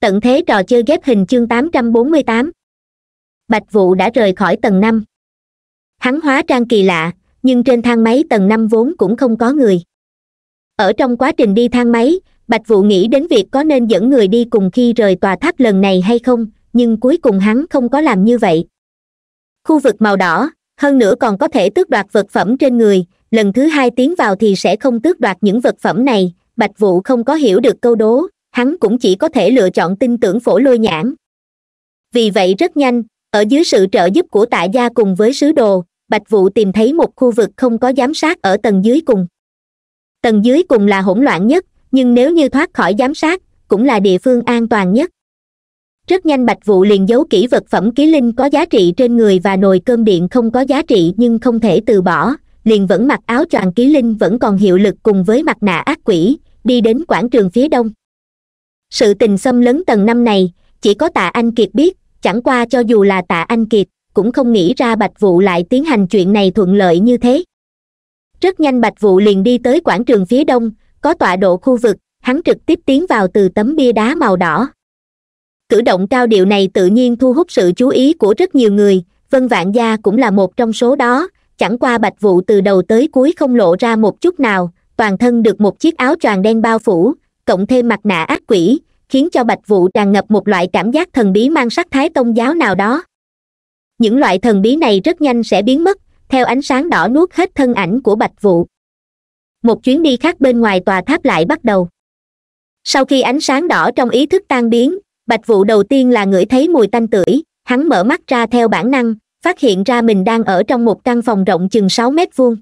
tận thế trò chơi ghép hình chương tám trăm bốn mươi tám, bạch vụ đã rời khỏi tầng năm hắn hóa trang kỳ lạ nhưng trên thang máy tầng năm vốn cũng không có người ở trong quá trình đi thang máy bạch vụ nghĩ đến việc có nên dẫn người đi cùng khi rời tòa tháp lần này hay không nhưng cuối cùng hắn không có làm như vậy khu vực màu đỏ hơn nữa còn có thể tước đoạt vật phẩm trên người lần thứ hai tiến vào thì sẽ không tước đoạt những vật phẩm này bạch vụ không có hiểu được câu đố hắn cũng chỉ có thể lựa chọn tin tưởng phổ lôi nhãn vì vậy rất nhanh ở dưới sự trợ giúp của tạ gia cùng với sứ đồ bạch vũ tìm thấy một khu vực không có giám sát ở tầng dưới cùng tầng dưới cùng là hỗn loạn nhất nhưng nếu như thoát khỏi giám sát cũng là địa phương an toàn nhất rất nhanh bạch vũ liền giấu kỹ vật phẩm ký linh có giá trị trên người và nồi cơm điện không có giá trị nhưng không thể từ bỏ liền vẫn mặc áo choàng ký linh vẫn còn hiệu lực cùng với mặt nạ ác quỷ đi đến quảng trường phía đông sự tình xâm lấn tầng năm này chỉ có tạ anh kiệt biết chẳng qua cho dù là tạ anh kiệt cũng không nghĩ ra bạch vụ lại tiến hành chuyện này thuận lợi như thế rất nhanh bạch vụ liền đi tới quảng trường phía đông có tọa độ khu vực hắn trực tiếp tiến vào từ tấm bia đá màu đỏ cử động cao điệu này tự nhiên thu hút sự chú ý của rất nhiều người vân vạn gia cũng là một trong số đó chẳng qua bạch vụ từ đầu tới cuối không lộ ra một chút nào toàn thân được một chiếc áo choàng đen bao phủ cộng thêm mặt nạ ác quỷ khiến cho bạch vụ tràn ngập một loại cảm giác thần bí mang sắc thái tôn giáo nào đó những loại thần bí này rất nhanh sẽ biến mất theo ánh sáng đỏ nuốt hết thân ảnh của bạch vụ một chuyến đi khác bên ngoài tòa tháp lại bắt đầu sau khi ánh sáng đỏ trong ý thức tan biến bạch vụ đầu tiên là ngửi thấy mùi tanh tưởi hắn mở mắt ra theo bản năng phát hiện ra mình đang ở trong một căn phòng rộng chừng sáu mét vuông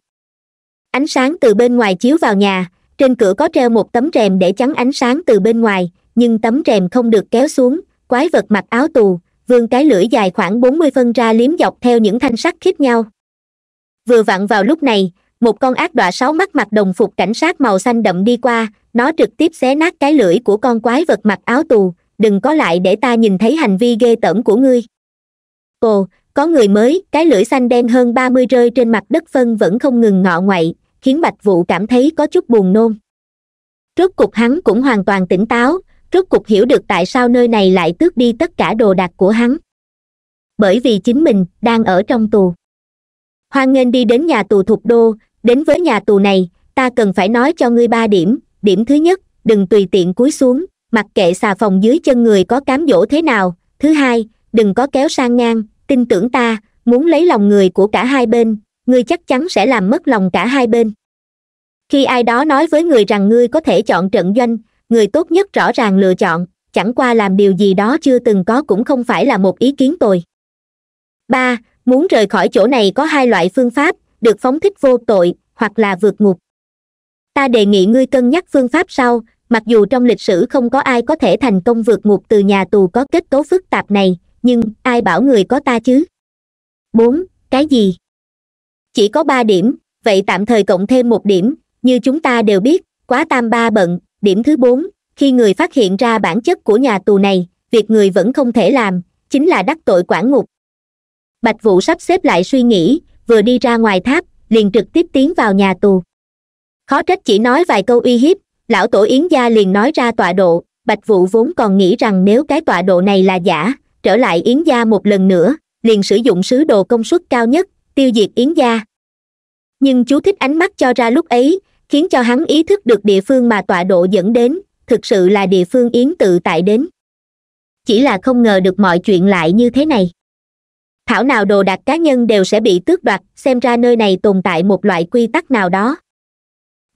ánh sáng từ bên ngoài chiếu vào nhà trên cửa có treo một tấm rèm để chắn ánh sáng từ bên ngoài nhưng tấm rèm không được kéo xuống quái vật mặc áo tù vươn cái lưỡi dài khoảng bốn mươi phân ra liếm dọc theo những thanh sắt khiếp nhau vừa vặn vào lúc này một con ác đọa sáu mắt mặc đồng phục cảnh sát màu xanh đậm đi qua nó trực tiếp xé nát cái lưỡi của con quái vật mặc áo tù đừng có lại để ta nhìn thấy hành vi ghê tởm của ngươi ồ có người mới cái lưỡi xanh đen hơn ba mươi rơi trên mặt đất phân vẫn không ngừng ngọ ngoậy khiến bạch vụ cảm thấy có chút buồn nôn rốt cục hắn cũng hoàn toàn tỉnh táo rốt cuộc hiểu được tại sao nơi này lại tước đi tất cả đồ đạc của hắn bởi vì chính mình đang ở trong tù hoan nghênh đi đến nhà tù thuộc đô đến với nhà tù này ta cần phải nói cho ngươi ba điểm điểm thứ nhất đừng tùy tiện cúi xuống mặc kệ xà phòng dưới chân người có cám dỗ thế nào thứ hai đừng có kéo sang ngang tin tưởng ta muốn lấy lòng người của cả hai bên ngươi chắc chắn sẽ làm mất lòng cả hai bên khi ai đó nói với người rằng ngươi có thể chọn trận doanh người tốt nhất rõ ràng lựa chọn chẳng qua làm điều gì đó chưa từng có cũng không phải là một ý kiến tồi ba muốn rời khỏi chỗ này có hai loại phương pháp được phóng thích vô tội hoặc là vượt ngục ta đề nghị ngươi cân nhắc phương pháp sau mặc dù trong lịch sử không có ai có thể thành công vượt ngục từ nhà tù có kết cấu phức tạp này nhưng ai bảo người có ta chứ bốn cái gì chỉ có ba điểm vậy tạm thời cộng thêm một điểm như chúng ta đều biết quá tam ba bận điểm thứ bốn khi người phát hiện ra bản chất của nhà tù này việc người vẫn không thể làm chính là đắc tội quản ngục bạch vũ sắp xếp lại suy nghĩ vừa đi ra ngoài tháp liền trực tiếp tiến vào nhà tù khó trách chỉ nói vài câu uy hiếp lão tổ yến gia liền nói ra tọa độ bạch vũ vốn còn nghĩ rằng nếu cái tọa độ này là giả trở lại yến gia một lần nữa liền sử dụng sứ đồ công suất cao nhất tiêu diệt yến gia nhưng chú thích ánh mắt cho ra lúc ấy khiến cho hắn ý thức được địa phương mà tọa độ dẫn đến thực sự là địa phương yến tự tại đến chỉ là không ngờ được mọi chuyện lại như thế này thảo nào đồ đạc cá nhân đều sẽ bị tước đoạt xem ra nơi này tồn tại một loại quy tắc nào đó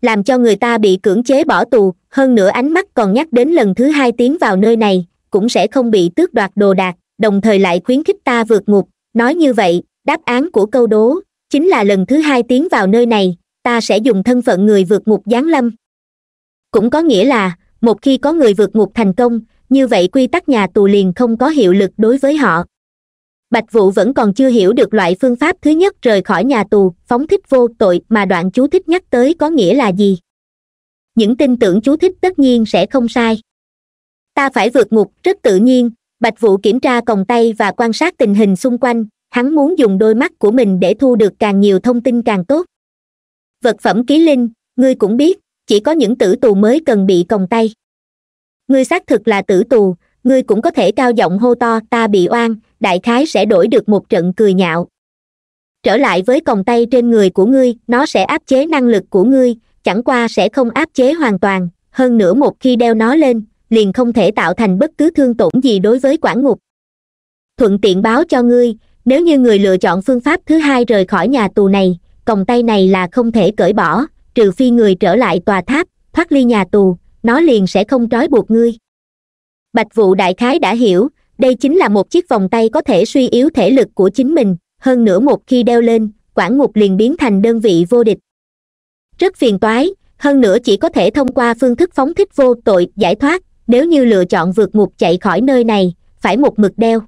làm cho người ta bị cưỡng chế bỏ tù hơn nữa ánh mắt còn nhắc đến lần thứ hai tiến vào nơi này cũng sẽ không bị tước đoạt đồ đạc đồng thời lại khuyến khích ta vượt ngục nói như vậy đáp án của câu đố chính là lần thứ hai tiến vào nơi này ta sẽ dùng thân phận người vượt ngục giáng lâm cũng có nghĩa là một khi có người vượt ngục thành công như vậy quy tắc nhà tù liền không có hiệu lực đối với họ bạch Vũ vẫn còn chưa hiểu được loại phương pháp thứ nhất rời khỏi nhà tù phóng thích vô tội mà đoạn chú thích nhắc tới có nghĩa là gì những tin tưởng chú thích tất nhiên sẽ không sai ta phải vượt ngục rất tự nhiên bạch Vũ kiểm tra còng tay và quan sát tình hình xung quanh hắn muốn dùng đôi mắt của mình để thu được càng nhiều thông tin càng tốt vật phẩm ký linh ngươi cũng biết chỉ có những tử tù mới cần bị còng tay ngươi xác thực là tử tù ngươi cũng có thể cao giọng hô to ta bị oan đại khái sẽ đổi được một trận cười nhạo trở lại với còng tay trên người của ngươi nó sẽ áp chế năng lực của ngươi chẳng qua sẽ không áp chế hoàn toàn hơn nữa một khi đeo nó lên liền không thể tạo thành bất cứ thương tổn gì đối với quản ngục thuận tiện báo cho ngươi nếu như người lựa chọn phương pháp thứ hai rời khỏi nhà tù này vòng tay này là không thể cởi bỏ trừ phi người trở lại tòa tháp thoát ly nhà tù nó liền sẽ không trói buộc ngươi bạch vụ đại khái đã hiểu đây chính là một chiếc vòng tay có thể suy yếu thể lực của chính mình hơn nữa một khi đeo lên quản ngục liền biến thành đơn vị vô địch rất phiền toái hơn nữa chỉ có thể thông qua phương thức phóng thích vô tội giải thoát nếu như lựa chọn vượt ngục chạy khỏi nơi này phải một mực đeo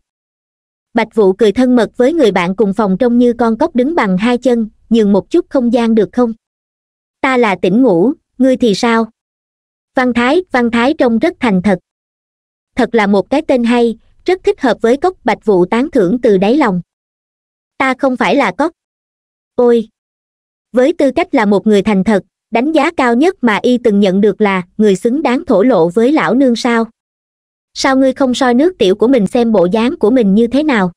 bạch vụ cười thân mật với người bạn cùng phòng trông như con cóc đứng bằng hai chân nhường một chút không gian được không ta là tỉnh ngủ ngươi thì sao văn thái văn thái trông rất thành thật thật là một cái tên hay rất thích hợp với cốc bạch vụ tán thưởng từ đáy lòng ta không phải là cốc ôi với tư cách là một người thành thật đánh giá cao nhất mà y từng nhận được là người xứng đáng thổ lộ với lão nương sao sao ngươi không soi nước tiểu của mình xem bộ dáng của mình như thế nào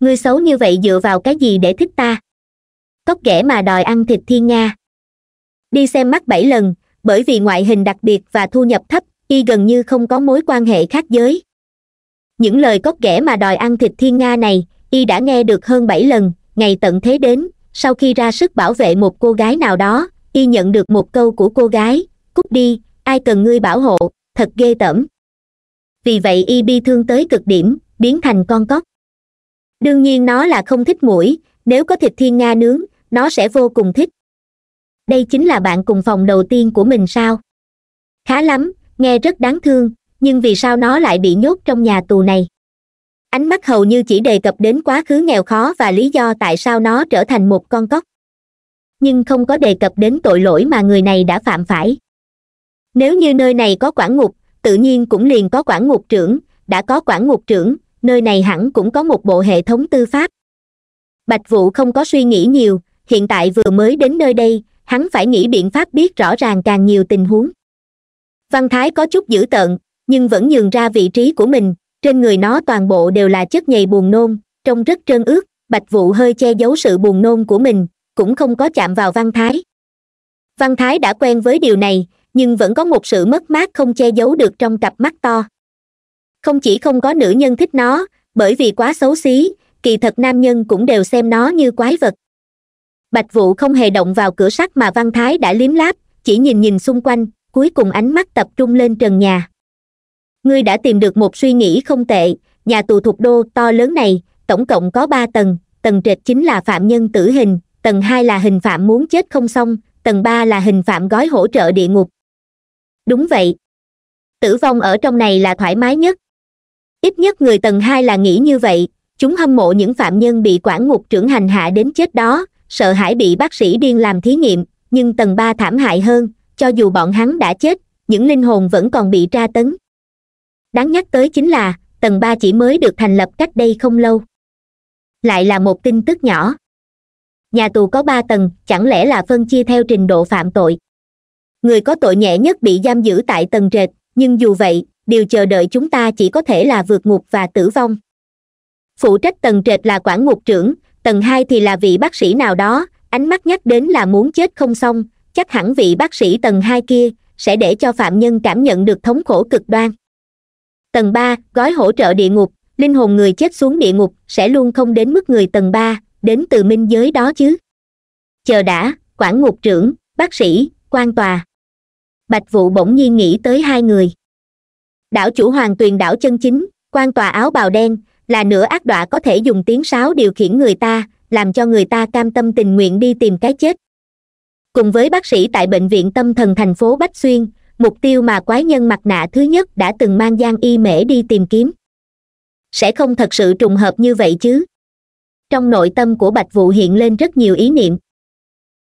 ngươi xấu như vậy dựa vào cái gì để thích ta cóc ghẻ mà đòi ăn thịt thiên nga đi xem mắt bảy lần bởi vì ngoại hình đặc biệt và thu nhập thấp y gần như không có mối quan hệ khác giới những lời cóc ghẻ mà đòi ăn thịt thiên nga này y đã nghe được hơn bảy lần ngày tận thế đến sau khi ra sức bảo vệ một cô gái nào đó y nhận được một câu của cô gái cút đi ai cần ngươi bảo hộ thật ghê tởm vì vậy y bi thương tới cực điểm biến thành con cóc đương nhiên nó là không thích mũi nếu có thịt thiên nga nướng nó sẽ vô cùng thích đây chính là bạn cùng phòng đầu tiên của mình sao khá lắm nghe rất đáng thương nhưng vì sao nó lại bị nhốt trong nhà tù này ánh mắt hầu như chỉ đề cập đến quá khứ nghèo khó và lý do tại sao nó trở thành một con cóc nhưng không có đề cập đến tội lỗi mà người này đã phạm phải nếu như nơi này có quản ngục tự nhiên cũng liền có quản ngục trưởng đã có quản ngục trưởng nơi này hẳn cũng có một bộ hệ thống tư pháp bạch vũ không có suy nghĩ nhiều hiện tại vừa mới đến nơi đây hắn phải nghĩ biện pháp biết rõ ràng càng nhiều tình huống văn thái có chút dữ tợn nhưng vẫn nhường ra vị trí của mình trên người nó toàn bộ đều là chất nhầy buồn nôn trông rất trơn ướt bạch vụ hơi che giấu sự buồn nôn của mình cũng không có chạm vào văn thái văn thái đã quen với điều này nhưng vẫn có một sự mất mát không che giấu được trong cặp mắt to không chỉ không có nữ nhân thích nó bởi vì quá xấu xí kỳ thật nam nhân cũng đều xem nó như quái vật bạch Vũ không hề động vào cửa sắt mà văn thái đã liếm láp chỉ nhìn nhìn xung quanh cuối cùng ánh mắt tập trung lên trần nhà ngươi đã tìm được một suy nghĩ không tệ nhà tù thuộc đô to lớn này tổng cộng có ba tầng tầng trệt chính là phạm nhân tử hình tầng hai là hình phạm muốn chết không xong tầng ba là hình phạm gói hỗ trợ địa ngục đúng vậy tử vong ở trong này là thoải mái nhất ít nhất người tầng hai là nghĩ như vậy chúng hâm mộ những phạm nhân bị quản ngục trưởng hành hạ đến chết đó sợ hãi bị bác sĩ điên làm thí nghiệm nhưng tầng ba thảm hại hơn cho dù bọn hắn đã chết những linh hồn vẫn còn bị tra tấn đáng nhắc tới chính là tầng ba chỉ mới được thành lập cách đây không lâu lại là một tin tức nhỏ nhà tù có ba tầng chẳng lẽ là phân chia theo trình độ phạm tội người có tội nhẹ nhất bị giam giữ tại tầng trệt nhưng dù vậy điều chờ đợi chúng ta chỉ có thể là vượt ngục và tử vong phụ trách tầng trệt là quản ngục trưởng tầng hai thì là vị bác sĩ nào đó ánh mắt nhắc đến là muốn chết không xong chắc hẳn vị bác sĩ tầng hai kia sẽ để cho phạm nhân cảm nhận được thống khổ cực đoan tầng ba gói hỗ trợ địa ngục linh hồn người chết xuống địa ngục sẽ luôn không đến mức người tầng ba đến từ minh giới đó chứ chờ đã quản ngục trưởng bác sĩ quan tòa bạch vụ bỗng nhiên nghĩ tới hai người đảo chủ hoàng tuyền đảo chân chính quan tòa áo bào đen là nửa ác đọa có thể dùng tiếng sáo điều khiển người ta làm cho người ta cam tâm tình nguyện đi tìm cái chết cùng với bác sĩ tại bệnh viện tâm thần thành phố bách xuyên mục tiêu mà quái nhân mặt nạ thứ nhất đã từng mang giang y mễ đi tìm kiếm sẽ không thật sự trùng hợp như vậy chứ trong nội tâm của bạch Vũ hiện lên rất nhiều ý niệm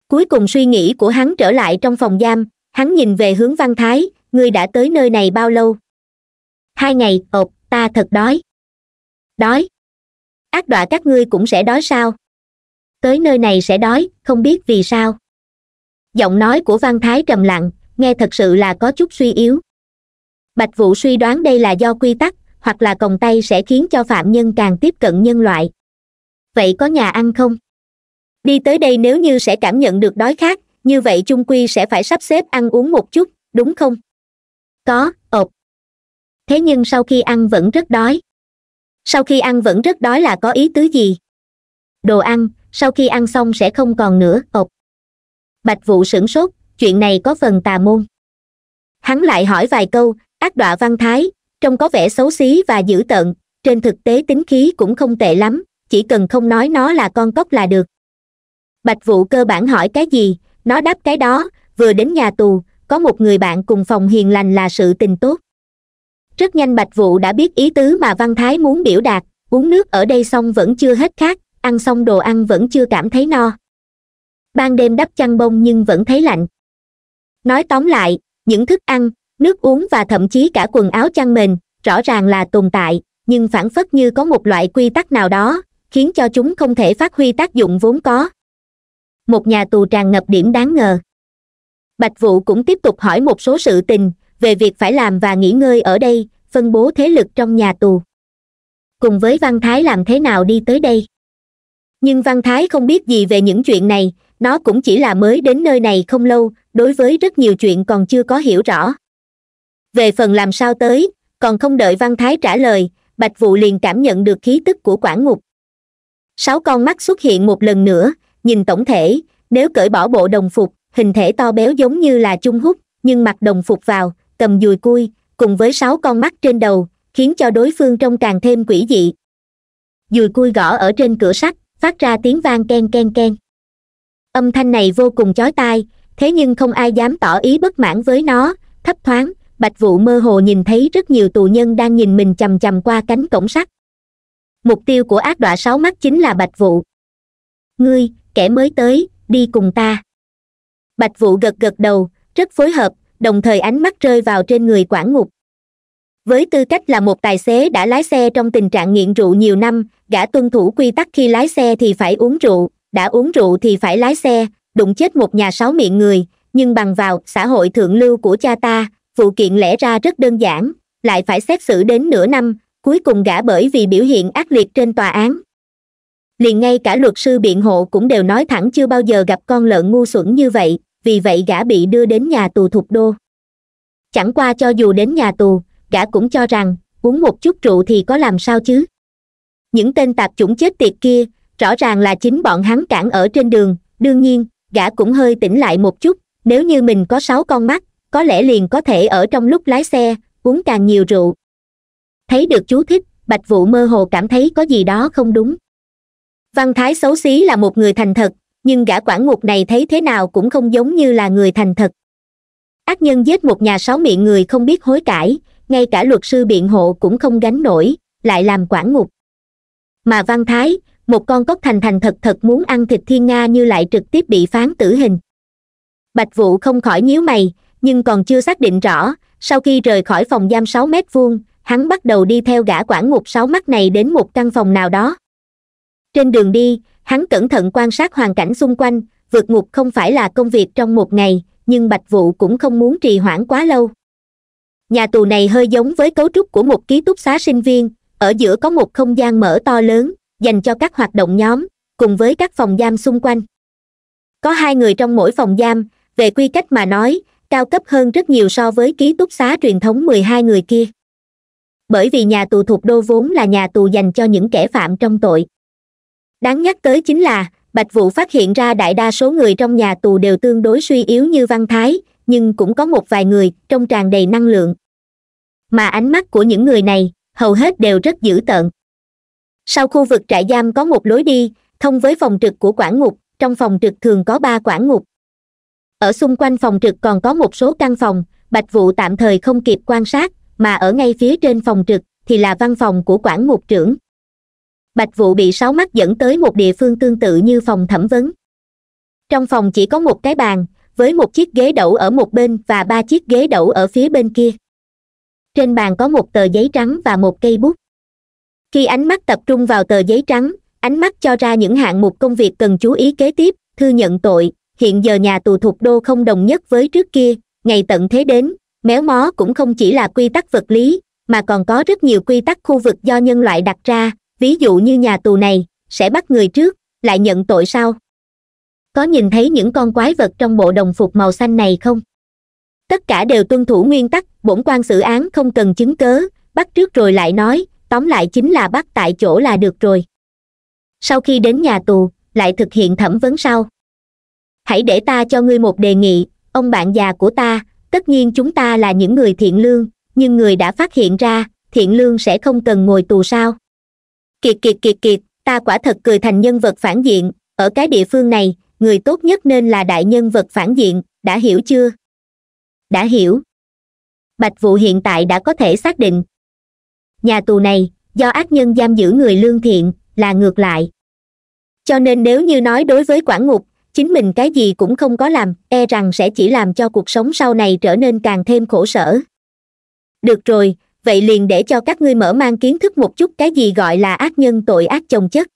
cuối cùng suy nghĩ của hắn trở lại trong phòng giam hắn nhìn về hướng văn thái người đã tới nơi này bao lâu hai ngày ộp ta thật đói đói ác đọa các ngươi cũng sẽ đói sao tới nơi này sẽ đói không biết vì sao giọng nói của văn thái trầm lặng nghe thật sự là có chút suy yếu bạch vũ suy đoán đây là do quy tắc hoặc là còng tay sẽ khiến cho phạm nhân càng tiếp cận nhân loại vậy có nhà ăn không đi tới đây nếu như sẽ cảm nhận được đói khát như vậy chung quy sẽ phải sắp xếp ăn uống một chút đúng không có ộp thế nhưng sau khi ăn vẫn rất đói sau khi ăn vẫn rất đói là có ý tứ gì đồ ăn sau khi ăn xong sẽ không còn nữa ộc bạch vụ sửng sốt chuyện này có phần tà môn hắn lại hỏi vài câu ác đọa văn thái trông có vẻ xấu xí và dữ tợn trên thực tế tính khí cũng không tệ lắm chỉ cần không nói nó là con cóc là được bạch vụ cơ bản hỏi cái gì nó đáp cái đó vừa đến nhà tù có một người bạn cùng phòng hiền lành là sự tình tốt rất nhanh bạch vụ đã biết ý tứ mà văn thái muốn biểu đạt uống nước ở đây xong vẫn chưa hết khát ăn xong đồ ăn vẫn chưa cảm thấy no ban đêm đắp chăn bông nhưng vẫn thấy lạnh nói tóm lại những thức ăn nước uống và thậm chí cả quần áo chăn mền rõ ràng là tồn tại nhưng phản phất như có một loại quy tắc nào đó khiến cho chúng không thể phát huy tác dụng vốn có một nhà tù tràn ngập điểm đáng ngờ bạch vụ cũng tiếp tục hỏi một số sự tình về việc phải làm và nghỉ ngơi ở đây phân bố thế lực trong nhà tù cùng với văn thái làm thế nào đi tới đây nhưng văn thái không biết gì về những chuyện này nó cũng chỉ là mới đến nơi này không lâu đối với rất nhiều chuyện còn chưa có hiểu rõ về phần làm sao tới còn không đợi văn thái trả lời bạch vụ liền cảm nhận được khí tức của quản ngục sáu con mắt xuất hiện một lần nữa nhìn tổng thể nếu cởi bỏ bộ đồng phục hình thể to béo giống như là trung hút nhưng mặc đồng phục vào cầm dùi cui cùng với sáu con mắt trên đầu khiến cho đối phương trông càng thêm quỷ dị dùi cui gõ ở trên cửa sắt phát ra tiếng vang ken ken ken. âm thanh này vô cùng chói tai thế nhưng không ai dám tỏ ý bất mãn với nó thấp thoáng bạch vụ mơ hồ nhìn thấy rất nhiều tù nhân đang nhìn mình c h qua cánh cổng sắt mục tiêu của ác đọa sáu mắt chính là bạch vụ ngươi kẻ mới tới đi cùng ta bạch vụ gật gật đầu rất phối hợp đồng thời ánh mắt rơi vào trên người quản ngục với tư cách là một tài xế đã lái xe trong tình trạng nghiện rượu nhiều năm gã tuân thủ quy tắc khi lái xe thì phải uống rượu đã uống rượu thì phải lái xe đụng chết một nhà sáu miệng người nhưng bằng vào xã hội thượng lưu của cha ta vụ kiện lẽ ra rất đơn giản lại phải xét xử đến nửa năm cuối cùng gã bởi vì biểu hiện ác liệt trên tòa án liền ngay cả luật sư biện hộ cũng đều nói thẳng chưa bao giờ gặp con lợn ngu xuẩn như vậy vì vậy gã bị đưa đến nhà tù thục đô chẳng qua cho dù đến nhà tù gã cũng cho rằng uống một chút rượu thì có làm sao chứ những tên tạp chủng chết tiệt kia rõ ràng là chính bọn hắn cản ở trên đường đương nhiên gã cũng hơi tỉnh lại một chút nếu như mình có sáu con mắt có lẽ liền có thể ở trong lúc lái xe uống càng nhiều rượu thấy được chú thích bạch vũ mơ hồ cảm thấy có gì đó không đúng văn thái xấu xí là một người thành thật nhưng gã quản ngục này thấy thế nào cũng không giống như là người thành thật ác nhân giết một nhà sáu miệng người không biết hối cải ngay cả luật sư biện hộ cũng không gánh nổi lại làm quản ngục mà văn thái một con cóc thành thành thật thật muốn ăn thịt thiên nga như lại trực tiếp bị phán tử hình bạch vũ không khỏi nhíu mày nhưng còn chưa xác định rõ sau khi rời khỏi phòng giam sáu mét vuông hắn bắt đầu đi theo gã quản ngục sáu mắt này đến một căn phòng nào đó trên đường đi hắn cẩn thận quan sát hoàn cảnh xung quanh vượt ngục không phải là công việc trong một ngày nhưng bạch vụ cũng không muốn trì hoãn quá lâu nhà tù này hơi giống với cấu trúc của một ký túc xá sinh viên ở giữa có một không gian mở to lớn dành cho các hoạt động nhóm cùng với các phòng giam xung quanh có hai người trong mỗi phòng giam về quy cách mà nói cao cấp hơn rất nhiều so với ký túc xá truyền thống mười hai người kia bởi vì nhà tù thuộc đô vốn là nhà tù dành cho những kẻ phạm trong tội đáng nhắc tới chính là bạch vũ phát hiện ra đại đa số người trong nhà tù đều tương đối suy yếu như văn thái nhưng cũng có một vài người trong tràn đầy năng lượng mà ánh mắt của những người này hầu hết đều rất dữ tợn sau khu vực trại giam có một lối đi thông với phòng trực của quản ngục trong phòng trực thường có ba quản ngục ở xung quanh phòng trực còn có một số căn phòng bạch Vũ tạm thời không kịp quan sát mà ở ngay phía trên phòng trực thì là văn phòng của quản ngục trưởng bạch vụ bị sáu mắt dẫn tới một địa phương tương tự như phòng thẩm vấn trong phòng chỉ có một cái bàn với một chiếc ghế đẩu ở một bên và ba chiếc ghế đẩu ở phía bên kia trên bàn có một tờ giấy trắng và một cây bút khi ánh mắt tập trung vào tờ giấy trắng ánh mắt cho ra những hạng mục công việc cần chú ý kế tiếp thư nhận tội hiện giờ nhà tù thuộc đô không đồng nhất với trước kia ngày tận thế đến méo mó cũng không chỉ là quy tắc vật lý mà còn có rất nhiều quy tắc khu vực do nhân loại đặt ra ví dụ như nhà tù này sẽ bắt người trước lại nhận tội sau có nhìn thấy những con quái vật trong bộ đồng phục màu xanh này không tất cả đều tuân thủ nguyên tắc bổn quan xử án không cần chứng cớ bắt trước rồi lại nói tóm lại chính là bắt tại chỗ là được rồi sau khi đến nhà tù lại thực hiện thẩm vấn sau hãy để ta cho ngươi một đề nghị ông bạn già của ta tất nhiên chúng ta là những người thiện lương nhưng người đã phát hiện ra thiện lương sẽ không cần ngồi tù sao kiệt kiệt kiệt kiệt ta quả thật cười thành nhân vật phản diện ở cái địa phương này người tốt nhất nên là đại nhân vật phản diện đã hiểu chưa đã hiểu bạch vụ hiện tại đã có thể xác định nhà tù này do ác nhân giam giữ người lương thiện là ngược lại cho nên nếu như nói đối với quản ngục chính mình cái gì cũng không có làm e rằng sẽ chỉ làm cho cuộc sống sau này trở nên càng thêm khổ sở được rồi vậy liền để cho các ngươi mở mang kiến thức một chút cái gì gọi là ác nhân tội ác chồng chất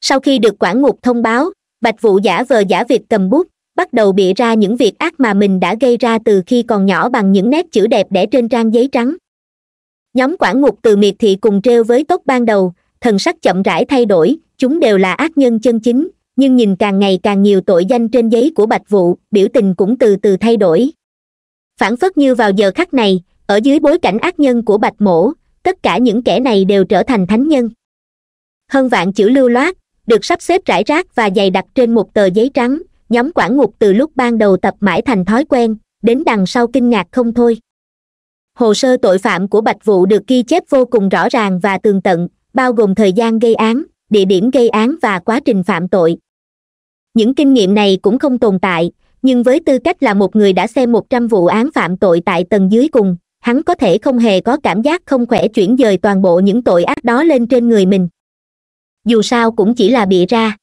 sau khi được quản ngục thông báo bạch vụ giả vờ giả việc cầm bút bắt đầu bịa ra những việc ác mà mình đã gây ra từ khi còn nhỏ bằng những nét chữ đẹp đẽ trên trang giấy trắng nhóm quản ngục từ miệt thị cùng t với tốt ban đầu thần sắc chậm rãi thay đổi chúng đều là ác nhân chân chính nhưng nhìn càng ngày càng nhiều tội danh trên giấy của bạch vụ biểu tình cũng từ từ thay đổi phản phất như vào giờ khắc này ở dưới bối cảnh ác nhân của bạch mổ tất cả những kẻ này đều trở thành thánh nhân hơn vạn chữ lưu loát được sắp xếp rải rác và dày đặc trên một tờ giấy trắng nhóm quản ngục từ lúc ban đầu tập mãi thành thói quen đến đằng sau kinh ngạc không thôi hồ sơ tội phạm của bạch vụ được ghi chép vô cùng rõ ràng và tường tận bao gồm thời gian gây án địa điểm gây án và quá trình phạm tội những kinh nghiệm này cũng không tồn tại nhưng với tư cách là một người đã xem một trăm vụ án phạm tội tại tầng dưới cùng hắn có thể không hề có cảm giác không khỏe chuyển dời toàn bộ những tội ác đó lên trên người mình dù sao cũng chỉ là bịa ra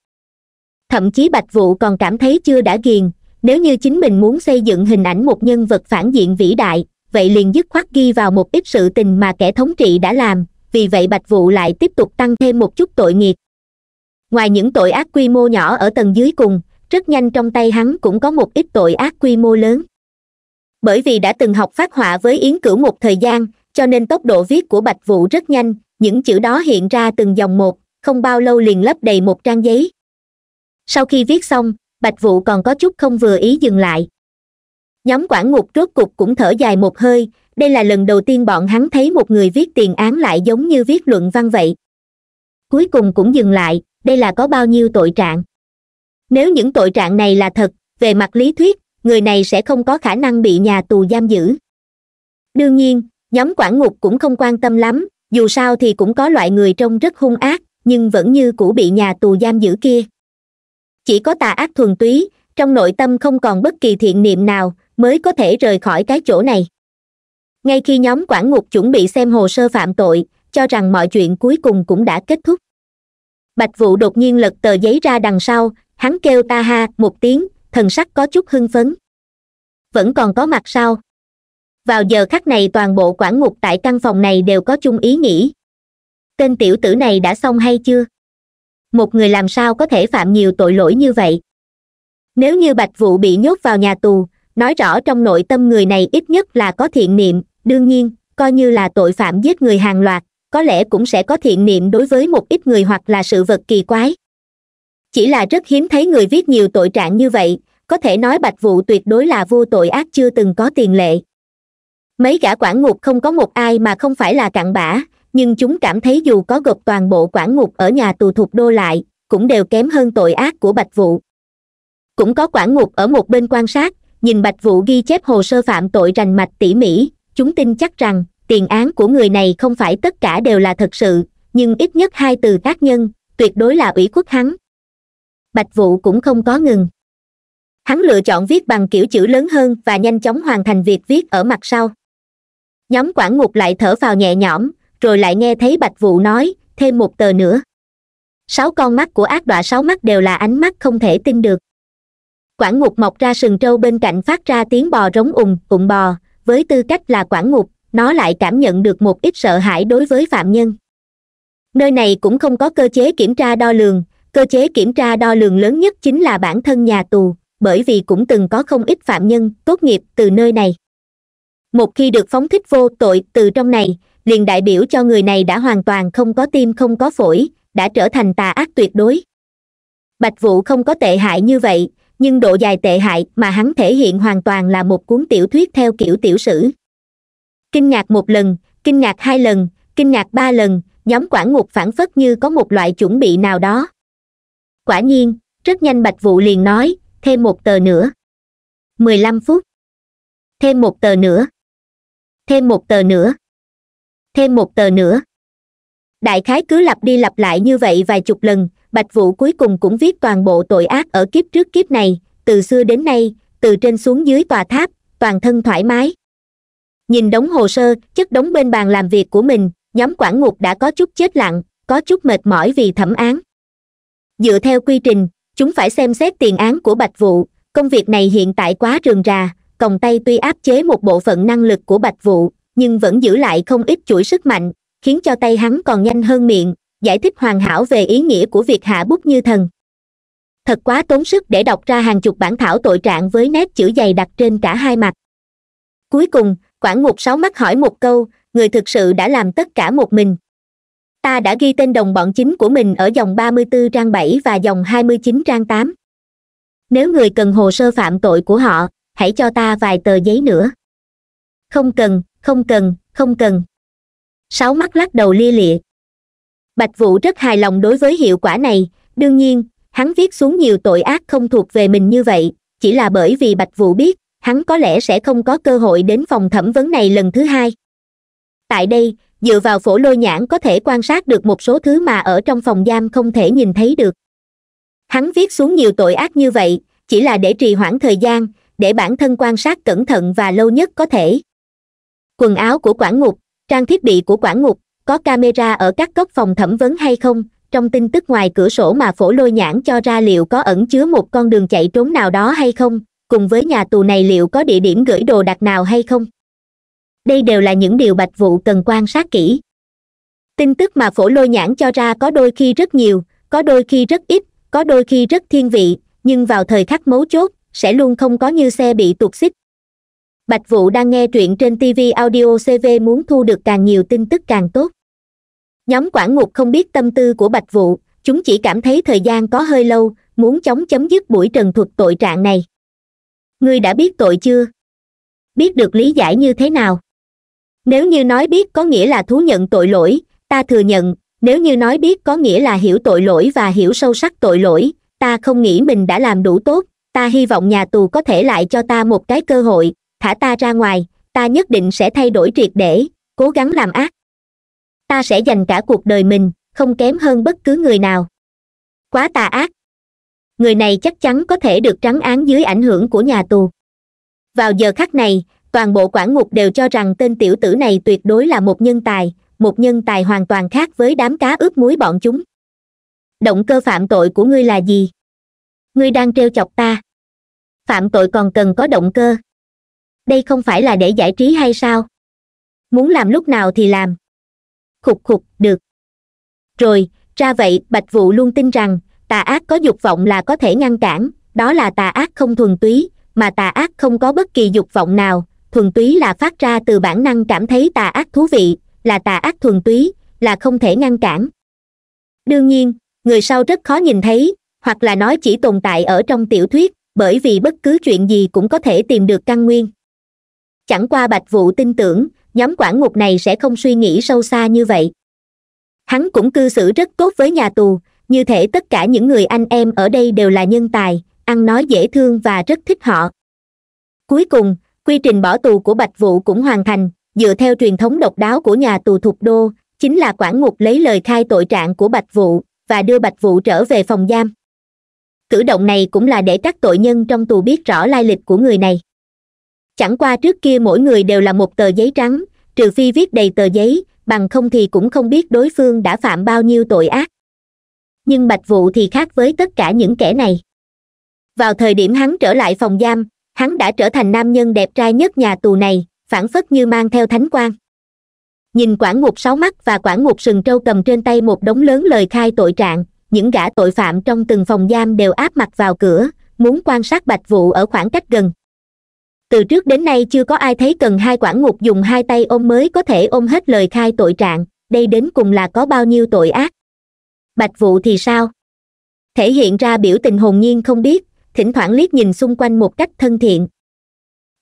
thậm chí bạch vụ còn cảm thấy chưa đã ghiền nếu như chính mình muốn xây dựng hình ảnh một nhân vật phản diện vĩ đại vậy liền dứt khoát ghi vào một ít sự tình mà kẻ thống trị đã làm vì vậy bạch vụ lại tiếp tục tăng thêm một chút tội nghiệt ngoài những tội ác quy mô nhỏ ở tầng dưới cùng rất nhanh trong tay hắn cũng có một ít tội ác quy mô lớn bởi vì đã từng học phát họa với yến cửu một thời gian cho nên tốc độ viết của bạch vũ rất nhanh những chữ đó hiện ra từng dòng một không bao lâu liền lấp đầy một trang giấy sau khi viết xong bạch vũ còn có chút không vừa ý dừng lại nhóm quản ngục rốt cục cũng thở dài một hơi đây là lần đầu tiên bọn hắn thấy một người viết tiền án lại giống như viết luận văn vậy cuối cùng cũng dừng lại đây là có bao nhiêu tội trạng nếu những tội trạng này là thật về mặt lý thuyết người này sẽ không có khả năng bị nhà tù giam giữ đương nhiên nhóm quản ngục cũng không quan tâm lắm dù sao thì cũng có loại người trông rất hung ác nhưng vẫn như cũ bị nhà tù giam giữ kia chỉ có tà ác thuần túy trong nội tâm không còn bất kỳ thiện niệm nào mới có thể rời khỏi cái chỗ này ngay khi nhóm quản ngục chuẩn bị xem hồ sơ phạm tội cho rằng mọi chuyện cuối cùng cũng đã kết thúc bạch vụ đột nhiên lật tờ giấy ra đằng sau hắn kêu ta ha một tiếng thần sắc có chút hưng phấn vẫn còn có mặt sao vào giờ khắc này toàn bộ quản ngục tại căn phòng này đều có chung ý nghĩ tên tiểu tử này đã xong hay chưa một người làm sao có thể phạm nhiều tội lỗi như vậy nếu như bạch vụ bị nhốt vào nhà tù nói rõ trong nội tâm người này ít nhất là có thiện niệm đương nhiên coi như là tội phạm giết người hàng loạt có lẽ cũng sẽ có thiện niệm đối với một ít người hoặc là sự vật kỳ quái chỉ là rất hiếm thấy người viết nhiều tội trạng như vậy có thể nói bạch vụ tuyệt đối là vô tội ác chưa từng có tiền lệ mấy gã quản ngục không có một ai mà không phải là cặn bã nhưng chúng cảm thấy dù có gộp toàn bộ quản ngục ở nhà tù thuộc đô lại cũng đều kém hơn tội ác của bạch vụ cũng có quản ngục ở một bên quan sát nhìn bạch vụ ghi chép hồ sơ phạm tội rành mạch tỉ mỉ chúng tin chắc rằng tiền án của người này không phải tất cả đều là thật sự nhưng ít nhất hai từ tác nhân tuyệt đối là ủy khuất hắn bạch Vũ cũng không có ngừng hắn lựa chọn viết bằng kiểu chữ lớn hơn và nhanh chóng hoàn thành việc viết ở mặt sau nhóm quản ngục lại thở vào nhẹ nhõm rồi lại nghe thấy bạch Vũ nói thêm một tờ nữa sáu con mắt của ác đọa sáu mắt đều là ánh mắt không thể tin được quản ngục mọc ra sừng trâu bên cạnh phát ra tiếng bò rống ùng ùng bò với tư cách là quản ngục nó lại cảm nhận được một ít sợ hãi đối với phạm nhân nơi này cũng không có cơ chế kiểm tra đo lường cơ chế kiểm tra đo lường lớn nhất chính là bản thân nhà tù bởi vì cũng từng có không ít phạm nhân tốt nghiệp từ nơi này một khi được phóng thích vô tội từ trong này liền đại biểu cho người này đã hoàn toàn không có tim không có phổi đã trở thành tà ác tuyệt đối bạch vụ không có tệ hại như vậy nhưng độ dài tệ hại mà hắn thể hiện hoàn toàn là một cuốn tiểu thuyết theo kiểu tiểu sử kinh ngạc một lần kinh ngạc hai lần kinh ngạc ba lần nhóm quản ngục phản phất như có một loại chuẩn bị nào đó quả nhiên rất nhanh bạch Vũ liền nói thêm một tờ nữa mười lăm phút thêm một tờ nữa thêm một tờ nữa thêm một tờ nữa đại khái cứ lặp đi lặp lại như vậy vài chục lần bạch Vũ cuối cùng cũng viết toàn bộ tội ác ở kiếp trước kiếp này từ xưa đến nay từ trên xuống dưới tòa tháp toàn thân thoải mái nhìn đống hồ sơ chất đống bên bàn làm việc của mình nhóm quản ngục đã có chút chết lặng có chút mệt mỏi vì thẩm án dựa theo quy trình chúng phải xem xét tiền án của bạch vụ công việc này hiện tại quá rườm rà còng tay tuy áp chế một bộ phận năng lực của bạch vụ nhưng vẫn giữ lại không ít chuỗi sức mạnh khiến cho tay hắn còn nhanh hơn miệng giải thích hoàn hảo về ý nghĩa của việc hạ bút như thần thật quá tốn sức để đọc ra hàng chục bản thảo tội trạng với nét chữ dày đặc trên cả hai mặt cuối cùng quản ngục sáu mắt hỏi một câu người thực sự đã làm tất cả một mình ta đã ghi tên đồng bọn chính của mình ở dòng 34 trang 7 và dòng 29 trang 8. Nếu người cần hồ sơ phạm tội của họ, hãy cho ta vài tờ giấy nữa. Không cần, không cần, không cần. Sáu mắt lắc đầu lia lịa. Bạch Vũ rất hài lòng đối với hiệu quả này, đương nhiên, hắn viết xuống nhiều tội ác không thuộc về mình như vậy, chỉ là bởi vì Bạch Vũ biết, hắn có lẽ sẽ không có cơ hội đến phòng thẩm vấn này lần thứ hai. Tại đây, dựa vào phổ lôi nhãn có thể quan sát được một số thứ mà ở trong phòng giam không thể nhìn thấy được hắn viết xuống nhiều tội ác như vậy chỉ là để trì hoãn thời gian để bản thân quan sát cẩn thận và lâu nhất có thể quần áo của quản ngục trang thiết bị của quản ngục có camera ở các góc phòng thẩm vấn hay không trong tin tức ngoài cửa sổ mà phổ lôi nhãn cho ra liệu có ẩn chứa một con đường chạy trốn nào đó hay không cùng với nhà tù này liệu có địa điểm gửi đồ đặt nào hay không đây đều là những điều bạch vụ cần quan sát kỹ tin tức mà phổ lôi nhãn cho ra có đôi khi rất nhiều có đôi khi rất ít có đôi khi rất thiên vị nhưng vào thời khắc mấu chốt sẽ luôn không có như xe bị tuột xích bạch vụ đang nghe truyện trên tv audio cv muốn thu được càng nhiều tin tức càng tốt nhóm quản ngục không biết tâm tư của bạch vụ chúng chỉ cảm thấy thời gian có hơi lâu muốn chóng chấm dứt buổi trần thuật tội trạng này ngươi đã biết tội chưa biết được lý giải như thế nào nếu như nói biết có nghĩa là thú nhận tội lỗi ta thừa nhận nếu như nói biết có nghĩa là hiểu tội lỗi và hiểu sâu sắc tội lỗi ta không nghĩ mình đã làm đủ tốt ta hy vọng nhà tù có thể lại cho ta một cái cơ hội thả ta ra ngoài ta nhất định sẽ thay đổi triệt để cố gắng làm ác ta sẽ dành cả cuộc đời mình không kém hơn bất cứ người nào quá tà ác người này chắc chắn có thể được trắng án dưới ảnh hưởng của nhà tù vào giờ khắc này toàn bộ quản ngục đều cho rằng tên tiểu tử này tuyệt đối là một nhân tài một nhân tài hoàn toàn khác với đám cá ướp muối bọn chúng động cơ phạm tội của ngươi là gì ngươi đang trêu chọc ta phạm tội còn cần có động cơ đây không phải là để giải trí hay sao muốn làm lúc nào thì làm khục khục được rồi ra vậy bạch vụ luôn tin rằng tà ác có dục vọng là có thể ngăn cản đó là tà ác không thuần túy mà tà ác không có bất kỳ dục vọng nào thuần túy là phát ra từ bản năng cảm thấy tà ác thú vị là tà ác thuần túy là không thể ngăn cản đương nhiên người sau rất khó nhìn thấy hoặc là nói chỉ tồn tại ở trong tiểu thuyết bởi vì bất cứ chuyện gì cũng có thể tìm được căn nguyên chẳng qua bạch vũ tin tưởng nhóm quản ngục này sẽ không suy nghĩ sâu xa như vậy hắn cũng cư xử rất tốt với nhà tù như thể tất cả những người anh em ở đây đều là nhân tài ăn nói dễ thương và rất thích họ cuối cùng quy trình bỏ tù của bạch Vũ cũng hoàn thành dựa theo truyền thống độc đáo của nhà tù thục đô chính là quản ngục lấy lời khai tội trạng của bạch Vũ và đưa bạch Vũ trở về phòng giam cử động này cũng là để các tội nhân trong tù biết rõ lai lịch của người này chẳng qua trước kia mỗi người đều là một tờ giấy trắng trừ phi viết đầy tờ giấy bằng không thì cũng không biết đối phương đã phạm bao nhiêu tội ác nhưng bạch vụ thì khác với tất cả những kẻ này vào thời điểm hắn trở lại phòng giam hắn đã trở thành nam nhân đẹp trai nhất nhà tù này phản phất như mang theo thánh quan nhìn quản ngục sáu mắt và quản ngục sừng trâu cầm trên tay một đống lớn lời khai tội trạng những gã tội phạm trong từng phòng giam đều áp mặt vào cửa muốn quan sát bạch vụ ở khoảng cách gần từ trước đến nay chưa có ai thấy cần hai quản ngục dùng hai tay ôm mới có thể ôm hết lời khai tội trạng đây đến cùng là có bao nhiêu tội ác bạch vụ thì sao thể hiện ra biểu tình hồn nhiên không biết thỉnh thoảng liếc nhìn xung quanh một cách thân thiện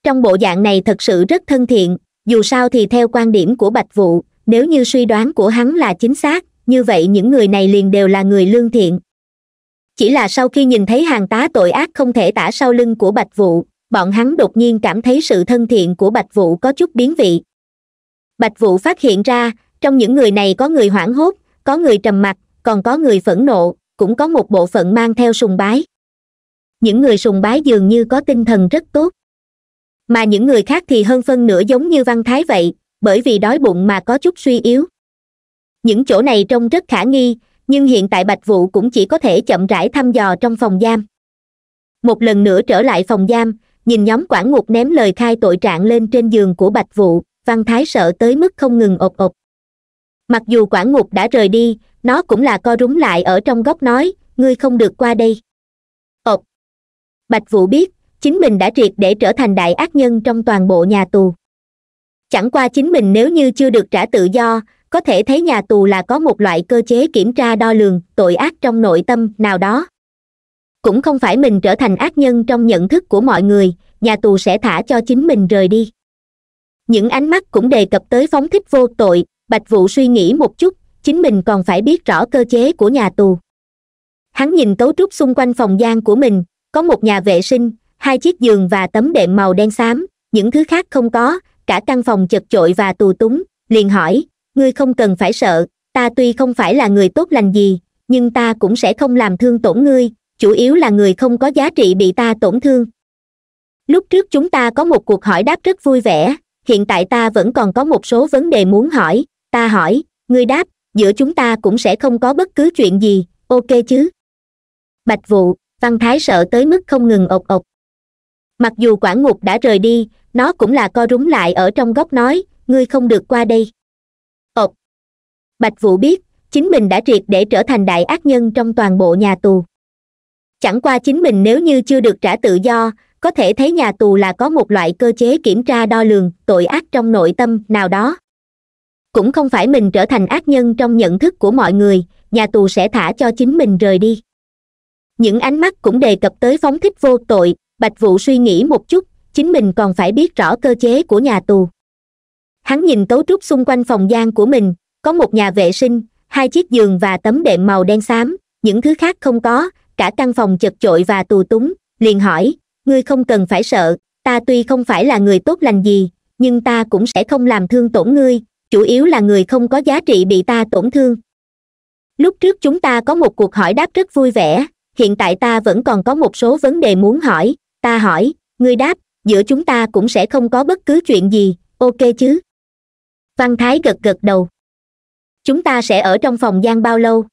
trong bộ dạng này thật sự rất thân thiện dù sao thì theo quan điểm của bạch vụ nếu như suy đoán của hắn là chính xác như vậy những người này liền đều là người lương thiện chỉ là sau khi nhìn thấy hàng tá tội ác không thể tả sau lưng của bạch vụ bọn hắn đột nhiên cảm thấy sự thân thiện của bạch vụ có chút biến vị bạch vụ phát hiện ra trong những người này có người hoảng hốt có người trầm mặc còn có người phẫn nộ cũng có một bộ phận mang theo sùng bái những người sùng bái dường như có tinh thần rất tốt mà những người khác thì hơn phân nửa giống như văn thái vậy bởi vì đói bụng mà có chút suy yếu những chỗ này trông rất khả nghi nhưng hiện tại bạch vụ cũng chỉ có thể chậm rãi thăm dò trong phòng giam một lần nữa trở lại phòng giam nhìn nhóm quản ngục ném lời khai tội trạng lên trên giường của bạch vụ văn thái sợ tới mức không ngừng ộp ộp mặc dù quản ngục đã rời đi nó cũng là co rúm lại ở trong góc nói ngươi không được qua đây bạch vũ biết chính mình đã triệt để trở thành đại ác nhân trong toàn bộ nhà tù chẳng qua chính mình nếu như chưa được trả tự do có thể thấy nhà tù là có một loại cơ chế kiểm tra đo lường tội ác trong nội tâm nào đó cũng không phải mình trở thành ác nhân trong nhận thức của mọi người nhà tù sẽ thả cho chính mình rời đi những ánh mắt cũng đề cập tới phóng thích vô tội bạch Vũ suy nghĩ một chút chính mình còn phải biết rõ cơ chế của nhà tù hắn nhìn cấu trúc xung quanh phòng giam của mình có một nhà vệ sinh hai chiếc giường và tấm đệm màu đen xám những thứ khác không có cả căn phòng chật chội và tù túng liền hỏi ngươi không cần phải sợ ta tuy không phải là người tốt lành gì nhưng ta cũng sẽ không làm thương tổn ngươi chủ yếu là người không có giá trị bị ta tổn thương lúc trước chúng ta có một cuộc hỏi đáp rất vui vẻ hiện tại ta vẫn còn có một số vấn đề muốn hỏi ta hỏi ngươi đáp giữa chúng ta cũng sẽ không có bất cứ chuyện gì ok chứ bạch vụ văn thái sợ tới mức không ngừng ộc ộc mặc dù quản ngục đã rời đi nó cũng là co rúm lại ở trong góc nói ngươi không được qua đây ộc bạch vũ biết chính mình đã triệt để trở thành đại ác nhân trong toàn bộ nhà tù chẳng qua chính mình nếu như chưa được trả tự do có thể thấy nhà tù là có một loại cơ chế kiểm tra đo lường tội ác trong nội tâm nào đó cũng không phải mình trở thành ác nhân trong nhận thức của mọi người nhà tù sẽ thả cho chính mình rời đi những ánh mắt cũng đề cập tới phóng thích vô tội bạch vụ suy nghĩ một chút chính mình còn phải biết rõ cơ chế của nhà tù hắn nhìn cấu trúc xung quanh phòng giam của mình có một nhà vệ sinh hai chiếc giường và tấm đệm màu đen xám những thứ khác không có cả căn phòng chật chội và tù túng liền hỏi ngươi không cần phải sợ ta tuy không phải là người tốt lành gì nhưng ta cũng sẽ không làm thương tổn ngươi chủ yếu là người không có giá trị bị ta tổn thương lúc trước chúng ta có một cuộc hỏi đáp rất vui vẻ hiện tại ta vẫn còn có một số vấn đề muốn hỏi ta hỏi ngươi đáp giữa chúng ta cũng sẽ không có bất cứ chuyện gì ok chứ văn thái gật gật đầu chúng ta sẽ ở trong phòng giam bao lâu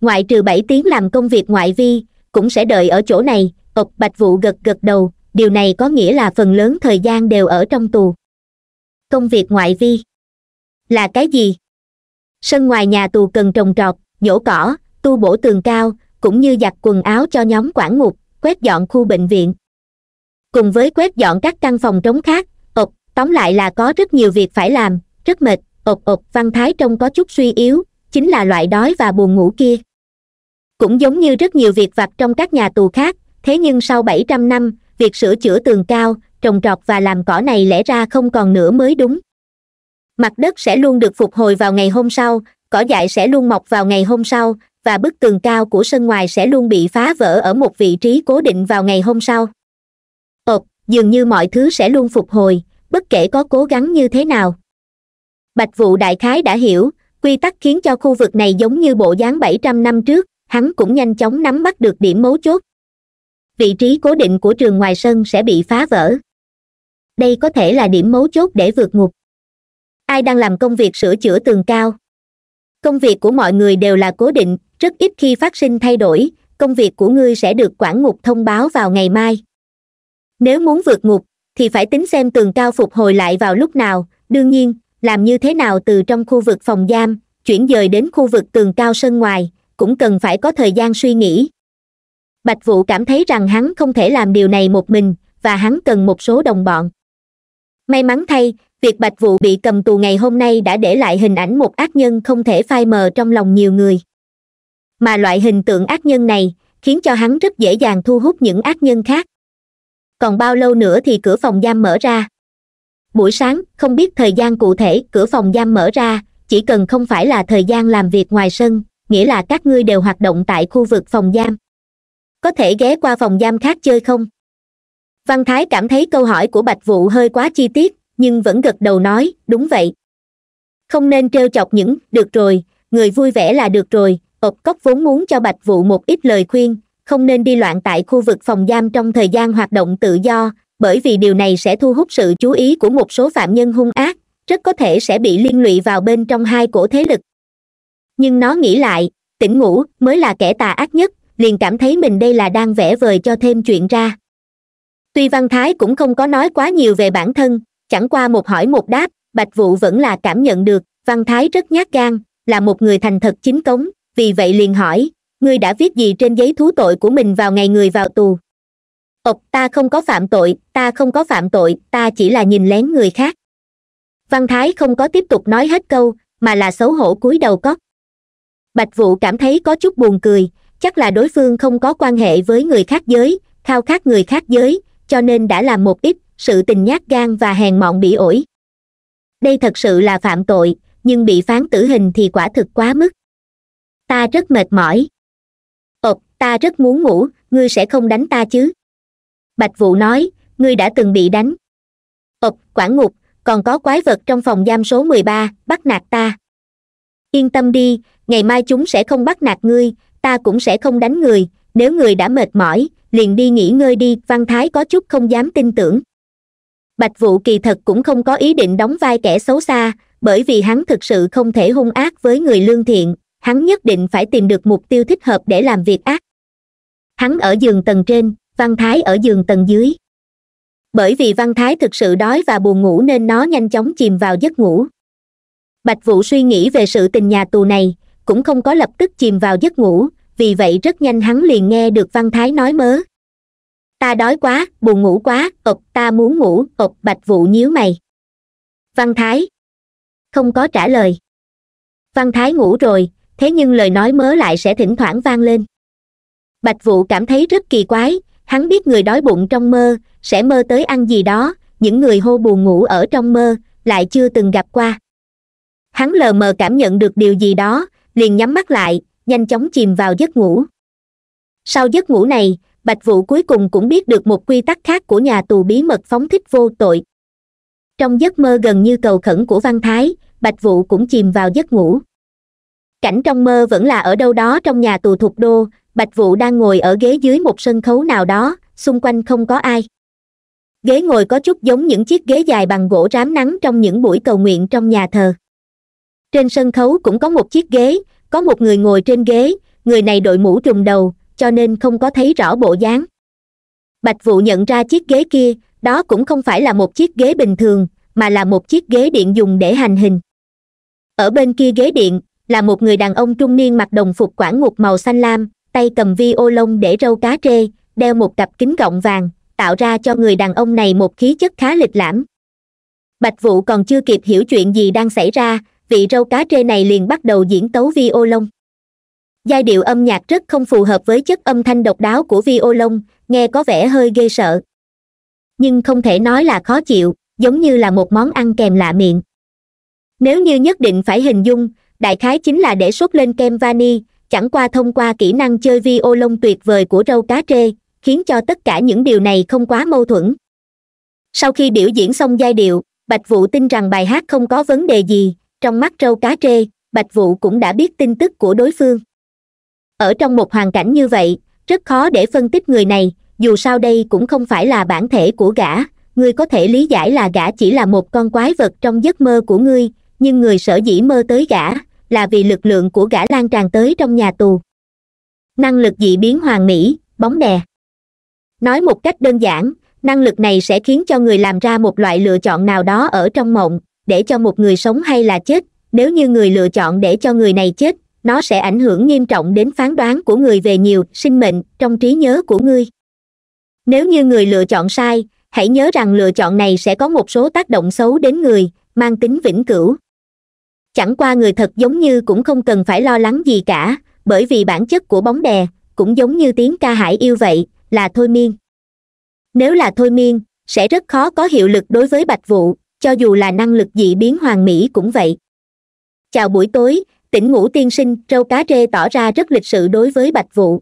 ngoại trừ bảy tiếng làm công việc ngoại vi cũng sẽ đợi ở chỗ này ộc bạch vụ gật gật đầu điều này có nghĩa là phần lớn thời gian đều ở trong tù công việc ngoại vi là cái gì sân ngoài nhà tù cần trồng trọt nhổ cỏ tu bổ tường cao cũng như giặt quần áo cho nhóm quản ngục quét dọn khu bệnh viện cùng với quét dọn các căn phòng trống khác ộc tóm lại là có rất nhiều việc phải làm rất mệt ộc ộc văn thái trông có chút suy yếu chính là loại đói và buồn ngủ kia cũng giống như rất nhiều việc vặt trong các nhà tù khác thế nhưng sau bảy trăm năm việc sửa chữa tường cao trồng trọt và làm cỏ này lẽ ra không còn nữa mới đúng mặt đất sẽ luôn được phục hồi vào ngày hôm sau cỏ dại sẽ luôn mọc vào ngày hôm sau và bức tường cao của sân ngoài sẽ luôn bị phá vỡ ở một vị trí cố định vào ngày hôm sau ộp dường như mọi thứ sẽ luôn phục hồi bất kể có cố gắng như thế nào bạch vụ đại khái đã hiểu quy tắc khiến cho khu vực này giống như bộ dáng bảy trăm năm trước hắn cũng nhanh chóng nắm bắt được điểm mấu chốt vị trí cố định của trường ngoài sân sẽ bị phá vỡ đây có thể là điểm mấu chốt để vượt ngục ai đang làm công việc sửa chữa tường cao công việc của mọi người đều là cố định rất ít khi phát sinh thay đổi công việc của ngươi sẽ được quản ngục thông báo vào ngày mai nếu muốn vượt ngục thì phải tính xem tường cao phục hồi lại vào lúc nào đương nhiên làm như thế nào từ trong khu vực phòng giam chuyển dời đến khu vực tường cao sân ngoài cũng cần phải có thời gian suy nghĩ bạch vũ cảm thấy rằng hắn không thể làm điều này một mình và hắn cần một số đồng bọn may mắn thay việc bạch vũ bị cầm tù ngày hôm nay đã để lại hình ảnh một ác nhân không thể phai mờ trong lòng nhiều người mà loại hình tượng ác nhân này khiến cho hắn rất dễ dàng thu hút những ác nhân khác còn bao lâu nữa thì cửa phòng giam mở ra buổi sáng không biết thời gian cụ thể cửa phòng giam mở ra chỉ cần không phải là thời gian làm việc ngoài sân nghĩa là các ngươi đều hoạt động tại khu vực phòng giam có thể ghé qua phòng giam khác chơi không văn thái cảm thấy câu hỏi của bạch vụ hơi quá chi tiết nhưng vẫn gật đầu nói đúng vậy không nên t chọc những được rồi người vui vẻ là được rồi ộp cốc vốn muốn cho bạch vụ một ít lời khuyên không nên đi loạn tại khu vực phòng giam trong thời gian hoạt động tự do bởi vì điều này sẽ thu hút sự chú ý của một số phạm nhân hung ác rất có thể sẽ bị liên lụy vào bên trong hai cổ thế lực nhưng nó nghĩ lại tỉnh ngủ mới là kẻ tà ác nhất liền cảm thấy mình đây là đang vẽ vời cho thêm chuyện ra tuy văn thái cũng không có nói quá nhiều về bản thân chẳng qua một hỏi một đáp bạch vụ vẫn là cảm nhận được văn thái rất nhát gan là một người thành thật chính cống vì vậy liền hỏi ngươi đã viết gì trên giấy thú tội của mình vào ngày người vào tù ộc ta không có phạm tội ta không có phạm tội ta chỉ là nhìn lén người khác văn thái không có tiếp tục nói hết câu mà là xấu hổ cúi đầu cóc bạch vũ cảm thấy có chút buồn cười chắc là đối phương không có quan hệ với người khác giới khao khát người khác giới cho nên đã làm một ít sự tình nhát gan và hèn mọn bị ổi đây thật sự là phạm tội nhưng bị phán tử hình thì quả thực quá mức ta rất mệt mỏi ộp ta rất muốn ngủ ngươi sẽ không đánh ta chứ bạch vụ nói ngươi đã từng bị đánh ộp quản ngục còn có quái vật trong phòng giam số mười ba bắt nạt ta yên tâm đi ngày mai chúng sẽ không bắt nạt ngươi ta cũng sẽ không đánh người nếu người đã mệt mỏi liền đi nghỉ ngơi đi văn thái có chút không dám tin tưởng bạch vụ kỳ thật cũng không có ý định đóng vai kẻ xấu xa bởi vì hắn thực sự không thể hung ác với người lương thiện hắn nhất định phải tìm được mục tiêu thích hợp để làm việc ác hắn ở giường tầng trên văn thái ở giường tầng dưới bởi vì văn thái thực sự đói và buồn ngủ nên nó nhanh chóng chìm vào giấc ngủ bạch vũ suy nghĩ về sự tình nhà tù này cũng không có lập tức chìm vào giấc ngủ vì vậy rất nhanh hắn liền nghe được văn thái nói mớ ta đói quá buồn ngủ quá ộc ta muốn ngủ ộc bạch vũ nhíu mày văn thái không có trả lời văn thái ngủ rồi thế nhưng lời nói mớ lại sẽ thỉnh thoảng vang lên bạch vũ cảm thấy rất kỳ quái hắn biết người đói bụng trong mơ sẽ mơ tới ăn gì đó những người hô buồn ngủ ở trong mơ lại chưa từng gặp qua hắn lờ mờ cảm nhận được điều gì đó liền nhắm mắt lại nhanh chóng chìm vào giấc ngủ sau giấc ngủ này bạch vũ cuối cùng cũng biết được một quy tắc khác của nhà tù bí mật phóng thích vô tội trong giấc mơ gần như cầu khẩn của văn thái bạch vũ cũng chìm vào giấc ngủ cảnh trong mơ vẫn là ở đâu đó trong nhà tù thuộc đô bạch vũ đang ngồi ở ghế dưới một sân khấu nào đó xung quanh không có ai ghế ngồi có chút giống những chiếc ghế dài bằng gỗ rám nắng trong những buổi cầu nguyện trong nhà thờ trên sân khấu cũng có một chiếc ghế có một người ngồi trên ghế người này đội mũ trùm đầu cho nên không có thấy rõ bộ dáng bạch vũ nhận ra chiếc ghế kia đó cũng không phải là một chiếc ghế bình thường mà là một chiếc ghế điện dùng để hành hình ở bên kia ghế điện là một người đàn ông trung niên mặc đồng phục quản ngục màu xanh lam tay cầm vi ô lông để râu cá trê đeo một cặp kính gọng vàng tạo ra cho người đàn ông này một khí chất khá lịch lãm bạch Vũ còn chưa kịp hiểu chuyện gì đang xảy ra vị râu cá trê này liền bắt đầu diễn tấu vi ô lông giai điệu âm nhạc rất không phù hợp với chất âm thanh độc đáo của vi ô lông nghe có vẻ hơi ghê sợ nhưng không thể nói là khó chịu giống như là một món ăn kèm lạ miệng nếu như nhất định phải hình dung đại khái chính là để sốt lên kem vani chẳng qua thông qua kỹ năng chơi vi ô lông tuyệt vời của râu cá trê khiến cho tất cả những điều này không quá mâu thuẫn sau khi biểu diễn xong giai điệu bạch vụ tin rằng bài hát không có vấn đề gì trong mắt râu cá trê bạch vụ cũng đã biết tin tức của đối phương ở trong một hoàn cảnh như vậy rất khó để phân tích người này dù sao đây cũng không phải là bản thể của gã ngươi có thể lý giải là gã chỉ là một con quái vật trong giấc mơ của ngươi nhưng người sở dĩ mơ tới gã là vì lực lượng của gã lan tràn tới trong nhà tù năng lực dị biến hoàng mỹ bóng đè nói một cách đơn giản năng lực này sẽ khiến cho người làm ra một loại lựa chọn nào đó ở trong mộng để cho một người sống hay là chết nếu như người lựa chọn để cho người này chết nó sẽ ảnh hưởng nghiêm trọng đến phán đoán của người về nhiều sinh mệnh trong trí nhớ của ngươi nếu như người lựa chọn sai hãy nhớ rằng lựa chọn này sẽ có một số tác động xấu đến người mang tính vĩnh cửu chẳng qua người thật giống như cũng không cần phải lo lắng gì cả bởi vì bản chất của bóng đè cũng giống như tiếng ca hải yêu vậy là thôi miên nếu là thôi miên sẽ rất khó có hiệu lực đối với bạch vụ cho dù là năng lực dị biến hoàng mỹ cũng vậy chào buổi tối tỉnh ngủ tiên sinh râu cá rê tỏ ra rất lịch sự đối với bạch vụ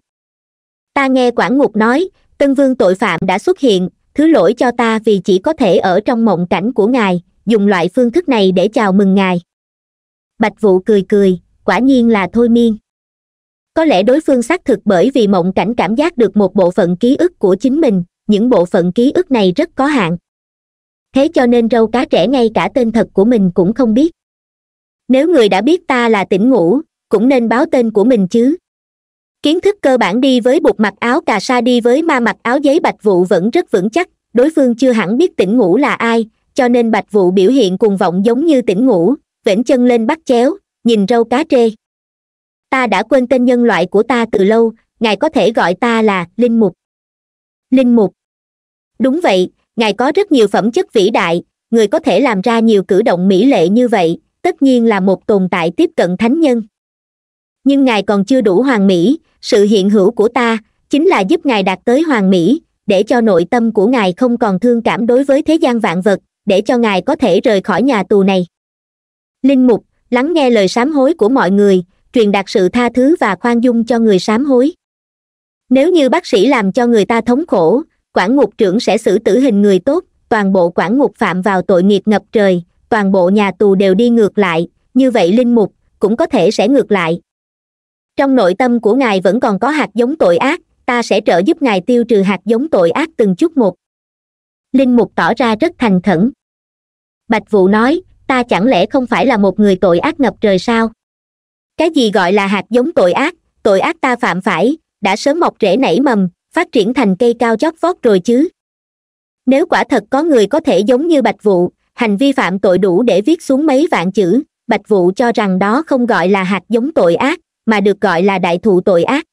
ta nghe quản ngục nói tân vương tội phạm đã xuất hiện thứ lỗi cho ta vì chỉ có thể ở trong mộng cảnh của ngài dùng loại phương thức này để chào mừng ngài bạch Vũ cười cười quả nhiên là thôi miên có lẽ đối phương xác thực bởi vì mộng cảnh cảm giác được một bộ phận ký ức của chính mình những bộ phận ký ức này rất có hạn thế cho nên râu cá trẻ ngay cả tên thật của mình cũng không biết nếu người đã biết ta là tỉnh ngủ cũng nên báo tên của mình chứ kiến thức cơ bản đi với bụt mặc áo cà sa đi với ma mặc áo giấy bạch Vũ vẫn rất vững chắc đối phương chưa hẳn biết tỉnh ngủ là ai cho nên bạch Vũ biểu hiện cuồng vọng giống như tỉnh ngủ vểnh chân lên bắt chéo nhìn râu cá trê ta đã quên tên nhân loại của ta từ lâu ngài có thể gọi ta là linh mục linh mục đúng vậy ngài có rất nhiều phẩm chất vĩ đại người có thể làm ra nhiều cử động mỹ lệ như vậy tất nhiên là một tồn tại tiếp cận thánh nhân nhưng ngài còn chưa đủ hoàn mỹ sự hiện hữu của ta chính là giúp ngài đạt tới hoàn mỹ để cho nội tâm của ngài không còn thương cảm đối với thế gian vạn vật để cho ngài có thể rời khỏi nhà tù này linh mục lắng nghe lời sám hối của mọi người truyền đạt sự tha thứ và khoan dung cho người sám hối nếu như bác sĩ làm cho người ta thống khổ quản ngục trưởng sẽ xử tử hình người tốt toàn bộ quản ngục phạm vào tội nghiệp ngập trời toàn bộ nhà tù đều đi ngược lại như vậy linh mục cũng có thể sẽ ngược lại trong nội tâm của ngài vẫn còn có hạt giống tội ác ta sẽ trợ giúp ngài tiêu trừ hạt giống tội ác từng chút một linh mục tỏ ra rất thành khẩn bạch vụ nói ta chẳng lẽ không phải là một người tội ác ngập trời sao cái gì gọi là hạt giống tội ác tội ác ta phạm phải đã sớm mọc rễ nảy mầm phát triển thành cây cao chót vót rồi chứ nếu quả thật có người có thể giống như bạch vụ hành vi phạm tội đủ để viết xuống mấy vạn chữ bạch vụ cho rằng đó không gọi là hạt giống tội ác mà được gọi là đại thụ tội ác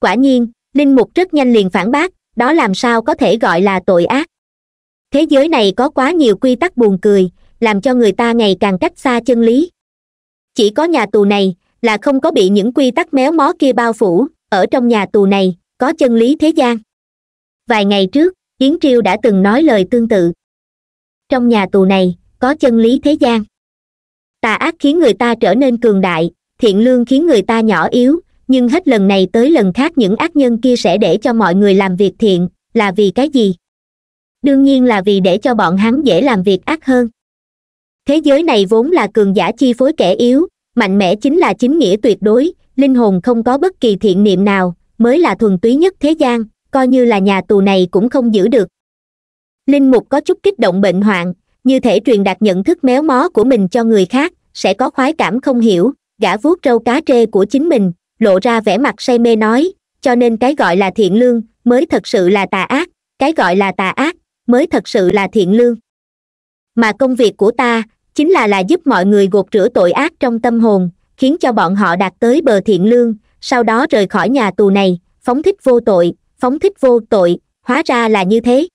quả nhiên linh mục rất nhanh liền phản bác đó làm sao có thể gọi là tội ác thế giới này có quá nhiều quy tắc buồn cười làm cho người ta ngày càng cách xa chân lý chỉ có nhà tù này là không có bị những quy tắc méo mó kia bao phủ ở trong nhà tù này có chân lý thế gian vài ngày trước yến triêu đã từng nói lời tương tự trong nhà tù này có chân lý thế gian tà ác khiến người ta trở nên cường đại thiện lương khiến người ta nhỏ yếu nhưng hết lần này tới lần khác những ác nhân kia sẽ để cho mọi người làm việc thiện là vì cái gì đương nhiên là vì để cho bọn hắn dễ làm việc ác hơn thế giới này vốn là cường giả chi phối kẻ yếu mạnh mẽ chính là chính nghĩa tuyệt đối linh hồn không có bất kỳ thiện niệm nào mới là thuần túy nhất thế gian coi như là nhà tù này cũng không giữ được linh mục có chút kích động bệnh hoạn như thể truyền đạt nhận thức méo mó của mình cho người khác sẽ có khoái cảm không hiểu gã vuốt râu cá trê của chính mình lộ ra vẻ mặt say mê nói cho nên cái gọi là thiện lương mới thật sự là tà ác cái gọi là tà ác mới thật sự là thiện lương mà công việc của ta chính là là giúp mọi người gột rửa tội ác trong tâm hồn khiến cho bọn họ đạt tới bờ thiện lương sau đó rời khỏi nhà tù này phóng thích vô tội phóng thích vô tội hóa ra là như thế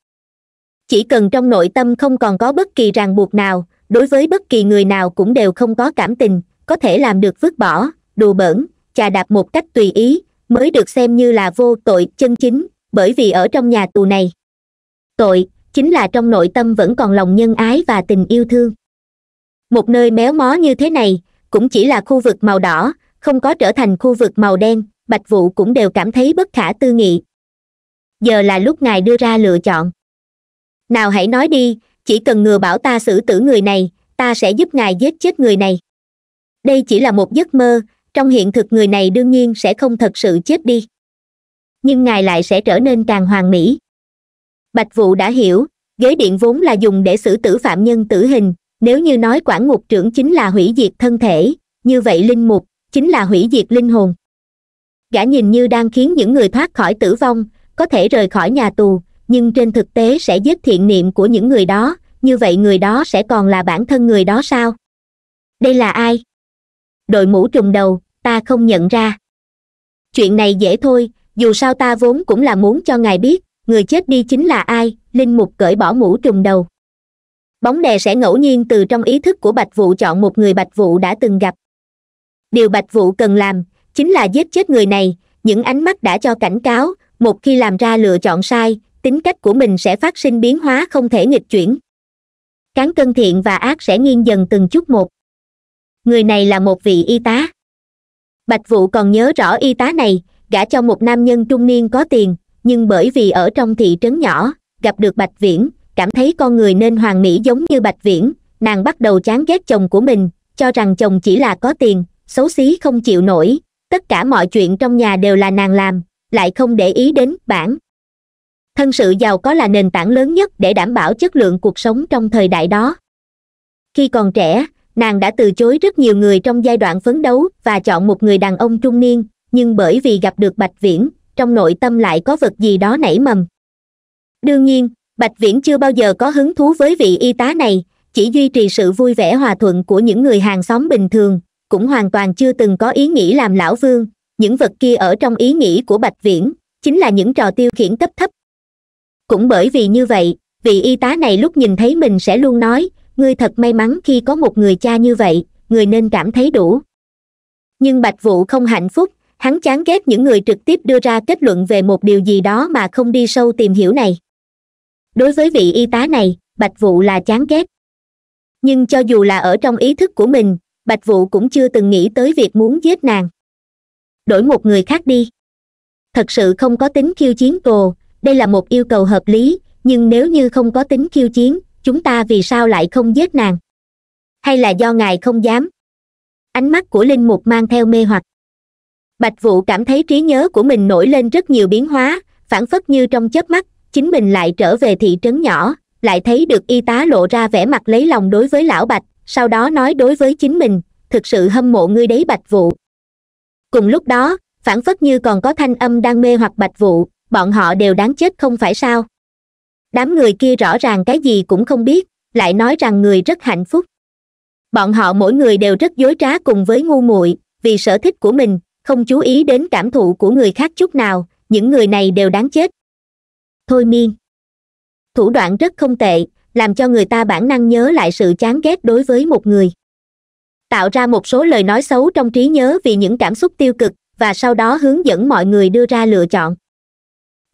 chỉ cần trong nội tâm không còn có bất kỳ ràng buộc nào đối với bất kỳ người nào cũng đều không có cảm tình có thể làm được vứt bỏ đùa bỡn chà đạp một cách tùy ý mới được xem như là vô tội chân chính bởi vì ở trong nhà tù này tội chính là trong nội tâm vẫn còn lòng nhân ái và tình yêu thương một nơi méo mó như thế này cũng chỉ là khu vực màu đỏ không có trở thành khu vực màu đen bạch vụ cũng đều cảm thấy bất khả tư nghị giờ là lúc ngài đưa ra lựa chọn nào hãy nói đi chỉ cần ngừa bảo ta xử tử người này ta sẽ giúp ngài giết chết người này đây chỉ là một giấc mơ trong hiện thực người này đương nhiên sẽ không thật sự chết đi nhưng ngài lại sẽ trở nên càng hoàn mỹ bạch vụ đã hiểu ghế điện vốn là dùng để xử tử phạm nhân tử hình nếu như nói quản ngục trưởng chính là hủy diệt thân thể như vậy linh mục chính là hủy diệt linh hồn gã nhìn như đang khiến những người thoát khỏi tử vong có thể rời khỏi nhà tù nhưng trên thực tế sẽ giết thiện niệm của những người đó như vậy người đó sẽ còn là bản thân người đó sao đây là ai đội mũ trùng đầu ta không nhận ra chuyện này dễ thôi dù sao ta vốn cũng là muốn cho ngài biết người chết đi chính là ai linh mục cởi bỏ mũ trùng đầu bóng đè sẽ ngẫu nhiên từ trong ý thức của bạch vụ chọn một người bạch vụ đã từng gặp điều bạch vụ cần làm chính là giết chết người này những ánh mắt đã cho cảnh cáo một khi làm ra lựa chọn sai tính cách của mình sẽ phát sinh biến hóa không thể nghịch chuyển cán cân thiện và ác sẽ nghiêng dần từng chút một người này là một vị y tá bạch vụ còn nhớ rõ y tá này gả cho một nam nhân trung niên có tiền nhưng bởi vì ở trong thị trấn nhỏ gặp được bạch viễn cảm thấy con người nên hoàn mỹ giống như bạch viễn nàng bắt đầu chán ghét chồng của mình cho rằng chồng chỉ là có tiền xấu xí không chịu nổi tất cả mọi chuyện trong nhà đều là nàng làm lại không để ý đến bản thân sự giàu có là nền tảng lớn nhất để đảm bảo chất lượng cuộc sống trong thời đại đó khi còn trẻ nàng đã từ chối rất nhiều người trong giai đoạn phấn đấu và chọn một người đàn ông trung niên nhưng bởi vì gặp được bạch viễn trong nội tâm lại có vật gì đó nảy mầm đương nhiên bạch viễn chưa bao giờ có hứng thú với vị y tá này chỉ duy trì sự vui vẻ hòa thuận của những người hàng xóm bình thường cũng hoàn toàn chưa từng có ý nghĩ làm lão vương những vật kia ở trong ý nghĩ của bạch viễn chính là những trò tiêu khiển cấp thấp cũng bởi vì như vậy vị y tá này lúc nhìn thấy mình sẽ luôn nói ngươi thật may mắn khi có một người cha như vậy người nên cảm thấy đủ nhưng bạch Vũ không hạnh phúc hắn chán ghét những người trực tiếp đưa ra kết luận về một điều gì đó mà không đi sâu tìm hiểu này đối với vị y tá này bạch vụ là chán ghét nhưng cho dù là ở trong ý thức của mình bạch vụ cũng chưa từng nghĩ tới việc muốn giết nàng đổi một người khác đi thật sự không có tính khiêu chiến cồ đây là một yêu cầu hợp lý nhưng nếu như không có tính khiêu chiến chúng ta vì sao lại không giết nàng hay là do ngài không dám ánh mắt của linh mục mang theo mê hoặc bạch vụ cảm thấy trí nhớ của mình nổi lên rất nhiều biến hóa phản phất như trong chớp mắt chính mình lại trở về thị trấn nhỏ lại thấy được y tá lộ ra vẻ mặt lấy lòng đối với lão bạch sau đó nói đối với chính mình thực sự hâm mộ ngươi đấy bạch vụ cùng lúc đó phản phất như còn có thanh âm đang mê hoặc bạch vụ bọn họ đều đáng chết không phải sao đám người kia rõ ràng cái gì cũng không biết lại nói rằng người rất hạnh phúc bọn họ mỗi người đều rất dối trá cùng với ngu muội vì sở thích của mình không chú ý đến cảm thụ của người khác chút nào những người này đều đáng chết thôi miên thủ đoạn rất không tệ làm cho người ta bản năng nhớ lại sự chán ghét đối với một người tạo ra một số lời nói xấu trong trí nhớ vì những cảm xúc tiêu cực và sau đó hướng dẫn mọi người đưa ra lựa chọn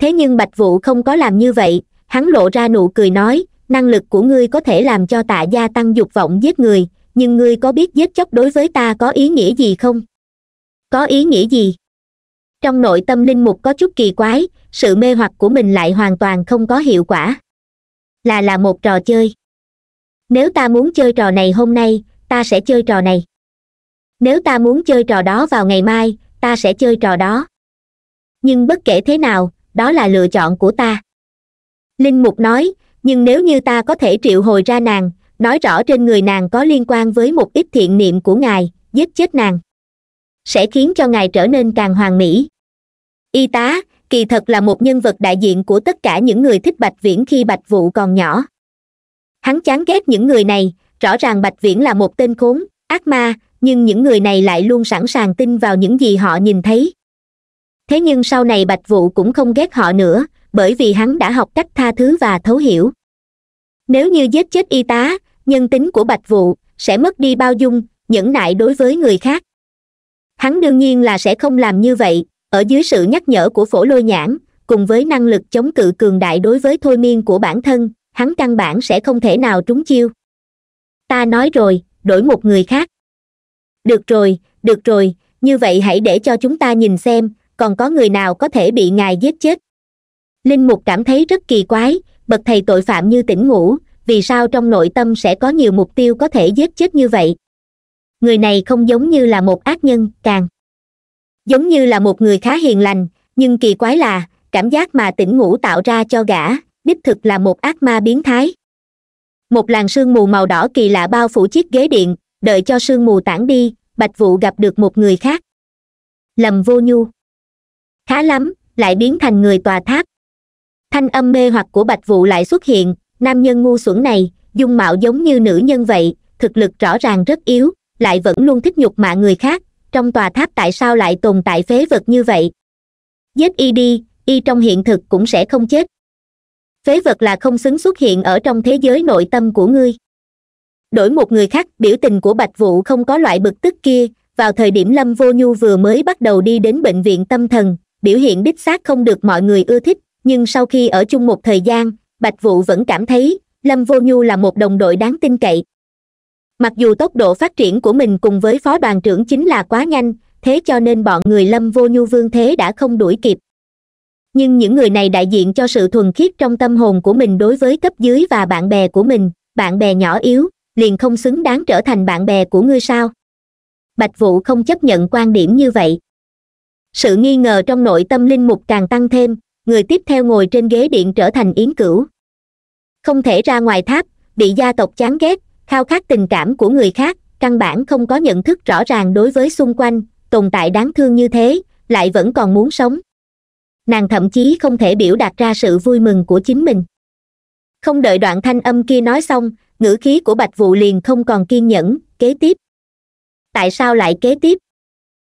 thế nhưng bạch vũ không có làm như vậy hắn lộ ra nụ cười nói năng lực của ngươi có thể làm cho tạ gia tăng dục vọng giết người nhưng ngươi có biết giết chóc đối với ta có ý nghĩa gì không có ý nghĩa gì trong nội tâm linh mục có chút kỳ quái sự mê hoặc của mình lại hoàn toàn không có hiệu quả là là một trò chơi nếu ta muốn chơi trò này hôm nay ta sẽ chơi trò này nếu ta muốn chơi trò đó vào ngày mai ta sẽ chơi trò đó nhưng bất kể thế nào đó là lựa chọn của ta linh mục nói nhưng nếu như ta có thể triệu hồi ra nàng nói rõ trên người nàng có liên quan với một ít thiện niệm của ngài giết chết nàng sẽ khiến cho ngài trở nên càng hoàn mỹ y tá kỳ thật là một nhân vật đại diện của tất cả những người thích bạch viễn khi bạch vũ còn nhỏ hắn chán ghét những người này rõ ràng bạch viễn là một tên khốn ác ma nhưng những người này lại luôn sẵn sàng tin vào những gì họ nhìn thấy thế nhưng sau này bạch vũ cũng không ghét họ nữa bởi vì hắn đã học cách tha thứ và thấu hiểu nếu như giết chết y tá nhân tính của bạch vũ sẽ mất đi bao dung nhẫn nại đối với người khác hắn đương nhiên là sẽ không làm như vậy ở dưới sự nhắc nhở của phổ lôi nhãn cùng với năng lực chống cự cường đại đối với thôi miên của bản thân hắn căn bản sẽ không thể nào trúng chiêu ta nói rồi đổi một người khác được rồi được rồi như vậy hãy để cho chúng ta nhìn xem còn có người nào có thể bị ngài giết chết linh mục cảm thấy rất kỳ quái bậc thầy tội phạm như tỉnh ngủ vì sao trong nội tâm sẽ có nhiều mục tiêu có thể giết chết như vậy người này không giống như là một ác nhân càng giống như là một người khá hiền lành nhưng kỳ quái là cảm giác mà tỉnh ngủ tạo ra cho gã đích thực là một ác ma biến thái một làn sương mù màu đỏ kỳ lạ bao phủ chiếc ghế điện đợi cho sương mù tản đi bạch vụ gặp được một người khác lầm vô nhu khá lắm lại biến thành người tòa tháp thanh âm mê hoặc của bạch vụ lại xuất hiện nam nhân ngu xuẩn này dung mạo giống như nữ nhân vậy thực lực rõ ràng rất yếu lại vẫn luôn thích nhục mạ người khác trong tòa tháp tại sao lại tồn tại phế vật như vậy giết y đi y trong hiện thực cũng sẽ không chết phế vật là không xứng xuất hiện ở trong thế giới nội tâm của ngươi đổi một người khác biểu tình của bạch vụ không có loại bực tức kia vào thời điểm lâm vô nhu vừa mới bắt đầu đi đến bệnh viện tâm thần biểu hiện đích xác không được mọi người ưa thích nhưng sau khi ở chung một thời gian bạch vụ vẫn cảm thấy lâm vô nhu là một đồng đội đáng tin cậy mặc dù tốc độ phát triển của mình cùng với phó đoàn trưởng chính là quá nhanh thế cho nên bọn người lâm vô nhu vương thế đã không đuổi kịp nhưng những người này đại diện cho sự thuần khiết trong tâm hồn của mình đối với cấp dưới và bạn bè của mình bạn bè nhỏ yếu liền không xứng đáng trở thành bạn bè của ngươi sao bạch vũ không chấp nhận quan điểm như vậy sự nghi ngờ trong nội tâm linh mục càng tăng thêm người tiếp theo ngồi trên ghế điện trở thành yến cửu không thể ra ngoài tháp bị gia tộc chán ghét khao khát tình cảm của người khác căn bản không có nhận thức rõ ràng đối với xung quanh tồn tại đáng thương như thế lại vẫn còn muốn sống nàng thậm chí không thể biểu đạt ra sự vui mừng của chính mình không đợi đoạn thanh âm kia nói xong ngữ khí của bạch vụ liền không còn kiên nhẫn kế tiếp tại sao lại kế tiếp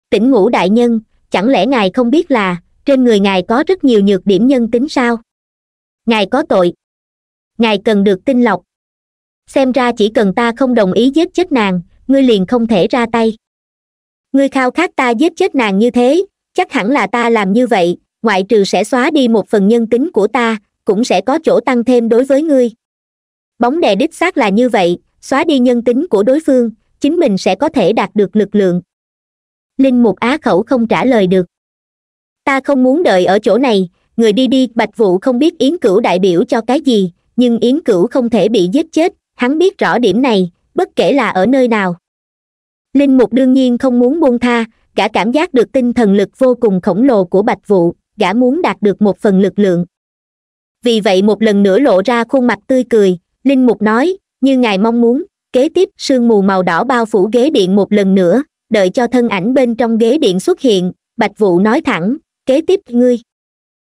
tỉnh ngủ đại nhân chẳng lẽ ngài không biết là trên người ngài có rất nhiều nhược điểm nhân tính sao ngài có tội ngài cần được tinh lọc xem ra chỉ cần ta không đồng ý giết chết nàng ngươi liền không thể ra tay ngươi khao khát ta giết chết nàng như thế chắc hẳn là ta làm như vậy ngoại trừ sẽ xóa đi một phần nhân tính của ta cũng sẽ có chỗ tăng thêm đối với ngươi bóng đè đích xác là như vậy xóa đi nhân tính của đối phương chính mình sẽ có thể đạt được lực lượng linh mục á khẩu không trả lời được ta không muốn đợi ở chỗ này người đi đi bạch vụ không biết yến cửu đại biểu cho cái gì nhưng yến cửu không thể bị giết chết hắn biết rõ điểm này bất kể là ở nơi nào linh mục đương nhiên không muốn buông tha gã cảm giác được tinh thần lực vô cùng khổng lồ của bạch vụ gã muốn đạt được một phần lực lượng vì vậy một lần nữa lộ ra khuôn mặt tươi cười linh mục nói như ngài mong muốn kế tiếp sương mù màu đỏ bao phủ ghế điện một lần nữa đợi cho thân ảnh bên trong ghế điện xuất hiện bạch vụ nói thẳng kế tiếp ngươi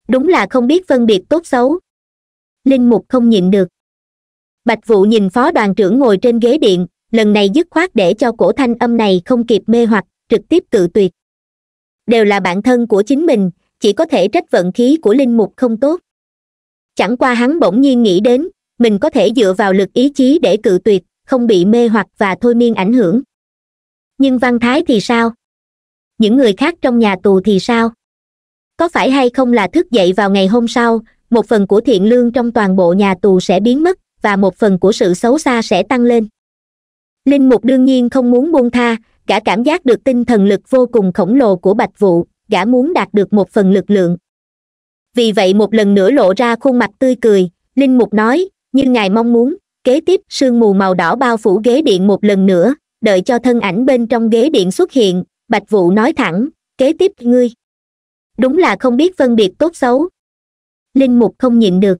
đúng là không biết phân biệt tốt xấu linh mục không nhịn được bạch Vũ nhìn phó đoàn trưởng ngồi trên ghế điện lần này dứt khoát để cho cổ thanh âm này không kịp mê hoặc trực tiếp cự tuyệt đều là bản thân của chính mình chỉ có thể trách vận khí của linh mục không tốt chẳng qua hắn bỗng nhiên nghĩ đến mình có thể dựa vào lực ý chí để cự tuyệt không bị mê hoặc và thôi miên ảnh hưởng nhưng văn thái thì sao những người khác trong nhà tù thì sao có phải hay không là thức dậy vào ngày hôm sau một phần của thiện lương trong toàn bộ nhà tù sẽ biến mất và một phần của sự xấu xa sẽ tăng lên linh mục đương nhiên không muốn buông tha gã cảm giác được tinh thần lực vô cùng khổng lồ của bạch vụ gã muốn đạt được một phần lực lượng vì vậy một lần nữa lộ ra khuôn mặt tươi cười linh mục nói như ngài mong muốn kế tiếp sương mù màu đỏ bao phủ ghế điện một lần nữa đợi cho thân ảnh bên trong ghế điện xuất hiện bạch vụ nói thẳng kế tiếp ngươi đúng là không biết phân biệt tốt xấu linh mục không nhịn được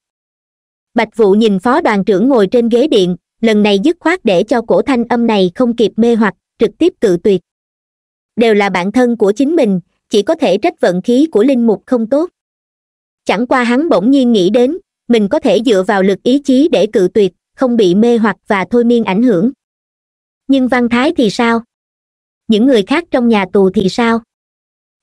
bạch Vũ nhìn phó đoàn trưởng ngồi trên ghế điện lần này dứt khoát để cho cổ thanh âm này không kịp mê hoặc trực tiếp tự tuyệt đều là bạn thân của chính mình chỉ có thể trách vận khí của linh mục không tốt chẳng qua hắn bỗng nhiên nghĩ đến mình có thể dựa vào lực ý chí để cự tuyệt không bị mê hoặc và thôi miên ảnh hưởng nhưng văn thái thì sao những người khác trong nhà tù thì sao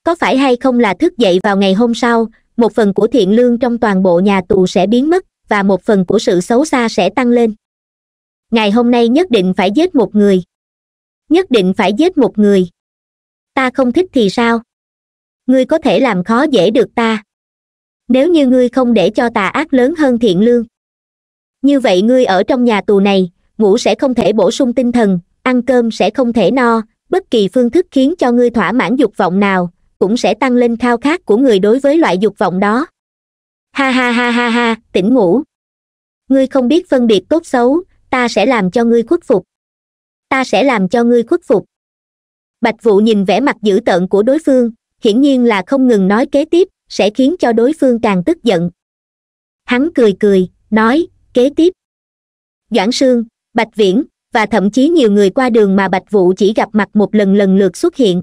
có phải hay không là thức dậy vào ngày hôm sau một phần của thiện lương trong toàn bộ nhà tù sẽ biến mất và một phần của sự xấu xa sẽ tăng lên ngày hôm nay nhất định phải giết một người nhất định phải giết một người ta không thích thì sao ngươi có thể làm khó dễ được ta nếu như ngươi không để cho tà ác lớn hơn thiện lương như vậy ngươi ở trong nhà tù này ngủ sẽ không thể bổ sung tinh thần ăn cơm sẽ không thể no bất kỳ phương thức khiến cho ngươi thỏa mãn dục vọng nào cũng sẽ tăng lên khao khát của người đối với loại dục vọng đó ha ha ha ha ha tỉnh ngủ ngươi không biết phân biệt tốt xấu ta sẽ làm cho ngươi khuất phục ta sẽ làm cho ngươi khuất phục bạch vụ nhìn vẻ mặt dữ tợn của đối phương hiển nhiên là không ngừng nói kế tiếp sẽ khiến cho đối phương càng tức giận hắn cười cười nói kế tiếp doãn sương bạch viễn và thậm chí nhiều người qua đường mà bạch vụ chỉ gặp mặt một lần lần lượt xuất hiện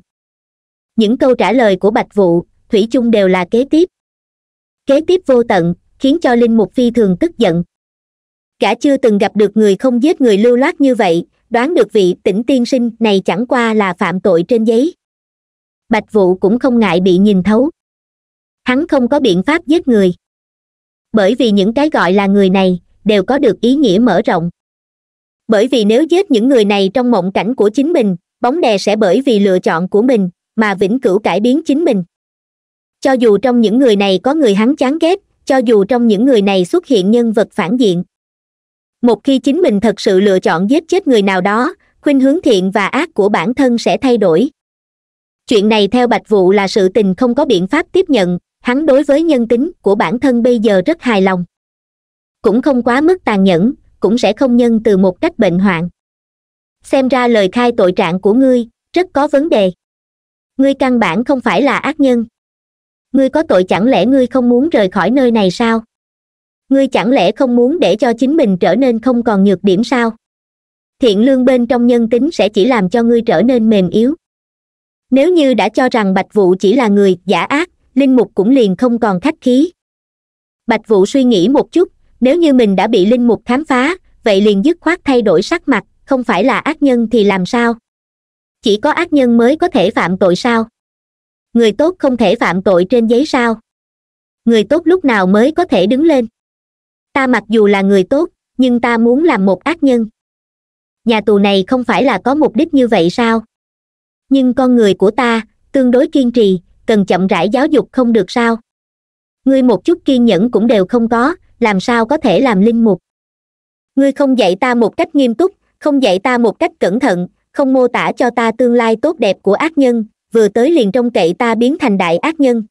những câu trả lời của bạch vụ thủy chung đều là kế tiếp kế tiếp vô tận khiến cho linh mục phi thường tức giận gã chưa từng gặp được người không giết người lưu loát như vậy đoán được vị tỉnh tiên sinh này chẳng qua là phạm tội trên giấy bạch vụ cũng không ngại bị nhìn thấu hắn không có biện pháp giết người bởi vì những cái gọi là người này đều có được ý nghĩa mở rộng bởi vì nếu giết những người này trong mộng cảnh của chính mình bóng đè sẽ bởi vì lựa chọn của mình mà vĩnh cửu cải biến chính mình cho dù trong những người này có người hắn chán ghét cho dù trong những người này xuất hiện nhân vật phản diện một khi chính mình thật sự lựa chọn giết chết người nào đó khuynh hướng thiện và ác của bản thân sẽ thay đổi chuyện này theo bạch vụ là sự tình không có biện pháp tiếp nhận hắn đối với nhân tính của bản thân bây giờ rất hài lòng cũng không quá mức tàn nhẫn cũng sẽ không nhân từ một cách bệnh hoạn xem ra lời khai tội trạng của ngươi rất có vấn đề ngươi căn bản không phải là ác nhân ngươi có tội chẳng lẽ ngươi không muốn rời khỏi nơi này sao ngươi chẳng lẽ không muốn để cho chính mình trở nên không còn nhược điểm sao thiện lương bên trong nhân tính sẽ chỉ làm cho ngươi trở nên mềm yếu nếu như đã cho rằng bạch Vũ chỉ là người giả ác linh mục cũng liền không còn khách khí bạch Vũ suy nghĩ một chút nếu như mình đã bị linh mục khám phá vậy liền dứt khoát thay đổi sắc mặt không phải là ác nhân thì làm sao chỉ có ác nhân mới có thể phạm tội sao người tốt không thể phạm tội trên giấy sao người tốt lúc nào mới có thể đứng lên ta mặc dù là người tốt nhưng ta muốn làm một ác nhân nhà tù này không phải là có mục đích như vậy sao nhưng con người của ta tương đối kiên trì cần chậm rãi giáo dục không được sao ngươi một chút kiên nhẫn cũng đều không có làm sao có thể làm linh mục ngươi không dạy ta một cách nghiêm túc không dạy ta một cách cẩn thận không mô tả cho ta tương lai tốt đẹp của ác nhân vừa tới liền trông cậy ta biến thành đại ác nhân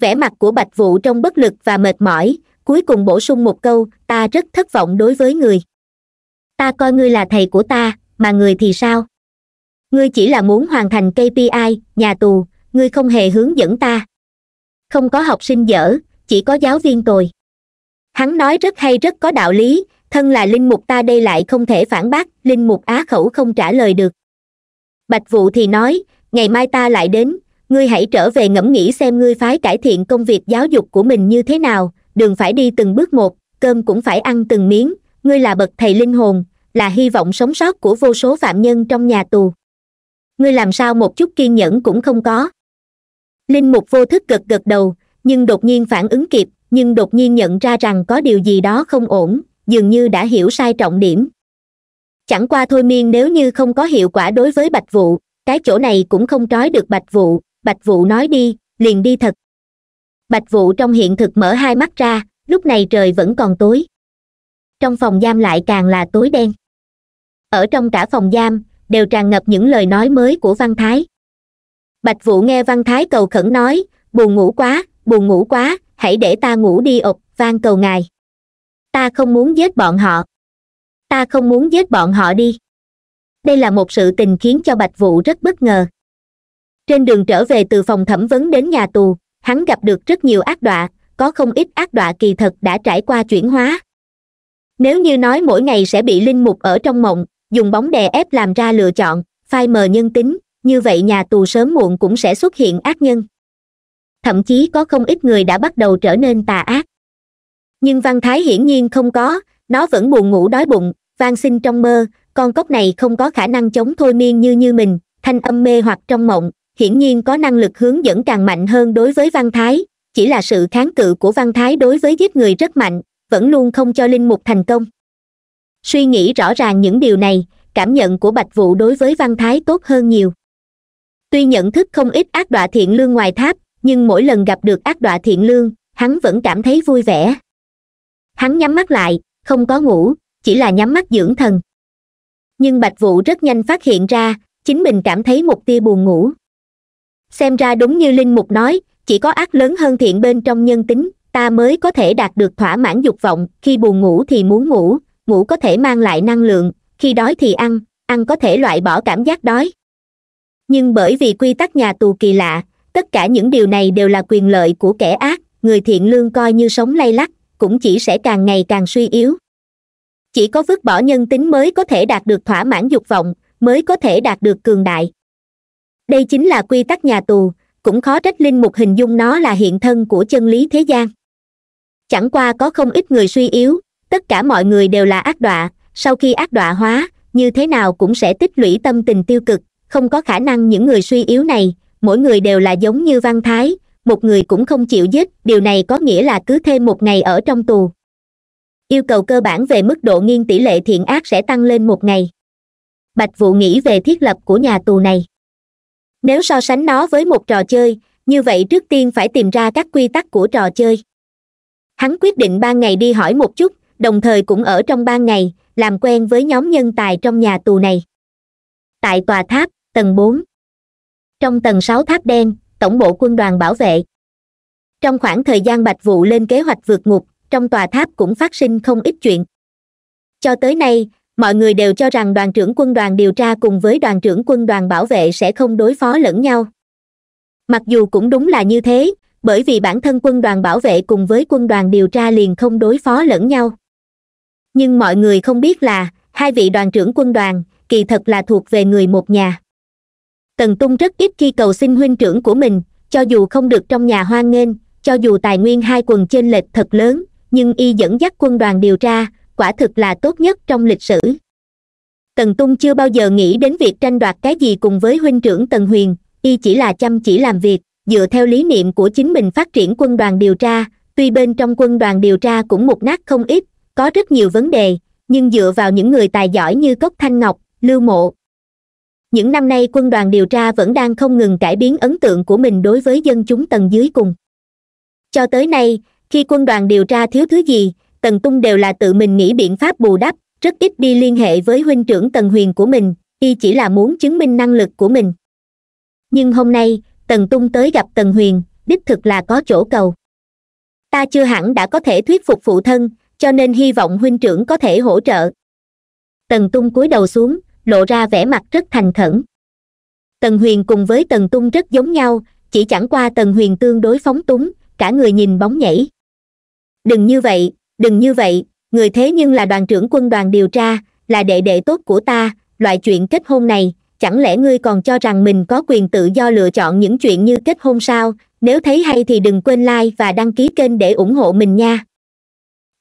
vẻ mặt của bạch Vũ trong bất lực và mệt mỏi cuối cùng bổ sung một câu ta rất thất vọng đối với người ta coi ngươi là thầy của ta mà người thì sao ngươi chỉ là muốn hoàn thành kpi nhà tù ngươi không hề hướng dẫn ta không có học sinh dở chỉ có giáo viên tồi hắn nói rất hay rất có đạo lý thân là linh mục ta đây lại không thể phản bác linh mục á khẩu không trả lời được bạch Vũ thì nói ngày mai ta lại đến ngươi hãy trở về ngẫm nghĩ xem ngươi phái cải thiện công việc giáo dục của mình như thế nào Đừng phải đi từng bước một cơm cũng phải ăn từng miếng ngươi là bậc thầy linh hồn là hy vọng sống sót của vô số phạm nhân trong nhà tù ngươi làm sao một chút kiên nhẫn cũng không có linh mục vô thức gật gật đầu nhưng đột nhiên phản ứng kịp nhưng đột nhiên nhận ra rằng có điều gì đó không ổn dường như đã hiểu sai trọng điểm chẳng qua thôi miên nếu như không có hiệu quả đối với bạch vụ cái chỗ này cũng không trói được bạch vụ bạch vụ nói đi liền đi thật bạch vụ trong hiện thực mở hai mắt ra lúc này trời vẫn còn tối trong phòng giam lại càng là tối đen ở trong cả phòng giam đều tràn ngập những lời nói mới của văn thái bạch vụ nghe văn thái cầu khẩn nói buồn ngủ quá buồn ngủ quá hãy để ta ngủ đi ộc van cầu ngài ta không muốn giết bọn họ ta không muốn giết bọn họ đi đây là một sự tình khiến cho bạch vũ rất bất ngờ trên đường trở về từ phòng thẩm vấn đến nhà tù hắn gặp được rất nhiều ác đọa có không ít ác đọa kỳ thật đã trải qua chuyển hóa nếu như nói mỗi ngày sẽ bị linh mục ở trong mộng dùng bóng đè ép làm ra lựa chọn phai mờ nhân tính như vậy nhà tù sớm muộn cũng sẽ xuất hiện ác nhân thậm chí có không ít người đã bắt đầu trở nên tà ác nhưng văn thái hiển nhiên không có nó vẫn buồn ngủ đói bụng van xin trong mơ con cốc này không có khả năng chống thôi miên như như mình thanh âm mê hoặc trong mộng hiển nhiên có năng lực hướng dẫn càng mạnh hơn đối với văn thái chỉ là sự kháng cự của văn thái đối với giết người rất mạnh vẫn luôn không cho linh mục thành công suy nghĩ rõ ràng những điều này cảm nhận của bạch vũ đối với văn thái tốt hơn nhiều tuy nhận thức không ít ác đọa thiện lương ngoài tháp nhưng mỗi lần gặp được ác đọa thiện lương hắn vẫn cảm thấy vui vẻ hắn nhắm mắt lại không có ngủ chỉ là nhắm mắt dưỡng thần nhưng bạch vũ rất nhanh phát hiện ra chính mình cảm thấy một tia buồn ngủ xem ra đúng như linh mục nói chỉ có ác lớn hơn thiện bên trong nhân tính ta mới có thể đạt được thỏa mãn dục vọng khi buồn ngủ thì muốn ngủ ngủ có thể mang lại năng lượng khi đói thì ăn ăn có thể loại bỏ cảm giác đói nhưng bởi vì quy tắc nhà tù kỳ lạ tất cả những điều này đều là quyền lợi của kẻ ác người thiện lương coi như sống lay lắc cũng chỉ sẽ càng ngày càng suy yếu chỉ có vứt bỏ nhân tính mới có thể đạt được thỏa mãn dục vọng mới có thể đạt được cường đại đây chính là quy tắc nhà tù cũng khó trách linh mục hình dung nó là hiện thân của chân lý thế gian chẳng qua có không ít người suy yếu tất cả mọi người đều là ác đọa sau khi ác đọa hóa như thế nào cũng sẽ tích lũy tâm tình tiêu cực không có khả năng những người suy yếu này mỗi người đều là giống như văn thái một người cũng không chịu giết điều này có nghĩa là cứ thêm một ngày ở trong tù yêu cầu cơ bản về mức độ nghiêng tỷ lệ thiện ác sẽ tăng lên một ngày bạch Vũ nghĩ về thiết lập của nhà tù này nếu so sánh nó với một trò chơi như vậy trước tiên phải tìm ra các quy tắc của trò chơi hắn quyết định ban ngày đi hỏi một chút đồng thời cũng ở trong ban ngày làm quen với nhóm nhân tài trong nhà tù này tại tòa tháp tầng bốn trong tầng sáu tháp đen tổng bộ quân đoàn bảo vệ trong khoảng thời gian bạch Vũ lên kế hoạch vượt ngục trong tòa tháp cũng phát sinh không ít chuyện cho tới nay mọi người đều cho rằng đoàn trưởng quân đoàn điều tra cùng với đoàn trưởng quân đoàn bảo vệ sẽ không đối phó lẫn nhau mặc dù cũng đúng là như thế bởi vì bản thân quân đoàn bảo vệ cùng với quân đoàn điều tra liền không đối phó lẫn nhau nhưng mọi người không biết là hai vị đoàn trưởng quân đoàn kỳ thật là thuộc về người một nhà tần tung rất ít khi cầu xin huynh trưởng của mình cho dù không được trong nhà hoan nghênh cho dù tài nguyên hai quần chênh lệch thật lớn nhưng y dẫn dắt quân đoàn điều tra quả thực là tốt nhất trong lịch sử tần tung chưa bao giờ nghĩ đến việc tranh đoạt cái gì cùng với huynh trưởng tần huyền y chỉ là chăm chỉ làm việc dựa theo lý niệm của chính mình phát triển quân đoàn điều tra tuy bên trong quân đoàn điều tra cũng một nát không ít có rất nhiều vấn đề nhưng dựa vào những người tài giỏi như cốc thanh ngọc lưu mộ những năm nay quân đoàn điều tra vẫn đang không ngừng cải biến ấn tượng của mình đối với dân chúng tầng dưới cùng cho tới nay khi quân đoàn điều tra thiếu thứ gì tần tung đều là tự mình nghĩ biện pháp bù đắp rất ít đi liên hệ với huynh trưởng tần huyền của mình y chỉ là muốn chứng minh năng lực của mình nhưng hôm nay tần tung tới gặp tần huyền đích thực là có chỗ cầu ta chưa hẳn đã có thể thuyết phục phụ thân cho nên hy vọng huynh trưởng có thể hỗ trợ tần tung cúi đầu xuống lộ ra vẻ mặt rất thành khẩn tần huyền cùng với tần tung rất giống nhau chỉ chẳng qua tần huyền tương đối phóng túng cả người nhìn bóng nhảy đừng như vậy đừng như vậy người thế nhưng là đoàn trưởng quân đoàn điều tra là đệ đệ tốt của ta loại chuyện kết hôn này chẳng lẽ ngươi còn cho rằng mình có quyền tự do lựa chọn những chuyện như kết hôn sao nếu thấy hay thì đừng quên like và đăng ký kênh để ủng hộ mình nha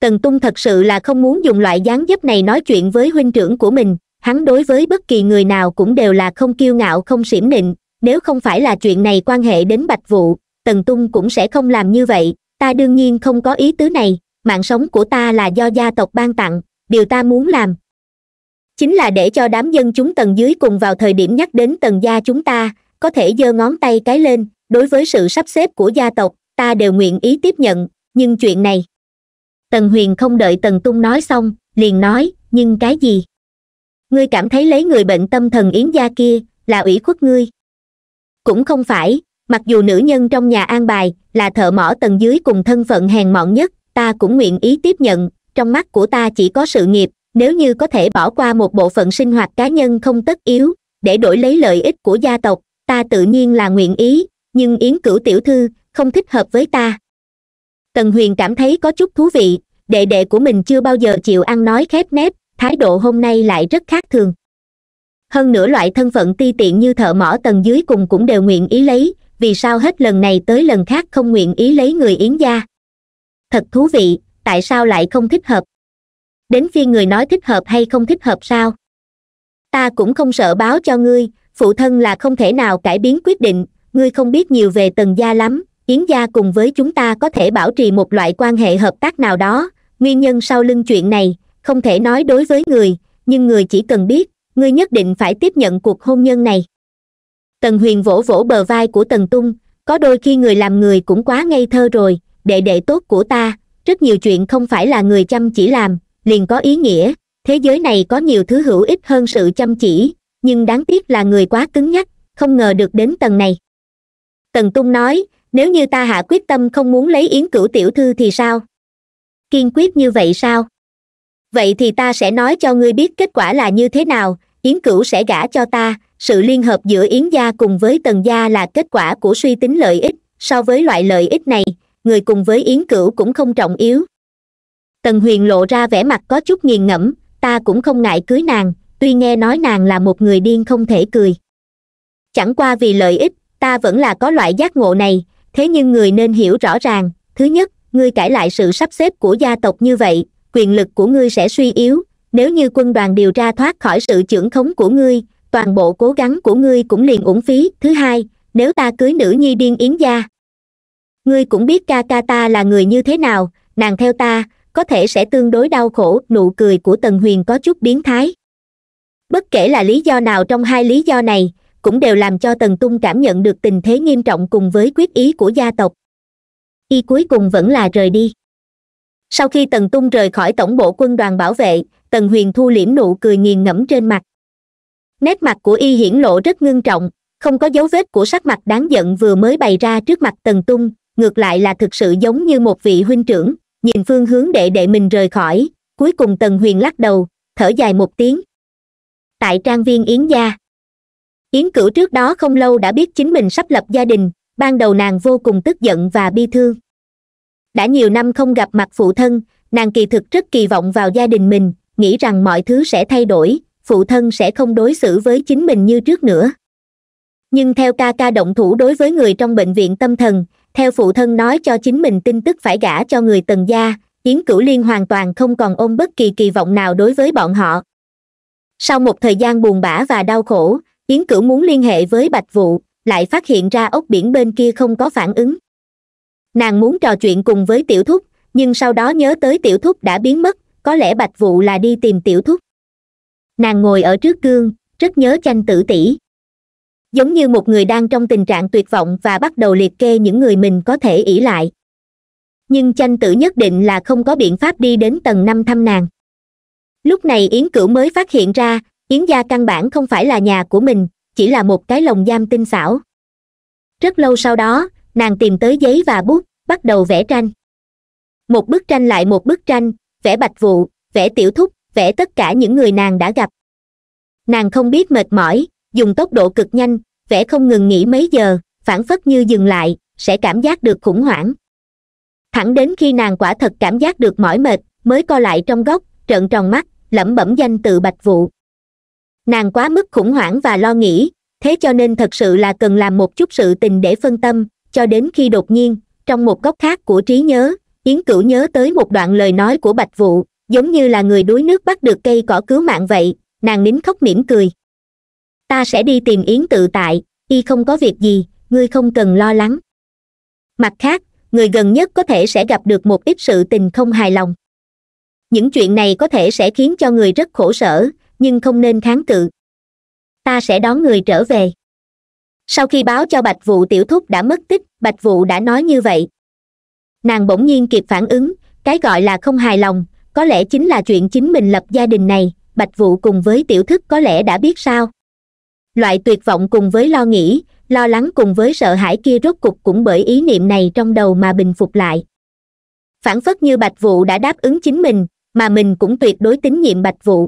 tần tung thật sự là không muốn dùng loại dáng dấp này nói chuyện với huynh trưởng của mình hắn đối với bất kỳ người nào cũng đều là không kiêu ngạo không xỉm nịnh nếu không phải là chuyện này quan hệ đến bạch vụ tần tung cũng sẽ không làm như vậy ta đương nhiên không có ý tứ này mạng sống của ta là do gia tộc ban tặng điều ta muốn làm chính là để cho đám dân chúng tầng dưới cùng vào thời điểm nhắc đến tầng gia chúng ta có thể giơ ngón tay cái lên đối với sự sắp xếp của gia tộc ta đều nguyện ý tiếp nhận nhưng chuyện này tần huyền không đợi tần tung nói xong liền nói nhưng cái gì ngươi cảm thấy lấy người bệnh tâm thần yến gia kia là ủy khuất ngươi cũng không phải mặc dù nữ nhân trong nhà an bài là thợ mỏ tầng dưới cùng thân phận hèn mọn nhất ta cũng nguyện ý tiếp nhận trong mắt của ta chỉ có sự nghiệp nếu như có thể bỏ qua một bộ phận sinh hoạt cá nhân không tất yếu để đổi lấy lợi ích của gia tộc ta tự nhiên là nguyện ý nhưng yến cửu tiểu thư không thích hợp với ta tần huyền cảm thấy có chút thú vị đệ đệ của mình chưa bao giờ chịu ăn nói khép nép thái độ hôm nay lại rất khác thường hơn nữa loại thân phận ti tiện như thợ mỏ tầng dưới cùng cũng đều nguyện ý lấy vì sao hết lần này tới lần khác không nguyện ý lấy người yến gia thật thú vị tại sao lại không thích hợp đến khi người nói thích hợp hay không thích hợp sao ta cũng không sợ báo cho ngươi phụ thân là không thể nào cải biến quyết định ngươi không biết nhiều về tần gia lắm yến gia cùng với chúng ta có thể bảo trì một loại quan hệ hợp tác nào đó nguyên nhân sau lưng chuyện này không thể nói đối với người nhưng người chỉ cần biết ngươi nhất định phải tiếp nhận cuộc hôn nhân này tần huyền vỗ vỗ bờ vai của tần tung có đôi khi người làm người cũng quá ngây thơ rồi đệ đệ tốt của ta rất nhiều chuyện không phải là người chăm chỉ làm liền có ý nghĩa thế giới này có nhiều thứ hữu ích hơn sự chăm chỉ nhưng đáng tiếc là người quá cứng nhắc không ngờ được đến tầng này tần tung nói nếu như ta hạ quyết tâm không muốn lấy yến cửu tiểu thư thì sao kiên quyết như vậy sao vậy thì ta sẽ nói cho ngươi biết kết quả là như thế nào yến cửu sẽ gả cho ta sự liên hợp giữa yến gia cùng với tần gia là kết quả của suy tính lợi ích so với loại lợi ích này người cùng với yến cửu cũng không trọng yếu tần huyền lộ ra vẻ mặt có chút nghiền ngẫm ta cũng không ngại cưới nàng tuy nghe nói nàng là một người điên không thể cười chẳng qua vì lợi ích ta vẫn là có loại giác ngộ này thế nhưng người nên hiểu rõ ràng thứ nhất ngươi cải lại sự sắp xếp của gia tộc như vậy quyền lực của ngươi sẽ suy yếu nếu như quân đoàn điều tra thoát khỏi sự trưởng khống của ngươi toàn bộ cố gắng của ngươi cũng liền uổng phí thứ hai nếu ta cưới nữ nhi điên yến gia ngươi cũng biết ca ca ta là người như thế nào nàng theo ta có thể sẽ tương đối đau khổ nụ cười của tần huyền có chút biến thái bất kể là lý do nào trong hai lý do này cũng đều làm cho tần tung cảm nhận được tình thế nghiêm trọng cùng với quyết ý của gia tộc y cuối cùng vẫn là rời đi sau khi tần tung rời khỏi tổng bộ quân đoàn bảo vệ tần huyền thu liễm nụ cười nghiền ngẫm trên mặt nét mặt của y hiển lộ rất ngưng trọng không có dấu vết của sắc mặt đáng giận vừa mới bày ra trước mặt tần tung ngược lại là thực sự giống như một vị huynh trưởng nhìn phương hướng đệ đệ mình rời khỏi cuối cùng tần huyền lắc đầu thở dài một tiếng tại trang viên yến gia yến cửu trước đó không lâu đã biết chính mình sắp lập gia đình ban đầu nàng vô cùng tức giận và bi thương đã nhiều năm không gặp mặt phụ thân nàng kỳ thực rất kỳ vọng vào gia đình mình nghĩ rằng mọi thứ sẽ thay đổi phụ thân sẽ không đối xử với chính mình như trước nữa nhưng theo ca ca động thủ đối với người trong bệnh viện tâm thần theo phụ thân nói cho chính mình tin tức phải gả cho người tần gia yến cửu liên hoàn toàn không còn ôm bất kỳ kỳ vọng nào đối với bọn họ sau một thời gian buồn bã và đau khổ yến cửu muốn liên hệ với bạch vụ lại phát hiện ra ốc biển bên kia không có phản ứng nàng muốn trò chuyện cùng với tiểu thúc nhưng sau đó nhớ tới tiểu thúc đã biến mất có lẽ bạch vụ là đi tìm tiểu thúc nàng ngồi ở trước gương rất nhớ chanh tử tỷ giống như một người đang trong tình trạng tuyệt vọng và bắt đầu liệt kê những người mình có thể ỷ lại nhưng chanh tử nhất định là không có biện pháp đi đến tầng năm thăm nàng lúc này yến cửu mới phát hiện ra yến gia căn bản không phải là nhà của mình chỉ là một cái lồng giam tinh xảo rất lâu sau đó nàng tìm tới giấy và bút bắt đầu vẽ tranh một bức tranh lại một bức tranh vẽ bạch vụ vẽ tiểu thúc vẽ tất cả những người nàng đã gặp nàng không biết mệt mỏi dùng tốc độ cực nhanh vẽ không ngừng nghỉ mấy giờ phản phất như dừng lại sẽ cảm giác được khủng hoảng thẳng đến khi nàng quả thật cảm giác được mỏi mệt mới co lại trong góc trợn tròn mắt lẩm bẩm danh từ bạch vụ nàng quá mức khủng hoảng và lo nghĩ thế cho nên thật sự là cần làm một chút sự tình để phân tâm cho đến khi đột nhiên trong một góc khác của trí nhớ yến cửu nhớ tới một đoạn lời nói của bạch vụ giống như là người đuối nước bắt được cây cỏ cứu mạng vậy nàng nín khóc mỉm cười ta sẽ đi tìm yến tự tại y không có việc gì ngươi không cần lo lắng mặt khác người gần nhất có thể sẽ gặp được một ít sự tình không hài lòng những chuyện này có thể sẽ khiến cho người rất khổ sở nhưng không nên kháng cự ta sẽ đón người trở về sau khi báo cho bạch vụ tiểu thúc đã mất tích bạch vụ đã nói như vậy nàng bỗng nhiên kịp phản ứng cái gọi là không hài lòng có lẽ chính là chuyện chính mình lập gia đình này bạch vũ cùng với tiểu thức có lẽ đã biết sao loại tuyệt vọng cùng với lo nghĩ lo lắng cùng với sợ hãi kia rốt cục cũng bởi ý niệm này trong đầu mà bình phục lại phản phất như bạch vũ đã đáp ứng chính mình mà mình cũng tuyệt đối tín nhiệm bạch vũ.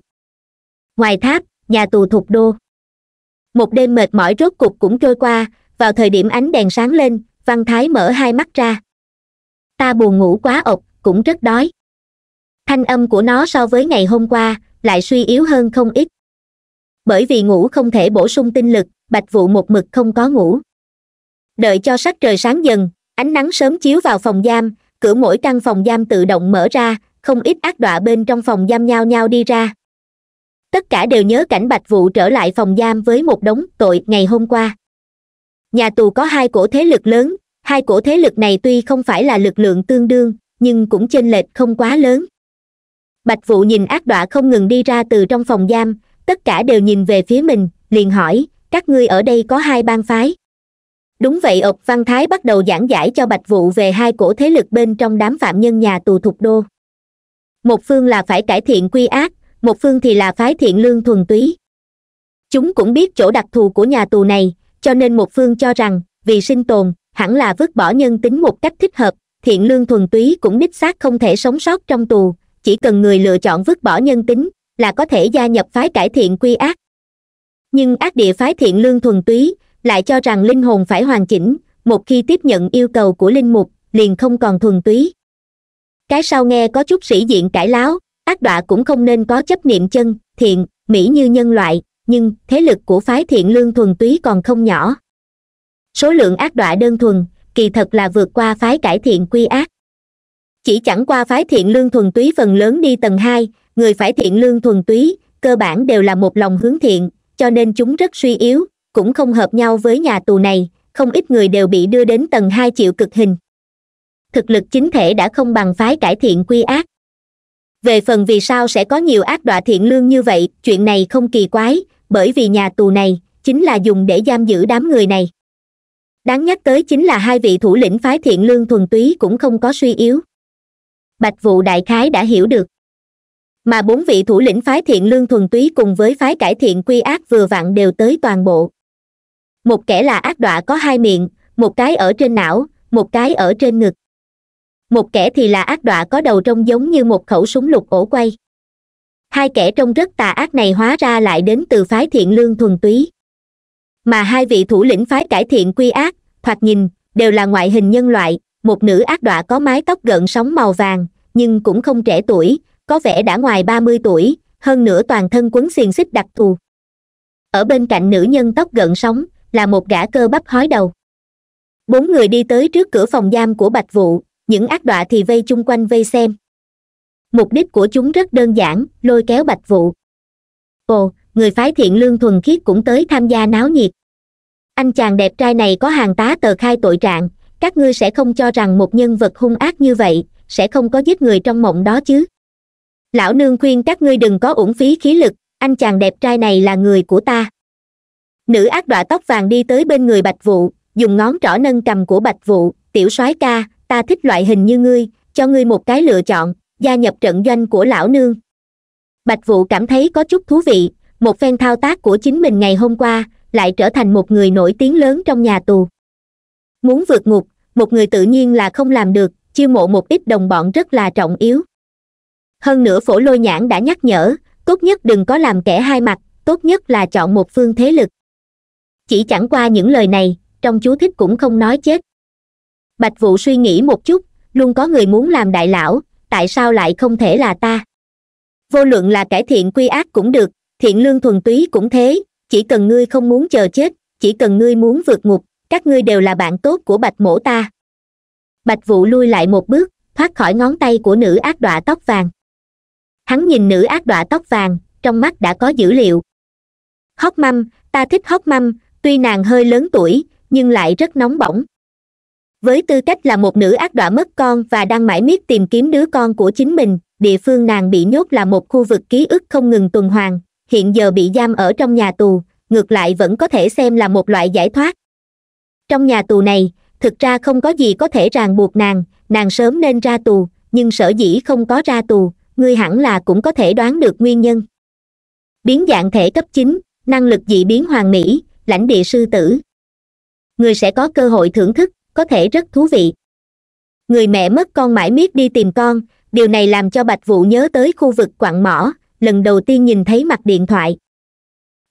ngoài tháp nhà tù thuộc đô một đêm mệt mỏi rốt cục cũng trôi qua vào thời điểm ánh đèn sáng lên văn thái mở hai mắt ra ta buồn ngủ quá ộc cũng rất đói thanh âm của nó so với ngày hôm qua lại suy yếu hơn không ít bởi vì ngủ không thể bổ sung tinh lực bạch vụ một mực không có ngủ đợi cho sắc trời sáng dần ánh nắng sớm chiếu vào phòng giam cửa mỗi căn phòng giam tự động mở ra không ít ác đọa bên trong phòng giam nhao nhau đi ra tất cả đều nhớ cảnh bạch vụ trở lại phòng giam với một đống tội ngày hôm qua nhà tù có hai cổ thế lực lớn hai cổ thế lực này tuy không phải là lực lượng tương đương nhưng cũng chênh lệch không quá lớn bạch vụ nhìn ác đọa không ngừng đi ra từ trong phòng giam tất cả đều nhìn về phía mình liền hỏi các ngươi ở đây có hai bang phái đúng vậy ộc văn thái bắt đầu giảng giải cho bạch vụ về hai cổ thế lực bên trong đám phạm nhân nhà tù thục đô một phương là phải cải thiện quy ác một phương thì là phái thiện lương thuần túy chúng cũng biết chỗ đặc thù của nhà tù này cho nên một phương cho rằng vì sinh tồn hẳn là vứt bỏ nhân tính một cách thích hợp thiện lương thuần túy cũng đích xác không thể sống sót trong tù chỉ cần người lựa chọn vứt bỏ nhân tính là có thể gia nhập phái cải thiện quy ác nhưng ác địa phái thiện lương thuần túy lại cho rằng linh hồn phải hoàn chỉnh một khi tiếp nhận yêu cầu của linh mục liền không còn thuần túy cái sau nghe có chút sĩ diện cải láo ác đọa cũng không nên có chấp niệm chân thiện mỹ như nhân loại nhưng thế lực của phái thiện lương thuần túy còn không nhỏ số lượng ác đọa đơn thuần kỳ thật là vượt qua phái cải thiện quy ác chỉ chẳng qua phái thiện lương thuần túy phần lớn đi tầng hai người phải thiện lương thuần túy cơ bản đều là một lòng hướng thiện cho nên chúng rất suy yếu cũng không hợp nhau với nhà tù này không ít người đều bị đưa đến tầng hai chịu cực hình thực lực chính thể đã không bằng phái cải thiện quy ác về phần vì sao sẽ có nhiều ác đọa thiện lương như vậy chuyện này không kỳ quái bởi vì nhà tù này chính là dùng để giam giữ đám người này đáng nhắc tới chính là hai vị thủ lĩnh phái thiện lương thuần túy cũng không có suy yếu bạch vụ đại khái đã hiểu được mà bốn vị thủ lĩnh phái thiện lương thuần túy cùng với phái cải thiện quy ác vừa vặn đều tới toàn bộ một kẻ là ác đọa có hai miệng một cái ở trên não một cái ở trên ngực một kẻ thì là ác đọa có đầu trông giống như một khẩu súng lục ổ quay hai kẻ trông rất tà ác này hóa ra lại đến từ phái thiện lương thuần túy mà hai vị thủ lĩnh phái cải thiện quy ác thoạt nhìn đều là ngoại hình nhân loại một nữ ác đọa có mái tóc gợn sóng màu vàng nhưng cũng không trẻ tuổi có vẻ đã ngoài ba mươi tuổi hơn nữa toàn thân quấn xiềng xích đặc thù ở bên cạnh nữ nhân tóc gợn sóng là một gã cơ bắp hói đầu bốn người đi tới trước cửa phòng giam của bạch vụ những ác đọa thì vây chung quanh vây xem mục đích của chúng rất đơn giản lôi kéo bạch vụ ồ người phái thiện lương thuần khiết cũng tới tham gia náo nhiệt anh chàng đẹp trai này có hàng tá tờ khai tội trạng các ngươi sẽ không cho rằng một nhân vật hung ác như vậy sẽ không có giết người trong mộng đó chứ lão nương khuyên các ngươi đừng có uổng phí khí lực anh chàng đẹp trai này là người của ta nữ ác đọa tóc vàng đi tới bên người bạch vụ dùng ngón trỏ nâng cầm của bạch vụ tiểu soái ca ta thích loại hình như ngươi cho ngươi một cái lựa chọn gia nhập trận doanh của lão nương bạch vụ cảm thấy có chút thú vị một phen thao tác của chính mình ngày hôm qua lại trở thành một người nổi tiếng lớn trong nhà tù muốn vượt ngục một người tự nhiên là không làm được chiêu mộ một ít đồng bọn rất là trọng yếu hơn nữa phổ lôi nhãn đã nhắc nhở tốt nhất đừng có làm kẻ hai mặt tốt nhất là chọn một phương thế lực chỉ chẳng qua những lời này trong chú thích cũng không nói chết bạch vụ suy nghĩ một chút luôn có người muốn làm đại lão tại sao lại không thể là ta vô luận là cải thiện quy ác cũng được thiện lương thuần túy cũng thế chỉ cần ngươi không muốn chờ chết chỉ cần ngươi muốn vượt ngục các ngươi đều là bạn tốt của bạch mổ ta bạch vụ lui lại một bước thoát khỏi ngón tay của nữ ác đọa tóc vàng hắn nhìn nữ ác đọa tóc vàng trong mắt đã có dữ liệu hóc mâm, ta thích hóc mâm. tuy nàng hơi lớn tuổi nhưng lại rất nóng bỏng với tư cách là một nữ ác đọa mất con và đang mãi miết tìm kiếm đứa con của chính mình địa phương nàng bị nhốt là một khu vực ký ức không ngừng tuần hoàn hiện giờ bị giam ở trong nhà tù ngược lại vẫn có thể xem là một loại giải thoát trong nhà tù này thực ra không có gì có thể ràng buộc nàng nàng sớm nên ra tù nhưng sở dĩ không có ra tù ngươi hẳn là cũng có thể đoán được nguyên nhân biến dạng thể cấp chín năng lực dị biến hoàng mỹ lãnh địa sư tử người sẽ có cơ hội thưởng thức có thể rất thú vị người mẹ mất con mãi miết đi tìm con điều này làm cho bạch vũ nhớ tới khu vực quặng mỏ lần đầu tiên nhìn thấy mặt điện thoại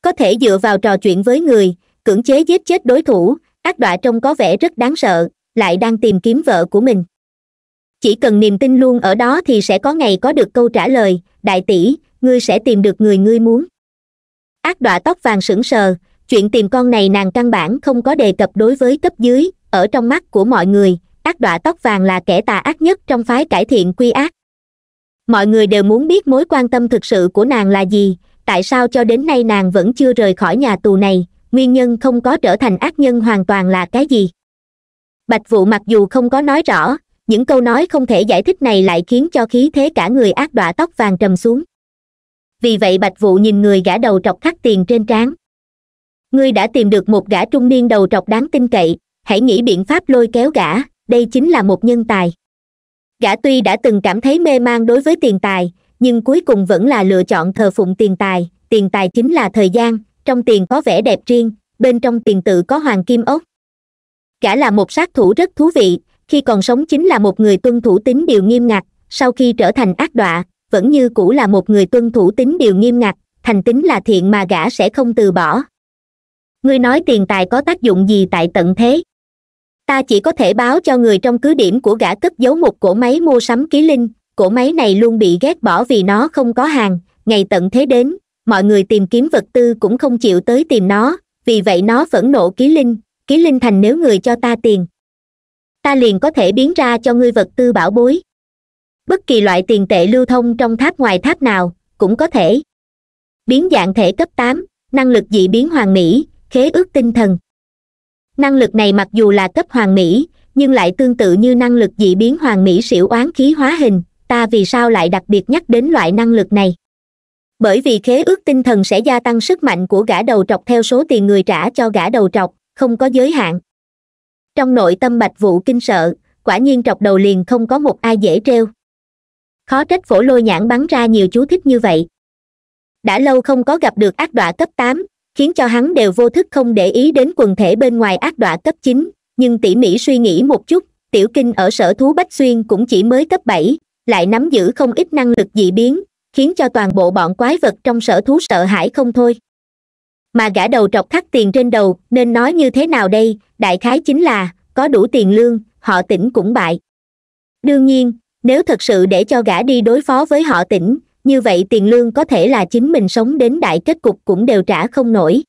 có thể dựa vào trò chuyện với người cưỡng chế giết chết đối thủ ác đọa trông có vẻ rất đáng sợ lại đang tìm kiếm vợ của mình chỉ cần niềm tin luôn ở đó thì sẽ có ngày có được câu trả lời đại tỷ ngươi sẽ tìm được người ngươi muốn ác đọa tóc vàng sững sờ chuyện tìm con này nàng căn bản không có đề cập đối với cấp dưới ở trong mắt của mọi người ác đọa tóc vàng là kẻ tà ác nhất trong phái cải thiện quy ác mọi người đều muốn biết mối quan tâm thực sự của nàng là gì tại sao cho đến nay nàng vẫn chưa rời khỏi nhà tù này nguyên nhân không có trở thành ác nhân hoàn toàn là cái gì bạch Vũ mặc dù không có nói rõ những câu nói không thể giải thích này lại khiến cho khí thế cả người ác đọa tóc vàng trầm xuống vì vậy bạch Vũ nhìn người gã đầu trọc khắc tiền trên trán ngươi đã tìm được một gã trung niên đầu trọc đáng tin cậy hãy nghĩ biện pháp lôi kéo gã đây chính là một nhân tài gã tuy đã từng cảm thấy mê mang đối với tiền tài nhưng cuối cùng vẫn là lựa chọn thờ phụng tiền tài tiền tài chính là thời gian trong tiền có vẻ đẹp riêng bên trong tiền tự có hoàng kim ốc gã là một sát thủ rất thú vị khi còn sống chính là một người tuân thủ tín điều nghiêm ngặt sau khi trở thành ác đọa vẫn như cũ là một người tuân thủ tín điều nghiêm ngặt thành tính là thiện mà gã sẽ không từ bỏ ngươi nói tiền tài có tác dụng gì tại tận thế ta chỉ có thể báo cho người trong cứ điểm của gã cất giấu một cỗ máy mua sắm ký linh cỗ máy này luôn bị ghét bỏ vì nó không có hàng ngày tận thế đến mọi người tìm kiếm vật tư cũng không chịu tới tìm nó vì vậy nó phẫn nộ ký linh ký linh thành nếu người cho ta tiền ta liền có thể biến ra cho ngươi vật tư bảo bối bất kỳ loại tiền tệ lưu thông trong tháp ngoài tháp nào cũng có thể biến dạng thể cấp tám năng lực dị biến hoàng mỹ khế ước tinh thần năng lực này mặc dù là cấp hoàng mỹ nhưng lại tương tự như năng lực dị biến hoàng mỹ xỉu oán khí hóa hình ta vì sao lại đặc biệt nhắc đến loại năng lực này bởi vì khế ước tinh thần sẽ gia tăng sức mạnh của gã đầu trọc theo số tiền người trả cho gã đầu trọc không có giới hạn trong nội tâm bạch vụ kinh sợ quả nhiên trọc đầu liền không có một ai dễ treo khó trách phổ lôi nhãn bắn ra nhiều chú thích như vậy đã lâu không có gặp được ác đọa cấp tám khiến cho hắn đều vô thức không để ý đến quần thể bên ngoài ác đọa cấp chín nhưng tỉ mỉ suy nghĩ một chút tiểu kinh ở sở thú bách xuyên cũng chỉ mới cấp bảy lại nắm giữ không ít năng lực dị biến khiến cho toàn bộ bọn quái vật trong sở thú sợ hãi không thôi mà gã đầu trọc khắc tiền trên đầu nên nói như thế nào đây đại khái chính là có đủ tiền lương họ tỉnh cũng bại đương nhiên nếu thật sự để cho gã đi đối phó với họ tỉnh như vậy tiền lương có thể là chính mình sống đến đại kết cục cũng đều trả không nổi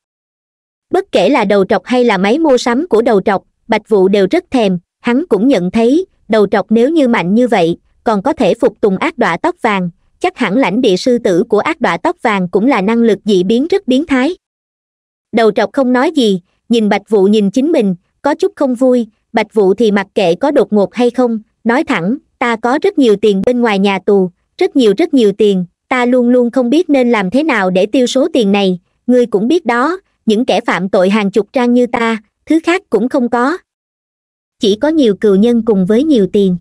bất kể là đầu trọc hay là máy mua sắm của đầu trọc bạch vũ đều rất thèm hắn cũng nhận thấy đầu trọc nếu như mạnh như vậy còn có thể phục tùng ác đọa tóc vàng chắc hẳn lãnh địa sư tử của ác đọa tóc vàng cũng là năng lực dị biến rất biến thái đầu trọc không nói gì nhìn bạch vụ nhìn chính mình có chút không vui bạch vụ thì mặc kệ có đột ngột hay không nói thẳng ta có rất nhiều tiền bên ngoài nhà tù rất nhiều rất nhiều tiền ta luôn luôn không biết nên làm thế nào để tiêu số tiền này ngươi cũng biết đó những kẻ phạm tội hàng chục trang như ta thứ khác cũng không có chỉ có nhiều cừu nhân cùng với nhiều tiền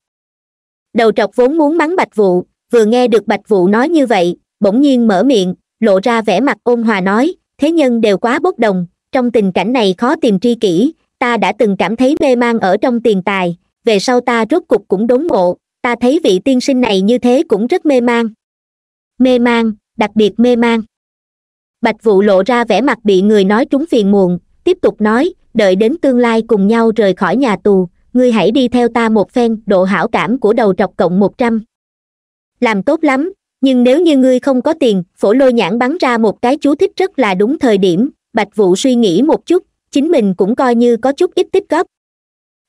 đầu trọc vốn muốn mắng bạch vụ vừa nghe được bạch vụ nói như vậy bỗng nhiên mở miệng lộ ra vẻ mặt ôn hòa nói thế nhân đều quá bốc đồng trong tình cảnh này khó tìm tri kỷ ta đã từng cảm thấy mê man ở trong tiền tài về sau ta rốt cục cũng đốn ngộ ta thấy vị tiên sinh này như thế cũng rất mê man mê man đặc biệt mê man bạch vụ lộ ra vẻ mặt bị người nói trúng phiền muộn tiếp tục nói đợi đến tương lai cùng nhau rời khỏi nhà tù ngươi hãy đi theo ta một phen độ hảo cảm của đầu trọc cộng một trăm làm tốt lắm nhưng nếu như ngươi không có tiền phổ lôi nhãn bắn ra một cái chú thích rất là đúng thời điểm bạch vụ suy nghĩ một chút chính mình cũng coi như có chút ít tích góp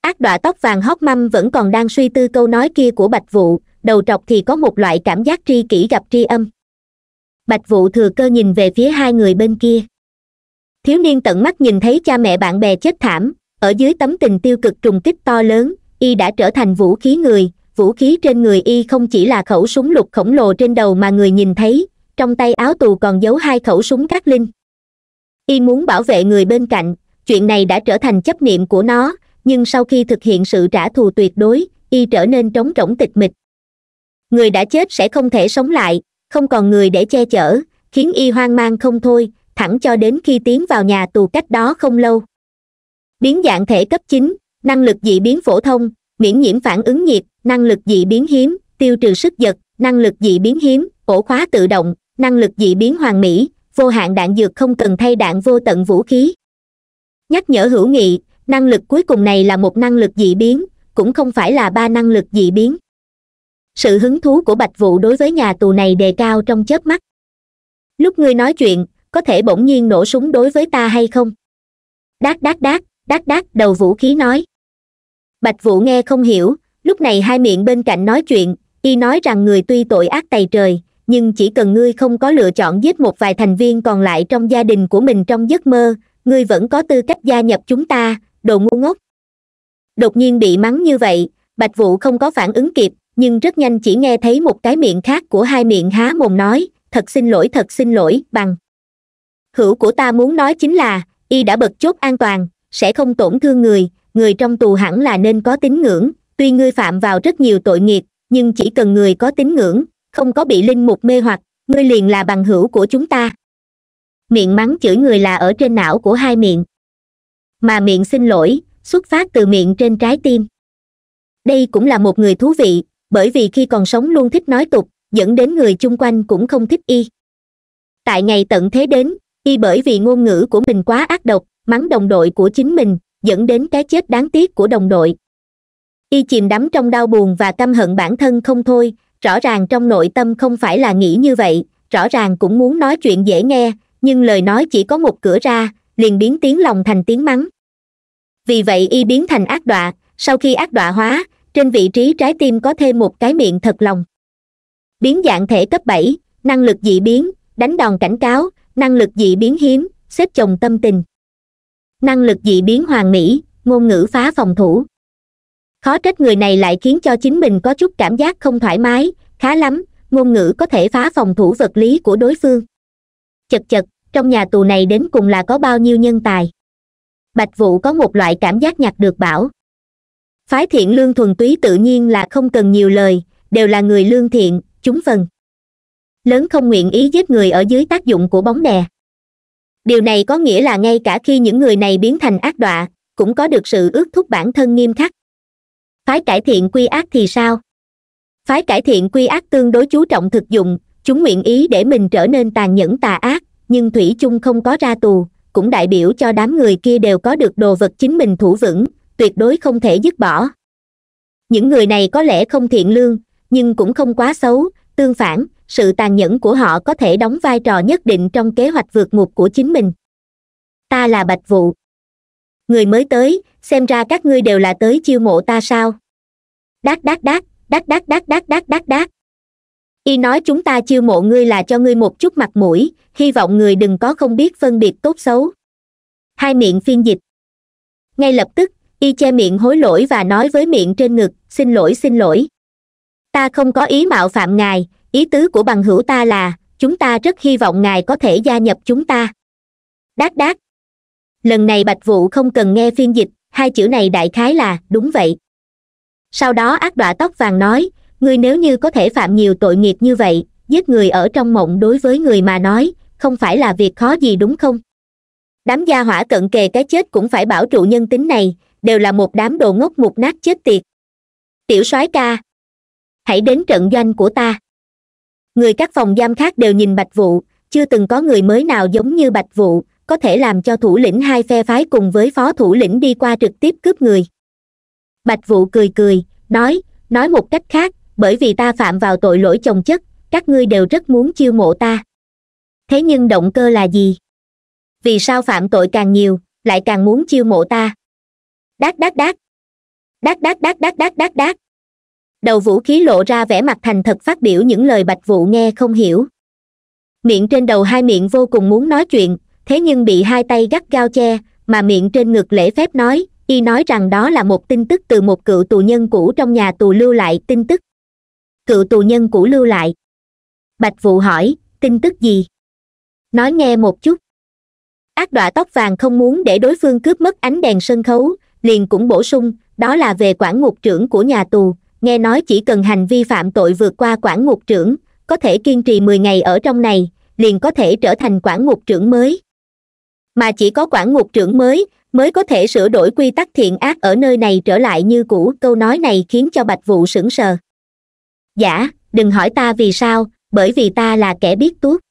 ác đọa tóc vàng hót mâm vẫn còn đang suy tư câu nói kia của bạch vụ đầu trọc thì có một loại cảm giác tri kỷ gặp tri âm bạch vụ thừa cơ nhìn về phía hai người bên kia thiếu niên tận mắt nhìn thấy cha mẹ bạn bè chết thảm ở dưới tấm tình tiêu cực trùng kích to lớn y đã trở thành vũ khí người vũ khí trên người y không chỉ là khẩu súng lục khổng lồ trên đầu mà người nhìn thấy trong tay áo tù còn giấu hai khẩu súng cát linh y muốn bảo vệ người bên cạnh chuyện này đã trở thành chấp niệm của nó nhưng sau khi thực hiện sự trả thù tuyệt đối y trở nên trống rỗng tịch mịch người đã chết sẽ không thể sống lại không còn người để che chở khiến y hoang mang không thôi thẳng cho đến khi tiến vào nhà tù cách đó không lâu biến dạng thể cấp chín năng lực dị biến phổ thông miễn nhiễm phản ứng nhiệt năng lực dị biến hiếm tiêu trừ sức giật năng lực dị biến hiếm ổ khóa tự động năng lực dị biến hoàn mỹ vô hạn đạn dược không cần thay đạn vô tận vũ khí nhắc nhở hữu nghị năng lực cuối cùng này là một năng lực dị biến cũng không phải là ba năng lực dị biến sự hứng thú của bạch vũ đối với nhà tù này đề cao trong chớp mắt lúc ngươi nói chuyện có thể bỗng nhiên nổ súng đối với ta hay không đát đát đát đát đát đầu vũ khí nói bạch vũ nghe không hiểu lúc này hai miệng bên cạnh nói chuyện y nói rằng người tuy tội ác tày trời nhưng chỉ cần ngươi không có lựa chọn giết một vài thành viên còn lại trong gia đình của mình trong giấc mơ ngươi vẫn có tư cách gia nhập chúng ta đồ ngu ngốc đột nhiên bị mắng như vậy bạch vũ không có phản ứng kịp nhưng rất nhanh chỉ nghe thấy một cái miệng khác của hai miệng há mồm nói thật xin lỗi thật xin lỗi bằng hữu của ta muốn nói chính là y đã bật chốt an toàn sẽ không tổn thương người người trong tù hẳn là nên có tín ngưỡng tuy ngươi phạm vào rất nhiều tội nghiệp nhưng chỉ cần người có tín ngưỡng không có bị linh mục mê hoặc ngươi liền là bằng hữu của chúng ta miệng mắng chửi người là ở trên não của hai miệng mà miệng xin lỗi xuất phát từ miệng trên trái tim đây cũng là một người thú vị bởi vì khi còn sống luôn thích nói tục dẫn đến người chung quanh cũng không thích y tại ngày tận thế đến y bởi vì ngôn ngữ của mình quá ác độc mắng đồng đội của chính mình dẫn đến cái chết đáng tiếc của đồng đội y chìm đắm trong đau buồn và căm hận bản thân không thôi rõ ràng trong nội tâm không phải là nghĩ như vậy rõ ràng cũng muốn nói chuyện dễ nghe nhưng lời nói chỉ có một cửa ra liền biến tiếng lòng thành tiếng mắng vì vậy y biến thành ác đọa sau khi ác đọa hóa trên vị trí trái tim có thêm một cái miệng thật lòng biến dạng thể cấp bảy năng lực dị biến đánh đòn cảnh cáo năng lực dị biến hiếm xếp chồng tâm tình năng lực dị biến hoàng mỹ ngôn ngữ phá phòng thủ khó trách người này lại khiến cho chính mình có chút cảm giác không thoải mái khá lắm ngôn ngữ có thể phá phòng thủ vật lý của đối phương chật chật trong nhà tù này đến cùng là có bao nhiêu nhân tài bạch Vũ có một loại cảm giác nhặt được bảo phái thiện lương thuần túy tự nhiên là không cần nhiều lời đều là người lương thiện chúng phần lớn không nguyện ý giết người ở dưới tác dụng của bóng đè điều này có nghĩa là ngay cả khi những người này biến thành ác đọa cũng có được sự ước thúc bản thân nghiêm khắc phái cải thiện quy ác thì sao phái cải thiện quy ác tương đối chú trọng thực dụng chúng nguyện ý để mình trở nên tàn nhẫn tà ác nhưng thủy chung không có ra tù cũng đại biểu cho đám người kia đều có được đồ vật chính mình thủ vững tuyệt đối không thể dứt bỏ những người này có lẽ không thiện lương nhưng cũng không quá xấu tương phản sự tàn nhẫn của họ có thể đóng vai trò nhất định trong kế hoạch vượt ngục của chính mình ta là bạch vụ người mới tới xem ra các ngươi đều là tới chiêu mộ ta sao đát đát đát đát đát đát đát đát đát đát y nói chúng ta chiêu mộ ngươi là cho ngươi một chút mặt mũi hy vọng người đừng có không biết phân biệt tốt xấu hai miệng phiên dịch ngay lập tức y che miệng hối lỗi và nói với miệng trên ngực xin lỗi xin lỗi ta không có ý mạo phạm ngài ý tứ của bằng hữu ta là chúng ta rất hy vọng ngài có thể gia nhập chúng ta đát đát lần này bạch vụ không cần nghe phiên dịch hai chữ này đại khái là đúng vậy sau đó ác đọa tóc vàng nói ngươi nếu như có thể phạm nhiều tội nghiệp như vậy giết người ở trong mộng đối với người mà nói không phải là việc khó gì đúng không đám gia hỏa cận kề cái chết cũng phải bảo trụ nhân tính này đều là một đám đồ ngốc mục nát chết tiệt tiểu soái ca hãy đến trận doanh của ta người các phòng giam khác đều nhìn bạch vụ chưa từng có người mới nào giống như bạch vụ có thể làm cho thủ lĩnh hai phe phái cùng với phó thủ lĩnh đi qua trực tiếp cướp người bạch vụ cười cười nói nói một cách khác bởi vì ta phạm vào tội lỗi chồng chất các ngươi đều rất muốn chiêu mộ ta thế nhưng động cơ là gì vì sao phạm tội càng nhiều lại càng muốn chiêu mộ ta đát đát đát đát đát đát đát đát đát đát đầu vũ khí lộ ra vẻ mặt thành thật phát biểu những lời bạch vụ nghe không hiểu miệng trên đầu hai miệng vô cùng muốn nói chuyện thế nhưng bị hai tay gắt gao che mà miệng trên ngực lễ phép nói y nói rằng đó là một tin tức từ một cựu tù nhân cũ trong nhà tù lưu lại tin tức cựu tù nhân cũ lưu lại bạch vụ hỏi tin tức gì nói nghe một chút ác đọa tóc vàng không muốn để đối phương cướp mất ánh đèn sân khấu liền cũng bổ sung đó là về quản ngục trưởng của nhà tù nghe nói chỉ cần hành vi phạm tội vượt qua quản ngục trưởng có thể kiên trì mười ngày ở trong này liền có thể trở thành quản ngục trưởng mới mà chỉ có quản ngục trưởng mới mới có thể sửa đổi quy tắc thiện ác ở nơi này trở lại như cũ câu nói này khiến cho bạch vụ sững sờ giả dạ, đừng hỏi ta vì sao bởi vì ta là kẻ biết tuốt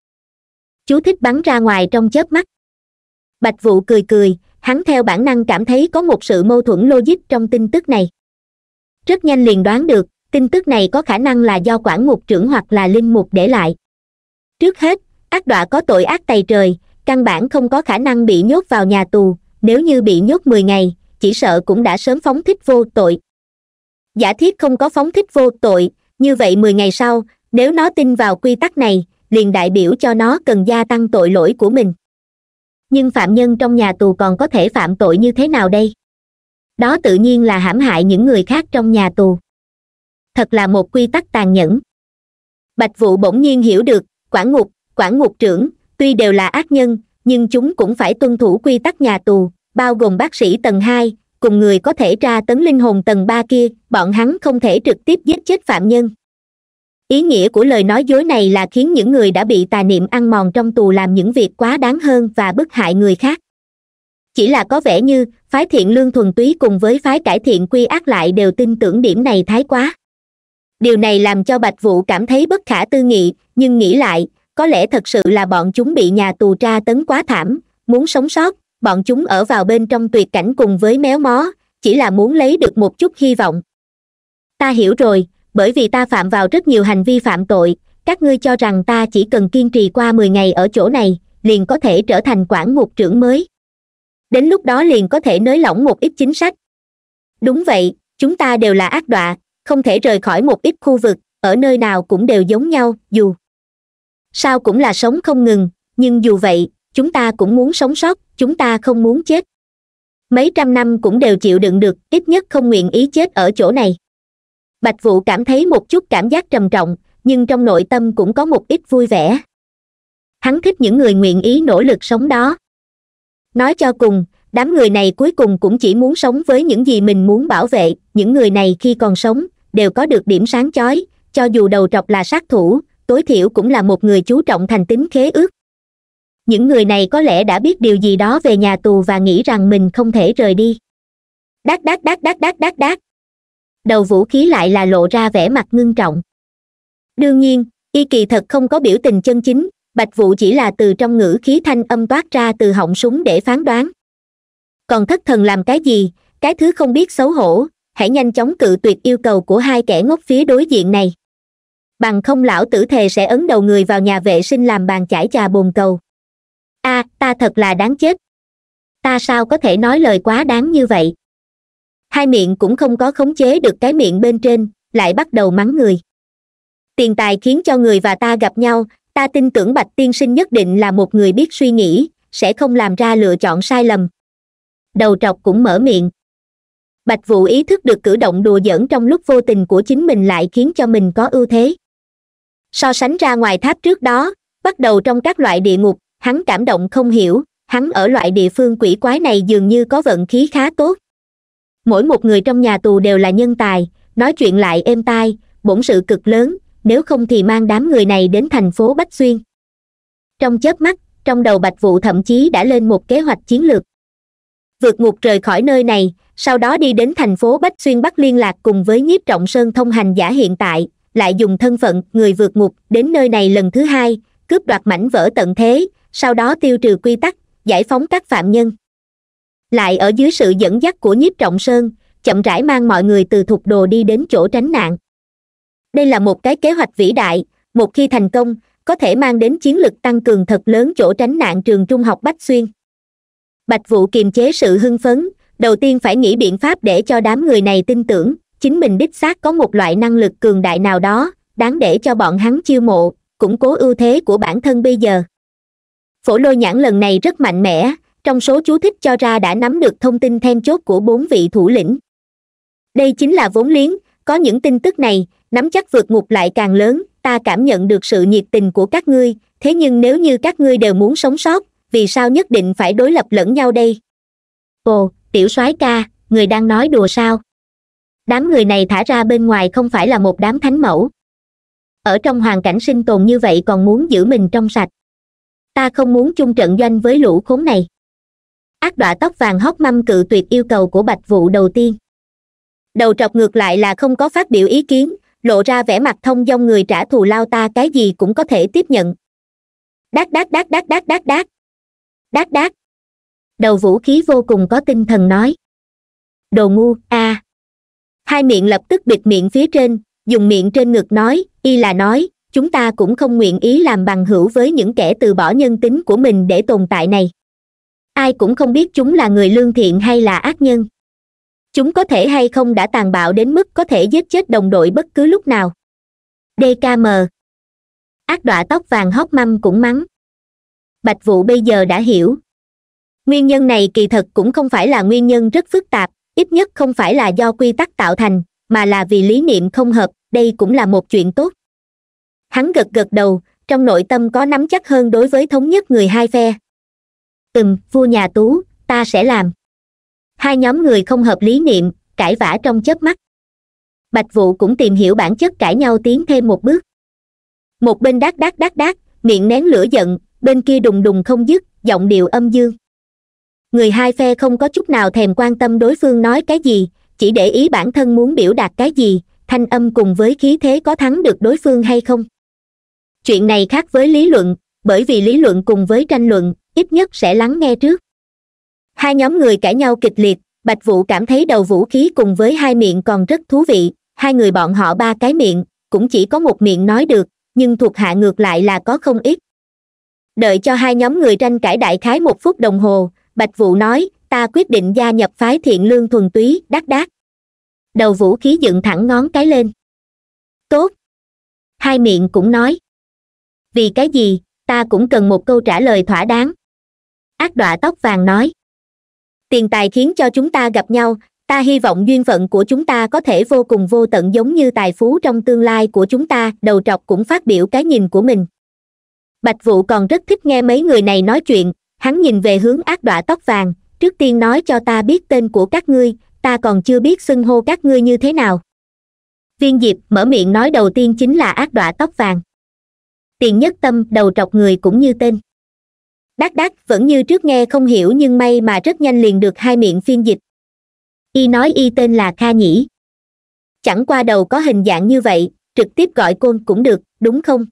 chú thích bắn ra ngoài trong chớp mắt bạch vụ cười cười hắn theo bản năng cảm thấy có một sự mâu thuẫn logic trong tin tức này rất nhanh liền đoán được tin tức này có khả năng là do quản mục trưởng hoặc là linh mục để lại trước hết ác đọa có tội ác tày trời căn bản không có khả năng bị nhốt vào nhà tù nếu như bị nhốt mười ngày chỉ sợ cũng đã sớm phóng thích vô tội giả thiết không có phóng thích vô tội như vậy mười ngày sau nếu nó tin vào quy tắc này liền đại biểu cho nó cần gia tăng tội lỗi của mình nhưng phạm nhân trong nhà tù còn có thể phạm tội như thế nào đây đó tự nhiên là hãm hại những người khác trong nhà tù thật là một quy tắc tàn nhẫn bạch vũ bỗng nhiên hiểu được quản ngục quản ngục trưởng tuy đều là ác nhân nhưng chúng cũng phải tuân thủ quy tắc nhà tù bao gồm bác sĩ tầng hai cùng người có thể tra tấn linh hồn tầng ba kia bọn hắn không thể trực tiếp giết chết phạm nhân ý nghĩa của lời nói dối này là khiến những người đã bị tà niệm ăn mòn trong tù làm những việc quá đáng hơn và bức hại người khác chỉ là có vẻ như phái thiện lương thuần túy cùng với phái cải thiện quy ác lại đều tin tưởng điểm này thái quá điều này làm cho bạch vụ cảm thấy bất khả tư nghị nhưng nghĩ lại có lẽ thật sự là bọn chúng bị nhà tù tra tấn quá thảm muốn sống sót bọn chúng ở vào bên trong tuyệt cảnh cùng với méo mó chỉ là muốn lấy được một chút hy vọng ta hiểu rồi bởi vì ta phạm vào rất nhiều hành vi phạm tội các ngươi cho rằng ta chỉ cần kiên trì qua mười ngày ở chỗ này liền có thể trở thành quản ngục trưởng mới đến lúc đó liền có thể nới lỏng một ít chính sách đúng vậy chúng ta đều là ác đọa không thể rời khỏi một ít khu vực ở nơi nào cũng đều giống nhau dù sao cũng là sống không ngừng nhưng dù vậy chúng ta cũng muốn sống sót chúng ta không muốn chết mấy trăm năm cũng đều chịu đựng được ít nhất không nguyện ý chết ở chỗ này bạch vũ cảm thấy một chút cảm giác trầm trọng nhưng trong nội tâm cũng có một ít vui vẻ hắn thích những người nguyện ý nỗ lực sống đó nói cho cùng đám người này cuối cùng cũng chỉ muốn sống với những gì mình muốn bảo vệ những người này khi còn sống đều có được điểm sáng chói cho dù đầu trọc là sát thủ tối thiểu cũng là một người chú trọng thành tính khế ước những người này có lẽ đã biết điều gì đó về nhà tù và nghĩ rằng mình không thể rời đi đát đát đát đát đát đát đát đầu vũ khí lại là lộ ra vẻ mặt ngưng trọng đương nhiên y kỳ thật không có biểu tình chân chính bạch Vũ chỉ là từ trong ngữ khí thanh âm toát ra từ họng súng để phán đoán còn thất thần làm cái gì cái thứ không biết xấu hổ hãy nhanh chóng cự tuyệt yêu cầu của hai kẻ ngốc phía đối diện này bằng không lão tử thề sẽ ấn đầu người vào nhà vệ sinh làm bàn chải trà bồn cầu a à, ta thật là đáng chết ta sao có thể nói lời quá đáng như vậy hai miệng cũng không có khống chế được cái miệng bên trên lại bắt đầu mắng người tiền tài khiến cho người và ta gặp nhau ta tin tưởng bạch tiên sinh nhất định là một người biết suy nghĩ sẽ không làm ra lựa chọn sai lầm đầu trọc cũng mở miệng bạch vũ ý thức được cử động đùa giỡn trong lúc vô tình của chính mình lại khiến cho mình có ưu thế so sánh ra ngoài tháp trước đó bắt đầu trong các loại địa ngục hắn cảm động không hiểu hắn ở loại địa phương quỷ quái này dường như có vận khí khá tốt mỗi một người trong nhà tù đều là nhân tài nói chuyện lại êm tai bổn sự cực lớn nếu không thì mang đám người này đến thành phố bách xuyên trong chớp mắt trong đầu bạch vụ thậm chí đã lên một kế hoạch chiến lược vượt ngục rời khỏi nơi này sau đó đi đến thành phố bách xuyên bắt liên lạc cùng với nhiếp trọng sơn thông hành giả hiện tại lại dùng thân phận người vượt ngục đến nơi này lần thứ hai cướp đoạt mảnh vỡ tận thế sau đó tiêu trừ quy tắc giải phóng các phạm nhân lại ở dưới sự dẫn dắt của nhiếp trọng sơn chậm rãi mang mọi người từ thục đồ đi đến chỗ tránh nạn đây là một cái kế hoạch vĩ đại một khi thành công có thể mang đến chiến lực tăng cường thật lớn chỗ tránh nạn trường trung học bách xuyên bạch vụ kiềm chế sự hưng phấn đầu tiên phải nghĩ biện pháp để cho đám người này tin tưởng chính mình đích xác có một loại năng lực cường đại nào đó đáng để cho bọn hắn chiêu mộ củng cố ưu thế của bản thân bây giờ phổ lôi nhãn lần này rất mạnh mẽ trong số chú thích cho ra đã nắm được thông tin then chốt của bốn vị thủ lĩnh đây chính là vốn liếng có những tin tức này nắm chắc vượt ngục lại càng lớn ta cảm nhận được sự nhiệt tình của các ngươi thế nhưng nếu như các ngươi đều muốn sống sót vì sao nhất định phải đối lập lẫn nhau đây ồ tiểu soái ca người đang nói đùa sao đám người này thả ra bên ngoài không phải là một đám thánh mẫu ở trong hoàn cảnh sinh tồn như vậy còn muốn giữ mình trong sạch ta không muốn chung trận doanh với lũ khốn này ác đọa tóc vàng hóc mâm cự tuyệt yêu cầu của bạch vụ đầu tiên đầu trọc ngược lại là không có phát biểu ý kiến lộ ra vẻ mặt thông dong người trả thù lao ta cái gì cũng có thể tiếp nhận đát đát đát đát đát đát đát đát đát đầu vũ khí vô cùng có tinh thần nói đồ ngu a à. hai miệng lập tức bịt miệng phía trên dùng miệng trên ngực nói y là nói chúng ta cũng không nguyện ý làm bằng hữu với những kẻ từ bỏ nhân tính của mình để tồn tại này ai cũng không biết chúng là người lương thiện hay là ác nhân chúng có thể hay không đã tàn bạo đến mức có thể giết chết đồng đội bất cứ lúc nào dkm ác đọa tóc vàng hóc mâm cũng mắng bạch vụ bây giờ đã hiểu nguyên nhân này kỳ thật cũng không phải là nguyên nhân rất phức tạp ít nhất không phải là do quy tắc tạo thành mà là vì lý niệm không hợp đây cũng là một chuyện tốt hắn gật gật đầu trong nội tâm có nắm chắc hơn đối với thống nhất người hai phe từng vua nhà tú ta sẽ làm hai nhóm người không hợp lý niệm cãi vã trong chớp mắt bạch vũ cũng tìm hiểu bản chất cãi nhau tiến thêm một bước một bên đát đát đát đát miệng nén lửa giận bên kia đùng đùng không dứt giọng điệu âm dương người hai phe không có chút nào thèm quan tâm đối phương nói cái gì chỉ để ý bản thân muốn biểu đạt cái gì thanh âm cùng với khí thế có thắng được đối phương hay không chuyện này khác với lý luận bởi vì lý luận cùng với tranh luận ít nhất sẽ lắng nghe trước hai nhóm người cãi nhau kịch liệt bạch vũ cảm thấy đầu vũ khí cùng với hai miệng còn rất thú vị hai người bọn họ ba cái miệng cũng chỉ có một miệng nói được nhưng thuộc hạ ngược lại là có không ít đợi cho hai nhóm người tranh cãi đại khái một phút đồng hồ bạch vũ nói ta quyết định gia nhập phái thiện lương thuần túy đắc đắc đầu vũ khí dựng thẳng ngón cái lên tốt hai miệng cũng nói vì cái gì ta cũng cần một câu trả lời thỏa đáng ác đọa tóc vàng nói tiền tài khiến cho chúng ta gặp nhau ta hy vọng duyên phận của chúng ta có thể vô cùng vô tận giống như tài phú trong tương lai của chúng ta đầu trọc cũng phát biểu cái nhìn của mình bạch vụ còn rất thích nghe mấy người này nói chuyện hắn nhìn về hướng ác đọa tóc vàng trước tiên nói cho ta biết tên của các ngươi ta còn chưa biết xưng hô các ngươi như thế nào viên diệp mở miệng nói đầu tiên chính là ác đọa tóc vàng tiền nhất tâm đầu trọc người cũng như tên đắc đắc vẫn như trước nghe không hiểu nhưng may mà rất nhanh liền được hai miệng phiên dịch y nói y tên là kha nhĩ chẳng qua đầu có hình dạng như vậy trực tiếp gọi côn cũng được đúng không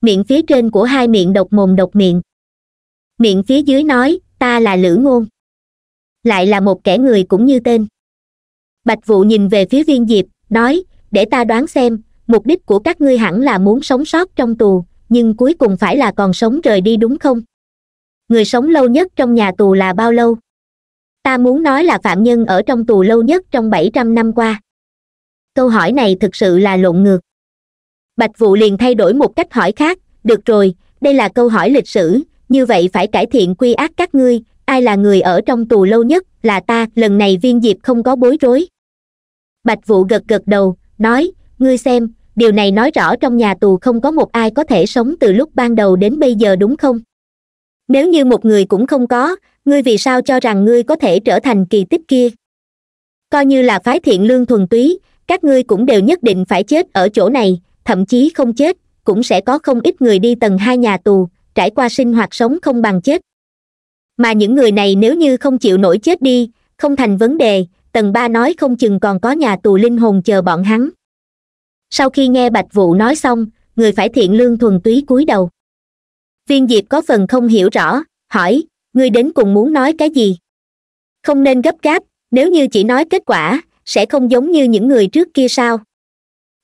miệng phía trên của hai miệng độc mồm độc miệng miệng phía dưới nói ta là lữ ngôn lại là một kẻ người cũng như tên bạch vũ nhìn về phía viên diệp nói để ta đoán xem mục đích của các ngươi hẳn là muốn sống sót trong tù nhưng cuối cùng phải là còn sống rời đi đúng không người sống lâu nhất trong nhà tù là bao lâu ta muốn nói là phạm nhân ở trong tù lâu nhất trong bảy trăm năm qua câu hỏi này thực sự là lộn ngược bạch vụ liền thay đổi một cách hỏi khác được rồi đây là câu hỏi lịch sử như vậy phải cải thiện quy ác các ngươi ai là người ở trong tù lâu nhất là ta lần này viên diệp không có bối rối bạch vụ gật gật đầu nói ngươi xem điều này nói rõ trong nhà tù không có một ai có thể sống từ lúc ban đầu đến bây giờ đúng không nếu như một người cũng không có ngươi vì sao cho rằng ngươi có thể trở thành kỳ tích kia coi như là phái thiện lương thuần túy các ngươi cũng đều nhất định phải chết ở chỗ này thậm chí không chết cũng sẽ có không ít người đi tầng hai nhà tù trải qua sinh hoạt sống không bằng chết mà những người này nếu như không chịu nổi chết đi không thành vấn đề tầng ba nói không chừng còn có nhà tù linh hồn chờ bọn hắn sau khi nghe bạch vụ nói xong người phải thiện lương thuần túy cúi đầu viên diệp có phần không hiểu rõ hỏi ngươi đến cùng muốn nói cái gì không nên gấp gáp nếu như chỉ nói kết quả sẽ không giống như những người trước kia sao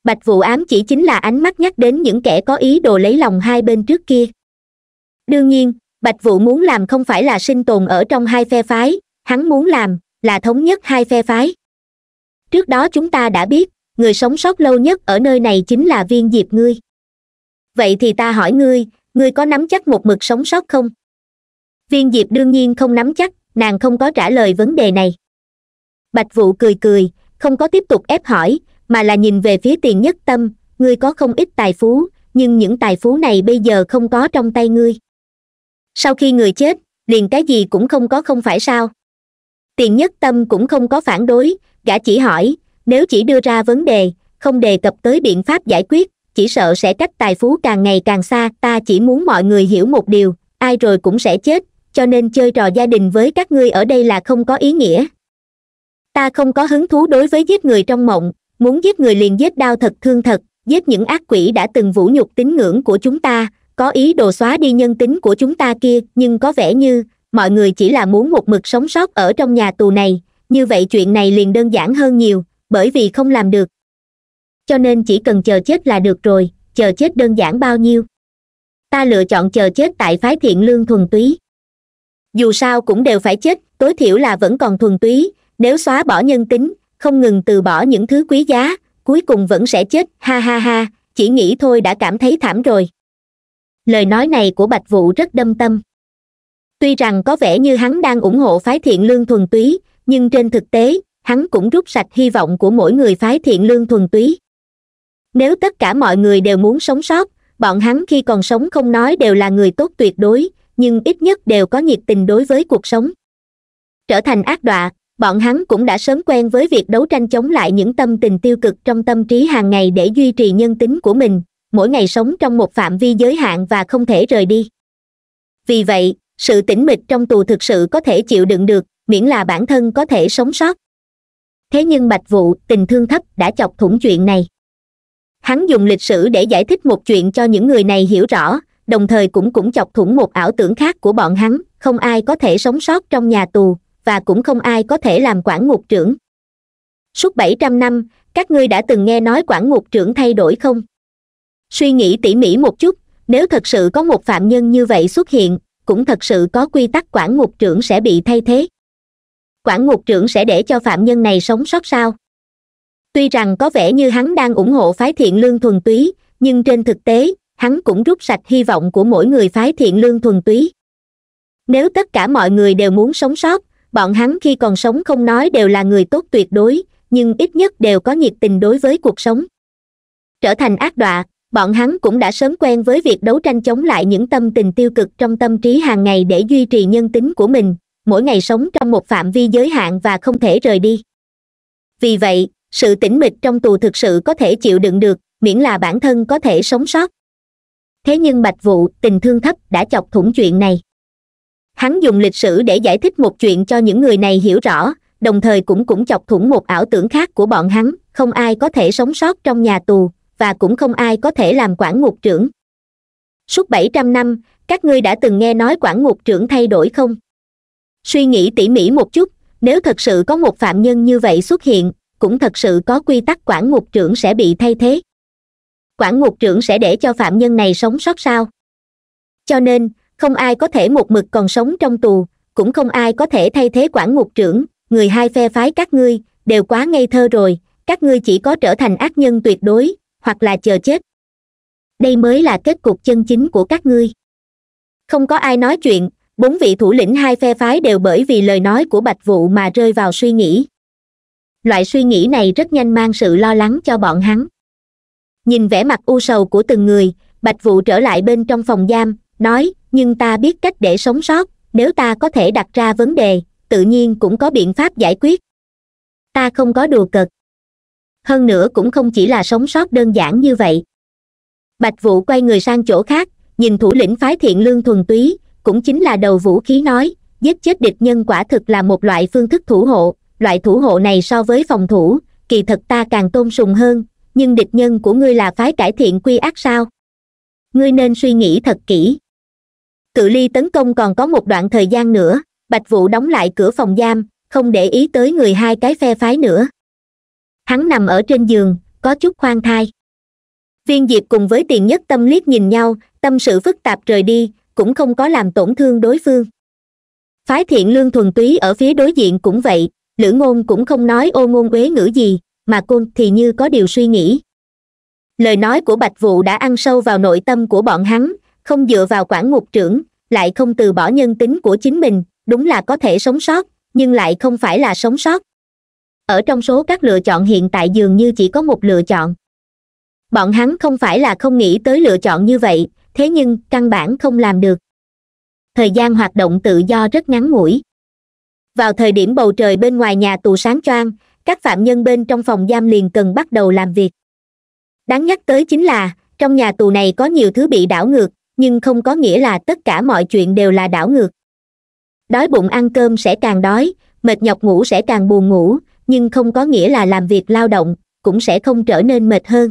bạch vụ ám chỉ chính là ánh mắt nhắc đến những kẻ có ý đồ lấy lòng hai bên trước kia đương nhiên bạch vụ muốn làm không phải là sinh tồn ở trong hai phe phái hắn muốn làm là thống nhất hai phe phái trước đó chúng ta đã biết người sống sót lâu nhất ở nơi này chính là viên diệp ngươi vậy thì ta hỏi ngươi ngươi có nắm chắc một mực sống sót không viên diệp đương nhiên không nắm chắc nàng không có trả lời vấn đề này bạch Vũ cười cười không có tiếp tục ép hỏi mà là nhìn về phía tiền nhất tâm ngươi có không ít tài phú nhưng những tài phú này bây giờ không có trong tay ngươi sau khi người chết liền cái gì cũng không có không phải sao tiền nhất tâm cũng không có phản đối gã chỉ hỏi nếu chỉ đưa ra vấn đề không đề cập tới biện pháp giải quyết chỉ sợ sẽ cách tài phú càng ngày càng xa ta chỉ muốn mọi người hiểu một điều ai rồi cũng sẽ chết cho nên chơi trò gia đình với các ngươi ở đây là không có ý nghĩa ta không có hứng thú đối với giết người trong mộng muốn giết người liền giết đau thật thương thật giết những ác quỷ đã từng vũ nhục tín ngưỡng của chúng ta có ý đồ xóa đi nhân tính của chúng ta kia nhưng có vẻ như mọi người chỉ là muốn một mực sống sót ở trong nhà tù này như vậy chuyện này liền đơn giản hơn nhiều bởi vì không làm được cho nên chỉ cần chờ chết là được rồi chờ chết đơn giản bao nhiêu ta lựa chọn chờ chết tại phái thiện lương thuần túy dù sao cũng đều phải chết tối thiểu là vẫn còn thuần túy nếu xóa bỏ nhân tính không ngừng từ bỏ những thứ quý giá cuối cùng vẫn sẽ chết ha ha ha chỉ nghĩ thôi đã cảm thấy thảm rồi lời nói này của bạch vụ rất đâm tâm tuy rằng có vẻ như hắn đang ủng hộ phái thiện lương thuần túy nhưng trên thực tế hắn cũng rút sạch hy vọng của mỗi người phái thiện lương thuần túy nếu tất cả mọi người đều muốn sống sót bọn hắn khi còn sống không nói đều là người tốt tuyệt đối nhưng ít nhất đều có nhiệt tình đối với cuộc sống trở thành ác đọa bọn hắn cũng đã sớm quen với việc đấu tranh chống lại những tâm tình tiêu cực trong tâm trí hàng ngày để duy trì nhân tính của mình mỗi ngày sống trong một phạm vi giới hạn và không thể rời đi vì vậy sự tĩnh mịch trong tù thực sự có thể chịu đựng được miễn là bản thân có thể sống sót thế nhưng bạch vụ tình thương thấp đã chọc thủng chuyện này hắn dùng lịch sử để giải thích một chuyện cho những người này hiểu rõ đồng thời cũng cũng chọc thủng một ảo tưởng khác của bọn hắn không ai có thể sống sót trong nhà tù và cũng không ai có thể làm quản ngục trưởng suốt bảy trăm năm các ngươi đã từng nghe nói quản ngục trưởng thay đổi không suy nghĩ tỉ mỉ một chút nếu thật sự có một phạm nhân như vậy xuất hiện cũng thật sự có quy tắc quản ngục trưởng sẽ bị thay thế quản ngục trưởng sẽ để cho phạm nhân này sống sót sao tuy rằng có vẻ như hắn đang ủng hộ phái thiện lương thuần túy nhưng trên thực tế hắn cũng rút sạch hy vọng của mỗi người phái thiện lương thuần túy nếu tất cả mọi người đều muốn sống sót bọn hắn khi còn sống không nói đều là người tốt tuyệt đối nhưng ít nhất đều có nhiệt tình đối với cuộc sống trở thành ác đọa bọn hắn cũng đã sớm quen với việc đấu tranh chống lại những tâm tình tiêu cực trong tâm trí hàng ngày để duy trì nhân tính của mình mỗi ngày sống trong một phạm vi giới hạn và không thể rời đi vì vậy sự tĩnh mịch trong tù thực sự có thể chịu đựng được miễn là bản thân có thể sống sót thế nhưng bạch vụ tình thương thấp đã chọc thủng chuyện này hắn dùng lịch sử để giải thích một chuyện cho những người này hiểu rõ đồng thời cũng cũng chọc thủng một ảo tưởng khác của bọn hắn không ai có thể sống sót trong nhà tù và cũng không ai có thể làm quản ngục trưởng suốt bảy trăm năm các ngươi đã từng nghe nói quản ngục trưởng thay đổi không suy nghĩ tỉ mỉ một chút nếu thật sự có một phạm nhân như vậy xuất hiện cũng thật sự có quy tắc quản ngục trưởng sẽ bị thay thế quản ngục trưởng sẽ để cho phạm nhân này sống sót sao cho nên không ai có thể một mực còn sống trong tù cũng không ai có thể thay thế quản ngục trưởng người hai phe phái các ngươi đều quá ngây thơ rồi các ngươi chỉ có trở thành ác nhân tuyệt đối hoặc là chờ chết đây mới là kết cục chân chính của các ngươi không có ai nói chuyện bốn vị thủ lĩnh hai phe phái đều bởi vì lời nói của bạch vụ mà rơi vào suy nghĩ loại suy nghĩ này rất nhanh mang sự lo lắng cho bọn hắn nhìn vẻ mặt u sầu của từng người bạch Vũ trở lại bên trong phòng giam nói nhưng ta biết cách để sống sót nếu ta có thể đặt ra vấn đề tự nhiên cũng có biện pháp giải quyết ta không có đùa cợt hơn nữa cũng không chỉ là sống sót đơn giản như vậy bạch Vũ quay người sang chỗ khác nhìn thủ lĩnh phái thiện lương thuần túy cũng chính là đầu vũ khí nói giết chết địch nhân quả thực là một loại phương thức thủ hộ loại thủ hộ này so với phòng thủ kỳ thật ta càng tôn sùng hơn nhưng địch nhân của ngươi là phái cải thiện quy ác sao ngươi nên suy nghĩ thật kỹ cự ly tấn công còn có một đoạn thời gian nữa bạch Vũ đóng lại cửa phòng giam không để ý tới người hai cái phe phái nữa hắn nằm ở trên giường có chút khoan thai viên diệp cùng với tiền nhất tâm liếc nhìn nhau tâm sự phức tạp rời đi cũng không có làm tổn thương đối phương phái thiện lương thuần túy ở phía đối diện cũng vậy lữ ngôn cũng không nói ô ngôn uế ngữ gì mà côn thì như có điều suy nghĩ lời nói của bạch vụ đã ăn sâu vào nội tâm của bọn hắn không dựa vào quản ngục trưởng lại không từ bỏ nhân tính của chính mình đúng là có thể sống sót nhưng lại không phải là sống sót ở trong số các lựa chọn hiện tại dường như chỉ có một lựa chọn bọn hắn không phải là không nghĩ tới lựa chọn như vậy thế nhưng căn bản không làm được thời gian hoạt động tự do rất ngắn ngủi vào thời điểm bầu trời bên ngoài nhà tù sáng choang các phạm nhân bên trong phòng giam liền cần bắt đầu làm việc đáng nhắc tới chính là trong nhà tù này có nhiều thứ bị đảo ngược nhưng không có nghĩa là tất cả mọi chuyện đều là đảo ngược đói bụng ăn cơm sẽ càng đói mệt nhọc ngủ sẽ càng buồn ngủ nhưng không có nghĩa là làm việc lao động cũng sẽ không trở nên mệt hơn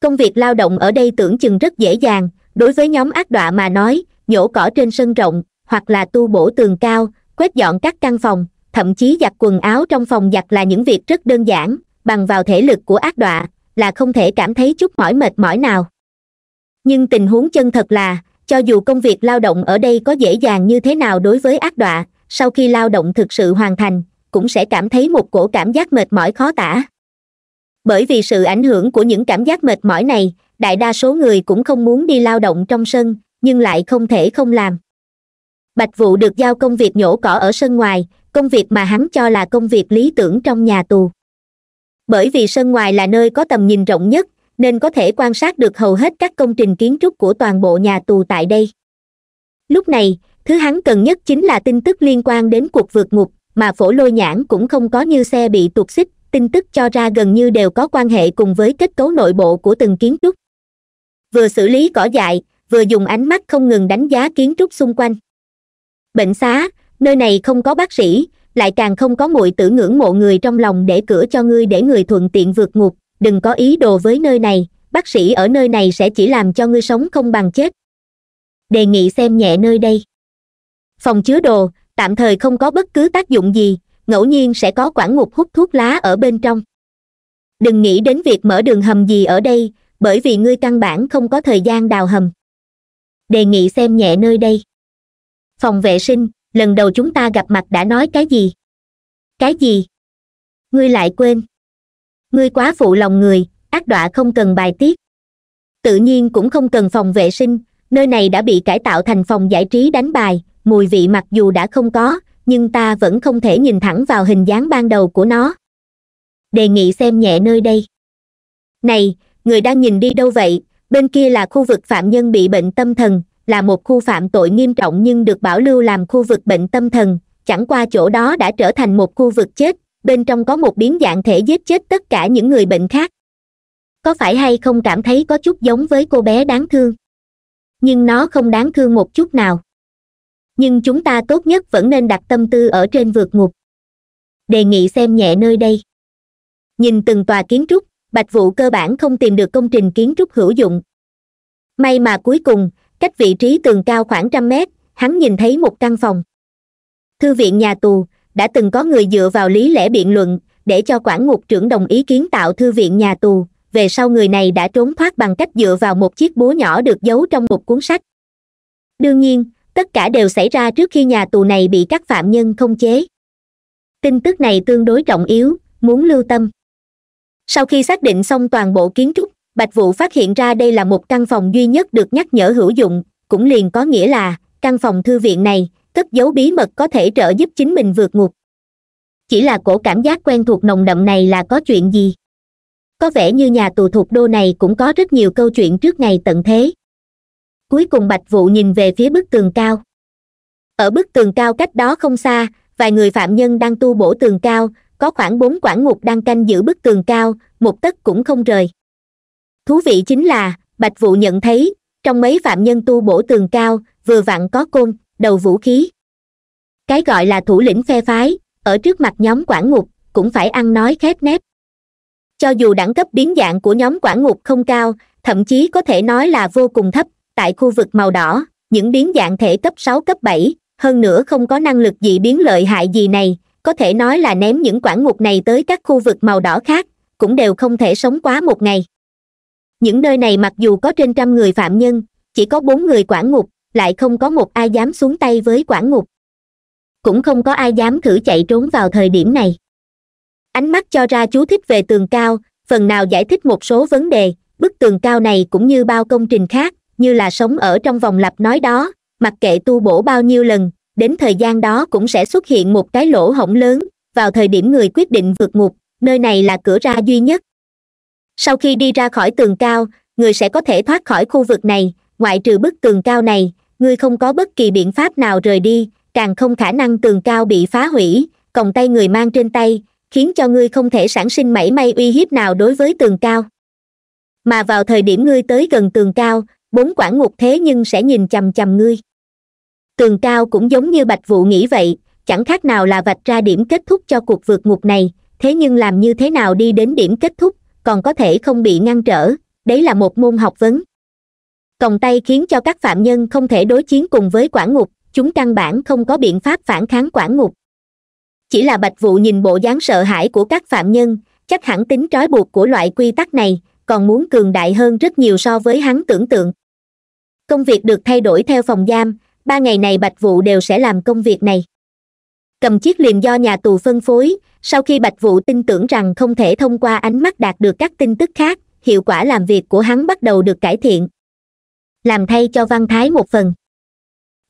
công việc lao động ở đây tưởng chừng rất dễ dàng đối với nhóm ác đọa mà nói nhổ cỏ trên sân rộng hoặc là tu bổ tường cao quét dọn các căn phòng thậm chí giặt quần áo trong phòng giặt là những việc rất đơn giản bằng vào thể lực của ác đọa là không thể cảm thấy chút mỏi mệt mỏi nào nhưng tình huống chân thật là cho dù công việc lao động ở đây có dễ dàng như thế nào đối với ác đọa sau khi lao động thực sự hoàn thành cũng sẽ cảm thấy một cổ cảm giác mệt mỏi khó tả bởi vì sự ảnh hưởng của những cảm giác mệt mỏi này đại đa số người cũng không muốn đi lao động trong sân nhưng lại không thể không làm bạch vụ được giao công việc nhổ cỏ ở sân ngoài công việc mà hắn cho là công việc lý tưởng trong nhà tù bởi vì sân ngoài là nơi có tầm nhìn rộng nhất nên có thể quan sát được hầu hết các công trình kiến trúc của toàn bộ nhà tù tại đây lúc này thứ hắn cần nhất chính là tin tức liên quan đến cuộc vượt ngục mà phổ lôi nhãn cũng không có như xe bị tuột xích tin tức cho ra gần như đều có quan hệ cùng với kết cấu nội bộ của từng kiến trúc vừa xử lý cỏ dại vừa dùng ánh mắt không ngừng đánh giá kiến trúc xung quanh bệnh xá nơi này không có bác sĩ lại càng không có muội tử ngưỡng mộ người trong lòng để cửa cho ngươi để người thuận tiện vượt ngục đừng có ý đồ với nơi này bác sĩ ở nơi này sẽ chỉ làm cho ngươi sống không bằng chết đề nghị xem nhẹ nơi đây phòng chứa đồ tạm thời không có bất cứ tác dụng gì ngẫu nhiên sẽ có quản ngục hút thuốc lá ở bên trong đừng nghĩ đến việc mở đường hầm gì ở đây bởi vì ngươi căn bản không có thời gian đào hầm đề nghị xem nhẹ nơi đây phòng vệ sinh lần đầu chúng ta gặp mặt đã nói cái gì cái gì ngươi lại quên ngươi quá phụ lòng người ác đọa không cần bài tiết tự nhiên cũng không cần phòng vệ sinh nơi này đã bị cải tạo thành phòng giải trí đánh bài mùi vị mặc dù đã không có nhưng ta vẫn không thể nhìn thẳng vào hình dáng ban đầu của nó đề nghị xem nhẹ nơi đây này người đang nhìn đi đâu vậy bên kia là khu vực phạm nhân bị bệnh tâm thần là một khu phạm tội nghiêm trọng nhưng được bảo lưu làm khu vực bệnh tâm thần chẳng qua chỗ đó đã trở thành một khu vực chết bên trong có một biến dạng thể giết chết tất cả những người bệnh khác có phải hay không cảm thấy có chút giống với cô bé đáng thương nhưng nó không đáng thương một chút nào nhưng chúng ta tốt nhất vẫn nên đặt tâm tư ở trên vượt ngục đề nghị xem nhẹ nơi đây nhìn từng tòa kiến trúc bạch vụ cơ bản không tìm được công trình kiến trúc hữu dụng may mà cuối cùng cách vị trí tường cao khoảng trăm mét hắn nhìn thấy một căn phòng thư viện nhà tù đã từng có người dựa vào lý lẽ biện luận để cho quản ngục trưởng đồng ý kiến tạo thư viện nhà tù về sau người này đã trốn thoát bằng cách dựa vào một chiếc búa nhỏ được giấu trong một cuốn sách đương nhiên tất cả đều xảy ra trước khi nhà tù này bị các phạm nhân không chế tin tức này tương đối trọng yếu muốn lưu tâm sau khi xác định xong toàn bộ kiến trúc bạch vũ phát hiện ra đây là một căn phòng duy nhất được nhắc nhở hữu dụng cũng liền có nghĩa là căn phòng thư viện này cất giấu bí mật có thể trợ giúp chính mình vượt ngục chỉ là cổ cảm giác quen thuộc nồng đậm này là có chuyện gì có vẻ như nhà tù thuộc đô này cũng có rất nhiều câu chuyện trước ngày tận thế cuối cùng bạch Vũ nhìn về phía bức tường cao ở bức tường cao cách đó không xa vài người phạm nhân đang tu bổ tường cao có khoảng bốn quản ngục đang canh giữ bức tường cao một tấc cũng không rời thú vị chính là bạch vụ nhận thấy trong mấy phạm nhân tu bổ tường cao vừa vặn có côn đầu vũ khí cái gọi là thủ lĩnh phe phái ở trước mặt nhóm quản ngục cũng phải ăn nói khép nép cho dù đẳng cấp biến dạng của nhóm quản ngục không cao thậm chí có thể nói là vô cùng thấp tại khu vực màu đỏ những biến dạng thể cấp sáu cấp bảy hơn nữa không có năng lực gì biến lợi hại gì này có thể nói là ném những quản ngục này tới các khu vực màu đỏ khác cũng đều không thể sống quá một ngày những nơi này mặc dù có trên trăm người phạm nhân chỉ có bốn người quản ngục lại không có một ai dám xuống tay với quản ngục cũng không có ai dám thử chạy trốn vào thời điểm này ánh mắt cho ra chú thích về tường cao phần nào giải thích một số vấn đề bức tường cao này cũng như bao công trình khác như là sống ở trong vòng lặp nói đó mặc kệ tu bổ bao nhiêu lần đến thời gian đó cũng sẽ xuất hiện một cái lỗ hổng lớn vào thời điểm người quyết định vượt ngục nơi này là cửa ra duy nhất sau khi đi ra khỏi tường cao người sẽ có thể thoát khỏi khu vực này ngoại trừ bức tường cao này ngươi không có bất kỳ biện pháp nào rời đi càng không khả năng tường cao bị phá hủy còng tay người mang trên tay khiến cho ngươi không thể sản sinh mảy may uy hiếp nào đối với tường cao mà vào thời điểm ngươi tới gần tường cao bốn quản ngục thế nhưng sẽ nhìn chằm chằm ngươi tường cao cũng giống như bạch vụ nghĩ vậy chẳng khác nào là vạch ra điểm kết thúc cho cuộc vượt ngục này thế nhưng làm như thế nào đi đến điểm kết thúc còn có thể không bị ngăn trở đấy là một môn học vấn còng tay khiến cho các phạm nhân không thể đối chiến cùng với quản ngục chúng căn bản không có biện pháp phản kháng quản ngục chỉ là bạch vụ nhìn bộ dáng sợ hãi của các phạm nhân chắc hẳn tính trói buộc của loại quy tắc này còn muốn cường đại hơn rất nhiều so với hắn tưởng tượng công việc được thay đổi theo phòng giam ba ngày này bạch vụ đều sẽ làm công việc này cầm chiếc liềm do nhà tù phân phối sau khi bạch vụ tin tưởng rằng không thể thông qua ánh mắt đạt được các tin tức khác hiệu quả làm việc của hắn bắt đầu được cải thiện làm thay cho văn thái một phần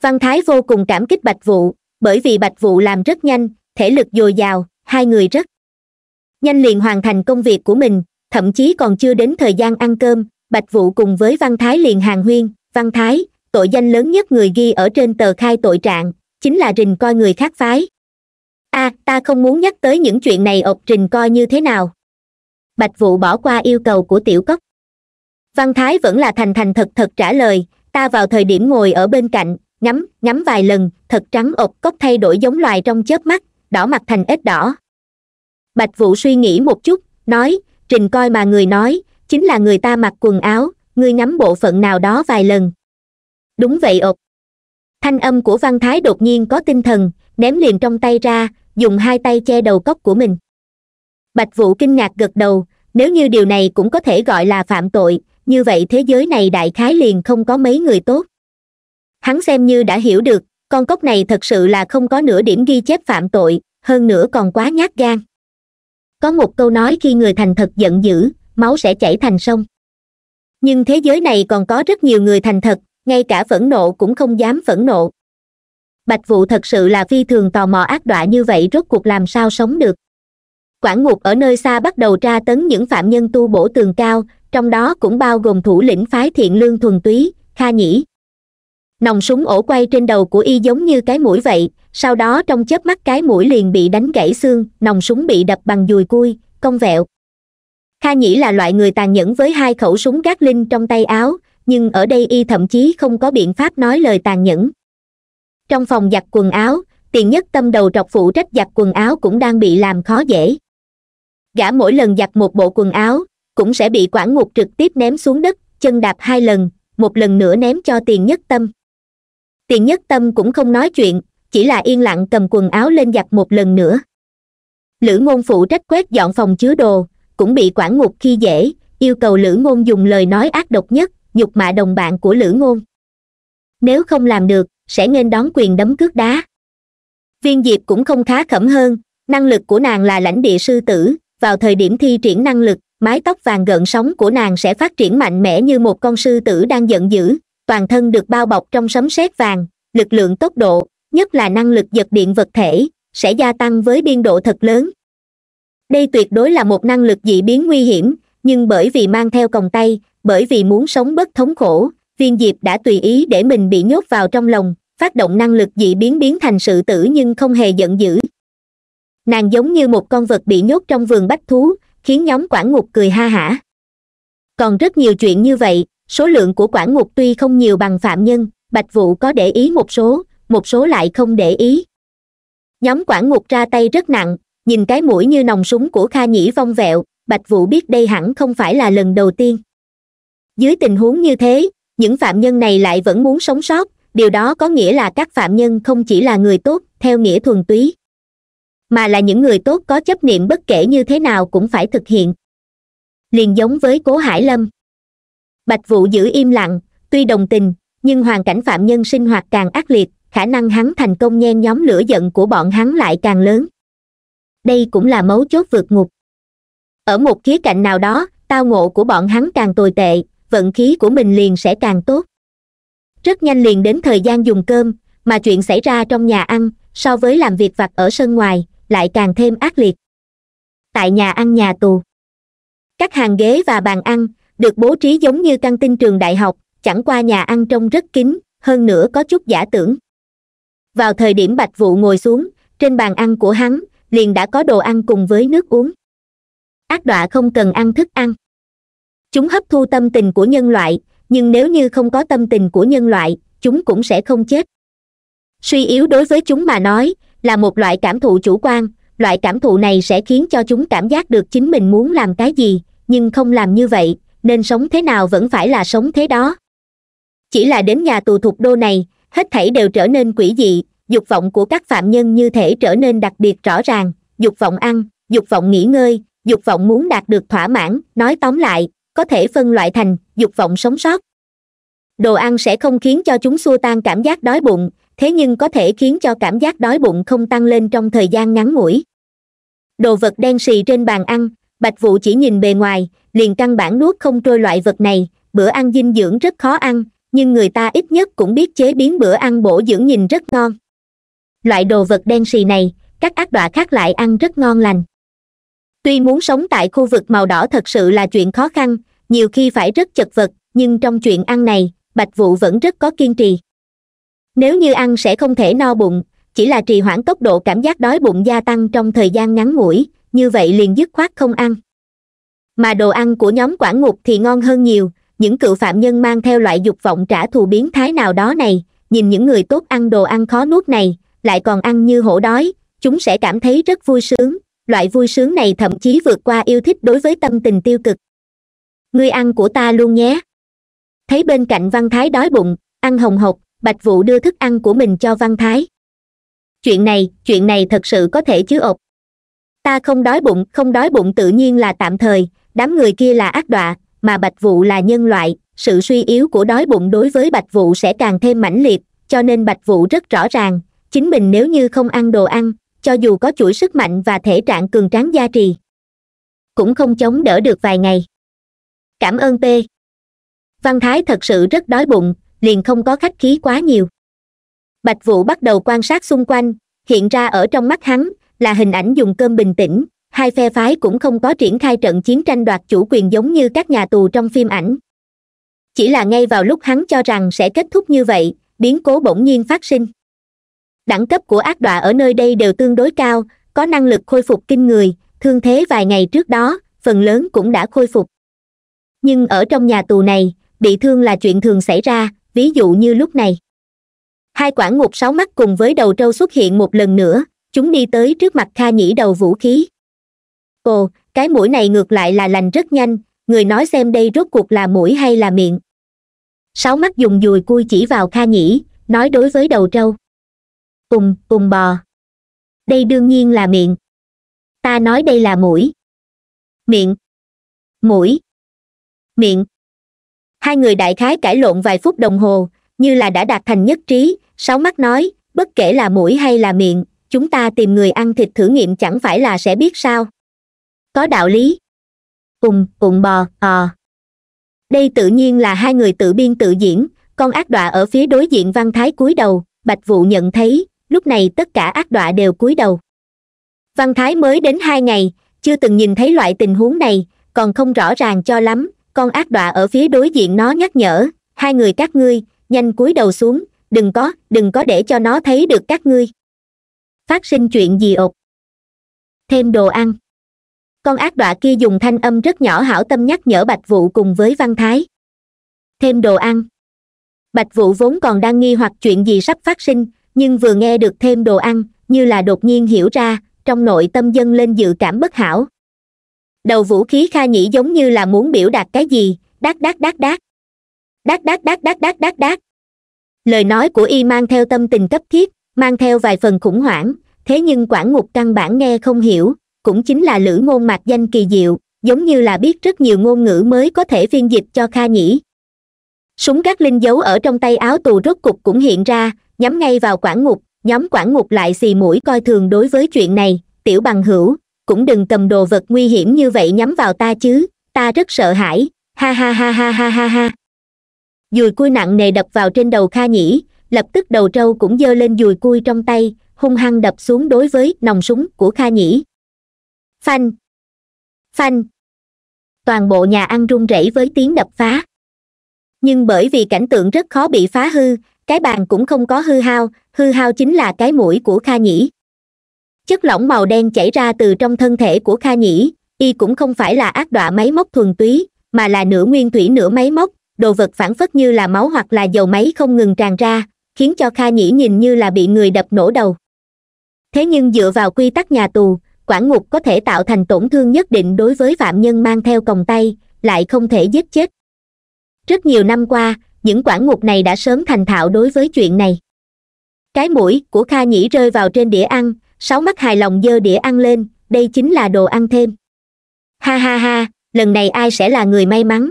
văn thái vô cùng cảm kích bạch vụ bởi vì bạch vụ làm rất nhanh thể lực dồi dào hai người rất nhanh liền hoàn thành công việc của mình thậm chí còn chưa đến thời gian ăn cơm bạch vụ cùng với văn thái liền hàng huyên văn thái tội danh lớn nhất người ghi ở trên tờ khai tội trạng chính là rình coi người khác phái a à, ta không muốn nhắc tới những chuyện này ộc trình coi như thế nào bạch vụ bỏ qua yêu cầu của tiểu cốc văn thái vẫn là thành thành thật thật trả lời ta vào thời điểm ngồi ở bên cạnh ngắm ngắm vài lần thật trắng ộc cốc thay đổi giống loài trong chớp mắt đỏ mặt thành ếch đỏ bạch vụ suy nghĩ một chút nói trình coi mà người nói chính là người ta mặc quần áo ngươi ngắm bộ phận nào đó vài lần đúng vậy ộc thanh âm của văn thái đột nhiên có tinh thần ném liền trong tay ra dùng hai tay che đầu cốc của mình bạch vũ kinh ngạc gật đầu nếu như điều này cũng có thể gọi là phạm tội như vậy thế giới này đại khái liền không có mấy người tốt hắn xem như đã hiểu được con cốc này thật sự là không có nửa điểm ghi chép phạm tội hơn nữa còn quá nhát gan có một câu nói khi người thành thật giận dữ máu sẽ chảy thành sông nhưng thế giới này còn có rất nhiều người thành thật ngay cả phẫn nộ cũng không dám phẫn nộ bạch vụ thật sự là phi thường tò mò ác đọa như vậy rốt cuộc làm sao sống được quản ngục ở nơi xa bắt đầu tra tấn những phạm nhân tu bổ tường cao trong đó cũng bao gồm thủ lĩnh phái thiện lương thuần túy kha nhĩ nòng súng ổ quay trên đầu của y giống như cái mũi vậy sau đó trong chớp mắt cái mũi liền bị đánh gãy xương nòng súng bị đập bằng dùi cui cong vẹo kha nhĩ là loại người tàn nhẫn với hai khẩu súng gác linh trong tay áo nhưng ở đây y thậm chí không có biện pháp nói lời tàn nhẫn trong phòng giặt quần áo tiền nhất tâm đầu trọc phụ trách giặt quần áo cũng đang bị làm khó dễ gã mỗi lần giặt một bộ quần áo cũng sẽ bị quản ngục trực tiếp ném xuống đất chân đạp hai lần một lần nữa ném cho tiền nhất tâm tiền nhất tâm cũng không nói chuyện chỉ là yên lặng cầm quần áo lên giặt một lần nữa lữ ngôn phụ trách quét dọn phòng chứa đồ cũng bị quản ngục khi dễ yêu cầu lữ ngôn dùng lời nói ác độc nhất nhục mạ đồng bạn của lữ ngôn nếu không làm được sẽ nên đón quyền đấm cước đá viên diệp cũng không khá khẩm hơn năng lực của nàng là lãnh địa sư tử vào thời điểm thi triển năng lực mái tóc vàng gợn sóng của nàng sẽ phát triển mạnh mẽ như một con sư tử đang giận dữ toàn thân được bao bọc trong sấm sét vàng lực lượng tốc độ nhất là năng lực giật điện vật thể sẽ gia tăng với biên độ thật lớn đây tuyệt đối là một năng lực dị biến nguy hiểm nhưng bởi vì mang theo còng tay bởi vì muốn sống bất thống khổ viên diệp đã tùy ý để mình bị nhốt vào trong lòng phát động năng lực dị biến biến thành sự tử nhưng không hề giận dữ nàng giống như một con vật bị nhốt trong vườn bách thú khiến nhóm quản ngục cười ha hả còn rất nhiều chuyện như vậy số lượng của quản ngục tuy không nhiều bằng phạm nhân bạch vụ có để ý một số một số lại không để ý nhóm quản ngục ra tay rất nặng nhìn cái mũi như nòng súng của kha nhĩ vong vẹo bạch vụ biết đây hẳn không phải là lần đầu tiên dưới tình huống như thế những phạm nhân này lại vẫn muốn sống sót điều đó có nghĩa là các phạm nhân không chỉ là người tốt theo nghĩa thuần túy mà là những người tốt có chấp niệm bất kể như thế nào cũng phải thực hiện liền giống với cố hải lâm bạch Vũ giữ im lặng tuy đồng tình nhưng hoàn cảnh phạm nhân sinh hoạt càng ác liệt khả năng hắn thành công nhen nhóm lửa giận của bọn hắn lại càng lớn đây cũng là mấu chốt vượt ngục ở một khía cạnh nào đó tao ngộ của bọn hắn càng tồi tệ vận khí của mình liền sẽ càng tốt rất nhanh liền đến thời gian dùng cơm mà chuyện xảy ra trong nhà ăn so với làm việc vặt ở sân ngoài lại càng thêm ác liệt tại nhà ăn nhà tù các hàng ghế và bàn ăn được bố trí giống như căn tin trường đại học chẳng qua nhà ăn trông rất kín hơn nữa có chút giả tưởng vào thời điểm bạch vụ ngồi xuống trên bàn ăn của hắn liền đã có đồ ăn cùng với nước uống ác đọa không cần ăn thức ăn chúng hấp thu tâm tình của nhân loại nhưng nếu như không có tâm tình của nhân loại chúng cũng sẽ không chết suy yếu đối với chúng mà nói là một loại cảm thụ chủ quan loại cảm thụ này sẽ khiến cho chúng cảm giác được chính mình muốn làm cái gì nhưng không làm như vậy nên sống thế nào vẫn phải là sống thế đó chỉ là đến nhà tù thuộc đô này hết thảy đều trở nên quỷ dị dục vọng của các phạm nhân như thể trở nên đặc biệt rõ ràng dục vọng ăn dục vọng nghỉ ngơi dục vọng muốn đạt được thỏa mãn nói tóm lại có thể phân loại thành dục vọng sống sót đồ ăn sẽ không khiến cho chúng xua tan cảm giác đói bụng thế nhưng có thể khiến cho cảm giác đói bụng không tăng lên trong thời gian ngắn ngủi đồ vật đen xì trên bàn ăn bạch vũ chỉ nhìn bề ngoài liền căn bản nuốt không trôi loại vật này bữa ăn dinh dưỡng rất khó ăn nhưng người ta ít nhất cũng biết chế biến bữa ăn bổ dưỡng nhìn rất ngon loại đồ vật đen xì này các ác đọa khác lại ăn rất ngon lành tuy muốn sống tại khu vực màu đỏ thật sự là chuyện khó khăn nhiều khi phải rất chật vật nhưng trong chuyện ăn này bạch vũ vẫn rất có kiên trì nếu như ăn sẽ không thể no bụng chỉ là trì hoãn tốc độ cảm giác đói bụng gia tăng trong thời gian ngắn ngủi như vậy liền dứt khoát không ăn mà đồ ăn của nhóm quản ngục thì ngon hơn nhiều những cựu phạm nhân mang theo loại dục vọng trả thù biến thái nào đó này nhìn những người tốt ăn đồ ăn khó nuốt này lại còn ăn như hổ đói chúng sẽ cảm thấy rất vui sướng loại vui sướng này thậm chí vượt qua yêu thích đối với tâm tình tiêu cực ngươi ăn của ta luôn nhé thấy bên cạnh văn thái đói bụng ăn hồng hộc bạch Vũ đưa thức ăn của mình cho văn thái chuyện này chuyện này thật sự có thể chứ ộc ta không đói bụng không đói bụng tự nhiên là tạm thời đám người kia là ác đọa mà bạch Vũ là nhân loại sự suy yếu của đói bụng đối với bạch Vũ sẽ càng thêm mãnh liệt cho nên bạch Vũ rất rõ ràng chính mình nếu như không ăn đồ ăn cho dù có chuỗi sức mạnh và thể trạng cường tráng gia trì cũng không chống đỡ được vài ngày cảm ơn p văn thái thật sự rất đói bụng liền không có khách khí quá nhiều bạch vũ bắt đầu quan sát xung quanh hiện ra ở trong mắt hắn là hình ảnh dùng cơm bình tĩnh hai phe phái cũng không có triển khai trận chiến tranh đoạt chủ quyền giống như các nhà tù trong phim ảnh chỉ là ngay vào lúc hắn cho rằng sẽ kết thúc như vậy biến cố bỗng nhiên phát sinh đẳng cấp của ác đọa ở nơi đây đều tương đối cao có năng lực khôi phục kinh người thương thế vài ngày trước đó phần lớn cũng đã khôi phục nhưng ở trong nhà tù này bị thương là chuyện thường xảy ra ví dụ như lúc này hai quản ngục sáu mắt cùng với đầu trâu xuất hiện một lần nữa chúng đi tới trước mặt kha nhĩ đầu vũ khí ồ cái mũi này ngược lại là lành rất nhanh người nói xem đây rốt cuộc là mũi hay là miệng sáu mắt dùng dùi cui chỉ vào kha nhĩ nói đối với đầu trâu cùng cùng bò đây đương nhiên là miệng ta nói đây là mũi miệng mũi miệng hai người đại khái cãi lộn vài phút đồng hồ như là đã đạt thành nhất trí sáu mắt nói bất kể là mũi hay là miệng chúng ta tìm người ăn thịt thử nghiệm chẳng phải là sẽ biết sao có đạo lý cùng cùng bò ò ờ. đây tự nhiên là hai người tự biên tự diễn con ác đọa ở phía đối diện văn thái cúi đầu bạch vụ nhận thấy lúc này tất cả ác đọa đều cúi đầu văn thái mới đến hai ngày chưa từng nhìn thấy loại tình huống này còn không rõ ràng cho lắm con ác đọa ở phía đối diện nó nhắc nhở hai người các ngươi nhanh cúi đầu xuống đừng có đừng có để cho nó thấy được các ngươi phát sinh chuyện gì ột thêm đồ ăn con ác đọa kia dùng thanh âm rất nhỏ hảo tâm nhắc nhở bạch vụ cùng với văn thái thêm đồ ăn bạch vụ vốn còn đang nghi hoặc chuyện gì sắp phát sinh nhưng vừa nghe được thêm đồ ăn như là đột nhiên hiểu ra trong nội tâm dâng lên dự cảm bất hảo đầu vũ khí kha nhĩ giống như là muốn biểu đạt cái gì đát đát đát đát đát đát đát đát đát đát đát lời nói của y mang theo tâm tình cấp thiết mang theo vài phần khủng hoảng thế nhưng quản ngục căn bản nghe không hiểu cũng chính là lữ ngôn mạc danh kỳ diệu giống như là biết rất nhiều ngôn ngữ mới có thể phiên dịch cho kha nhĩ súng gác linh giấu ở trong tay áo tù rốt cục cũng hiện ra nhắm ngay vào quản ngục nhóm quản ngục lại xì mũi coi thường đối với chuyện này tiểu bằng hữu cũng đừng cầm đồ vật nguy hiểm như vậy nhắm vào ta chứ ta rất sợ hãi ha ha ha ha ha ha ha dùi cui nặng nề đập vào trên đầu kha nhĩ lập tức đầu trâu cũng giơ lên dùi cui trong tay hung hăng đập xuống đối với nòng súng của kha nhĩ phanh phanh toàn bộ nhà ăn rung rẩy với tiếng đập phá nhưng bởi vì cảnh tượng rất khó bị phá hư cái bàn cũng không có hư hao hư hao chính là cái mũi của kha nhĩ chất lỏng màu đen chảy ra từ trong thân thể của kha nhĩ y cũng không phải là ác đọa máy móc thuần túy mà là nửa nguyên thủy nửa máy móc đồ vật phản phất như là máu hoặc là dầu máy không ngừng tràn ra khiến cho kha nhĩ nhìn như là bị người đập nổ đầu thế nhưng dựa vào quy tắc nhà tù quản ngục có thể tạo thành tổn thương nhất định đối với phạm nhân mang theo còng tay lại không thể giết chết rất nhiều năm qua những quản ngục này đã sớm thành thạo đối với chuyện này cái mũi của kha nhĩ rơi vào trên đĩa ăn sáu mắt hài lòng dơ đĩa ăn lên đây chính là đồ ăn thêm ha ha ha lần này ai sẽ là người may mắn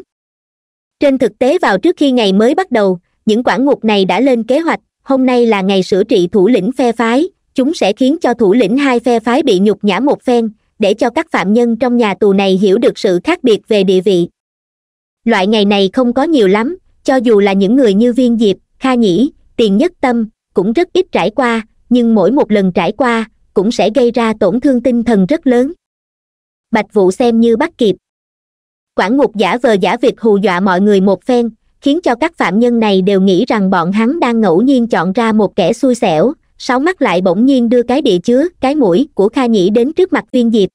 trên thực tế vào trước khi ngày mới bắt đầu những quản ngục này đã lên kế hoạch hôm nay là ngày sửa trị thủ lĩnh phe phái chúng sẽ khiến cho thủ lĩnh hai phe phái bị nhục nhã một phen để cho các phạm nhân trong nhà tù này hiểu được sự khác biệt về địa vị loại ngày này không có nhiều lắm cho dù là những người như viên diệp kha nhĩ tiền nhất tâm cũng rất ít trải qua nhưng mỗi một lần trải qua cũng sẽ gây ra tổn thương tinh thần rất lớn bạch vụ xem như bắt kịp quản ngục giả vờ giả việc hù dọa mọi người một phen khiến cho các phạm nhân này đều nghĩ rằng bọn hắn đang ngẫu nhiên chọn ra một kẻ xui xẻo sáu mắt lại bỗng nhiên đưa cái địa chứa cái mũi của kha nhĩ đến trước mặt viên diệp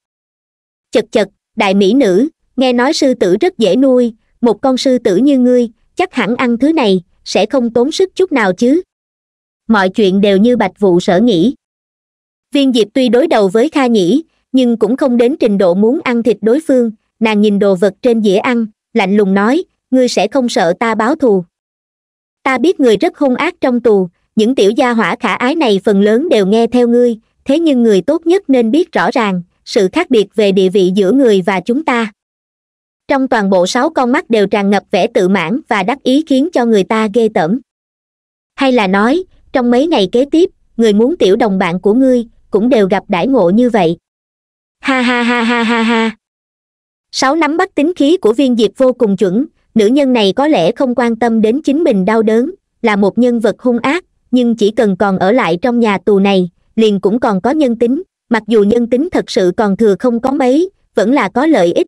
chật chật đại mỹ nữ nghe nói sư tử rất dễ nuôi một con sư tử như ngươi chắc hẳn ăn thứ này sẽ không tốn sức chút nào chứ mọi chuyện đều như bạch vụ sở nghĩ viên diệp tuy đối đầu với kha nhĩ nhưng cũng không đến trình độ muốn ăn thịt đối phương nàng nhìn đồ vật trên dĩa ăn lạnh lùng nói ngươi sẽ không sợ ta báo thù ta biết người rất hung ác trong tù những tiểu gia hỏa khả ái này phần lớn đều nghe theo ngươi thế nhưng người tốt nhất nên biết rõ ràng sự khác biệt về địa vị giữa người và chúng ta trong toàn bộ sáu con mắt đều tràn ngập vẻ tự mãn và đắc ý khiến cho người ta ghê tởm hay là nói trong mấy ngày kế tiếp người muốn tiểu đồng bạn của ngươi cũng đều gặp đãi ngộ như vậy ha ha ha ha ha ha sáu nắm bắt tính khí của viên diệp vô cùng chuẩn nữ nhân này có lẽ không quan tâm đến chính mình đau đớn là một nhân vật hung ác nhưng chỉ cần còn ở lại trong nhà tù này liền cũng còn có nhân tính mặc dù nhân tính thật sự còn thừa không có mấy vẫn là có lợi ích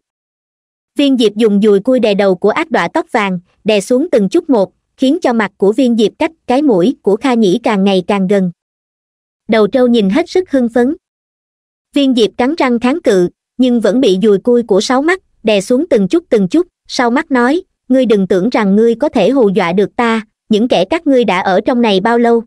viên diệp dùng dùi cui đè đầu của ác đọa tóc vàng đè xuống từng chút một khiến cho mặt của viên diệp cách cái mũi của kha nhĩ càng ngày càng gần đầu trâu nhìn hết sức hưng phấn viên diệp cắn răng kháng cự nhưng vẫn bị dùi cui của sáu mắt đè xuống từng chút từng chút sau mắt nói ngươi đừng tưởng rằng ngươi có thể hù dọa được ta những kẻ các ngươi đã ở trong này bao lâu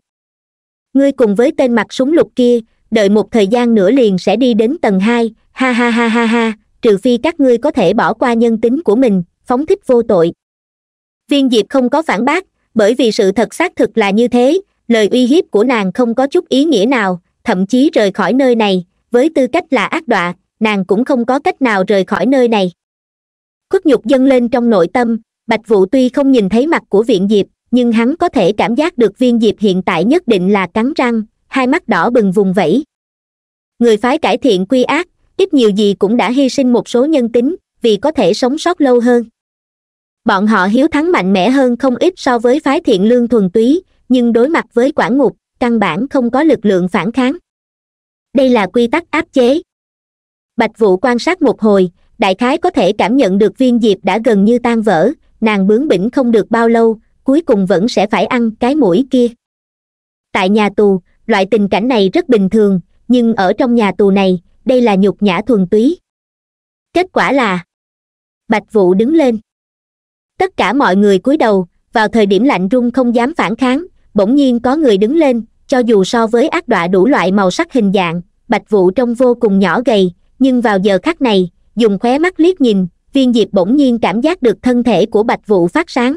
ngươi cùng với tên mặt súng lục kia đợi một thời gian nữa liền sẽ đi đến tầng hai ha ha ha ha ha trừ phi các ngươi có thể bỏ qua nhân tính của mình phóng thích vô tội viên diệp không có phản bác bởi vì sự thật xác thực là như thế lời uy hiếp của nàng không có chút ý nghĩa nào thậm chí rời khỏi nơi này với tư cách là ác đọa nàng cũng không có cách nào rời khỏi nơi này khuất nhục dâng lên trong nội tâm bạch vụ tuy không nhìn thấy mặt của viện diệp nhưng hắn có thể cảm giác được viên diệp hiện tại nhất định là cắn răng hai mắt đỏ bừng vùng vẫy người phái cải thiện quy ác ít nhiều gì cũng đã hy sinh một số nhân tính vì có thể sống sót lâu hơn bọn họ hiếu thắng mạnh mẽ hơn không ít so với phái thiện lương thuần túy nhưng đối mặt với quản ngục căn bản không có lực lượng phản kháng đây là quy tắc áp chế bạch vũ quan sát một hồi đại khái có thể cảm nhận được viên diệp đã gần như tan vỡ nàng bướng bỉnh không được bao lâu cuối cùng vẫn sẽ phải ăn cái mũi kia tại nhà tù loại tình cảnh này rất bình thường nhưng ở trong nhà tù này đây là nhục nhã thuần túy kết quả là bạch vũ đứng lên tất cả mọi người cúi đầu vào thời điểm lạnh run không dám phản kháng bỗng nhiên có người đứng lên cho dù so với ác đọa đủ loại màu sắc hình dạng bạch vụ trông vô cùng nhỏ gầy nhưng vào giờ khắc này dùng khóe mắt liếc nhìn viên diệp bỗng nhiên cảm giác được thân thể của bạch vụ phát sáng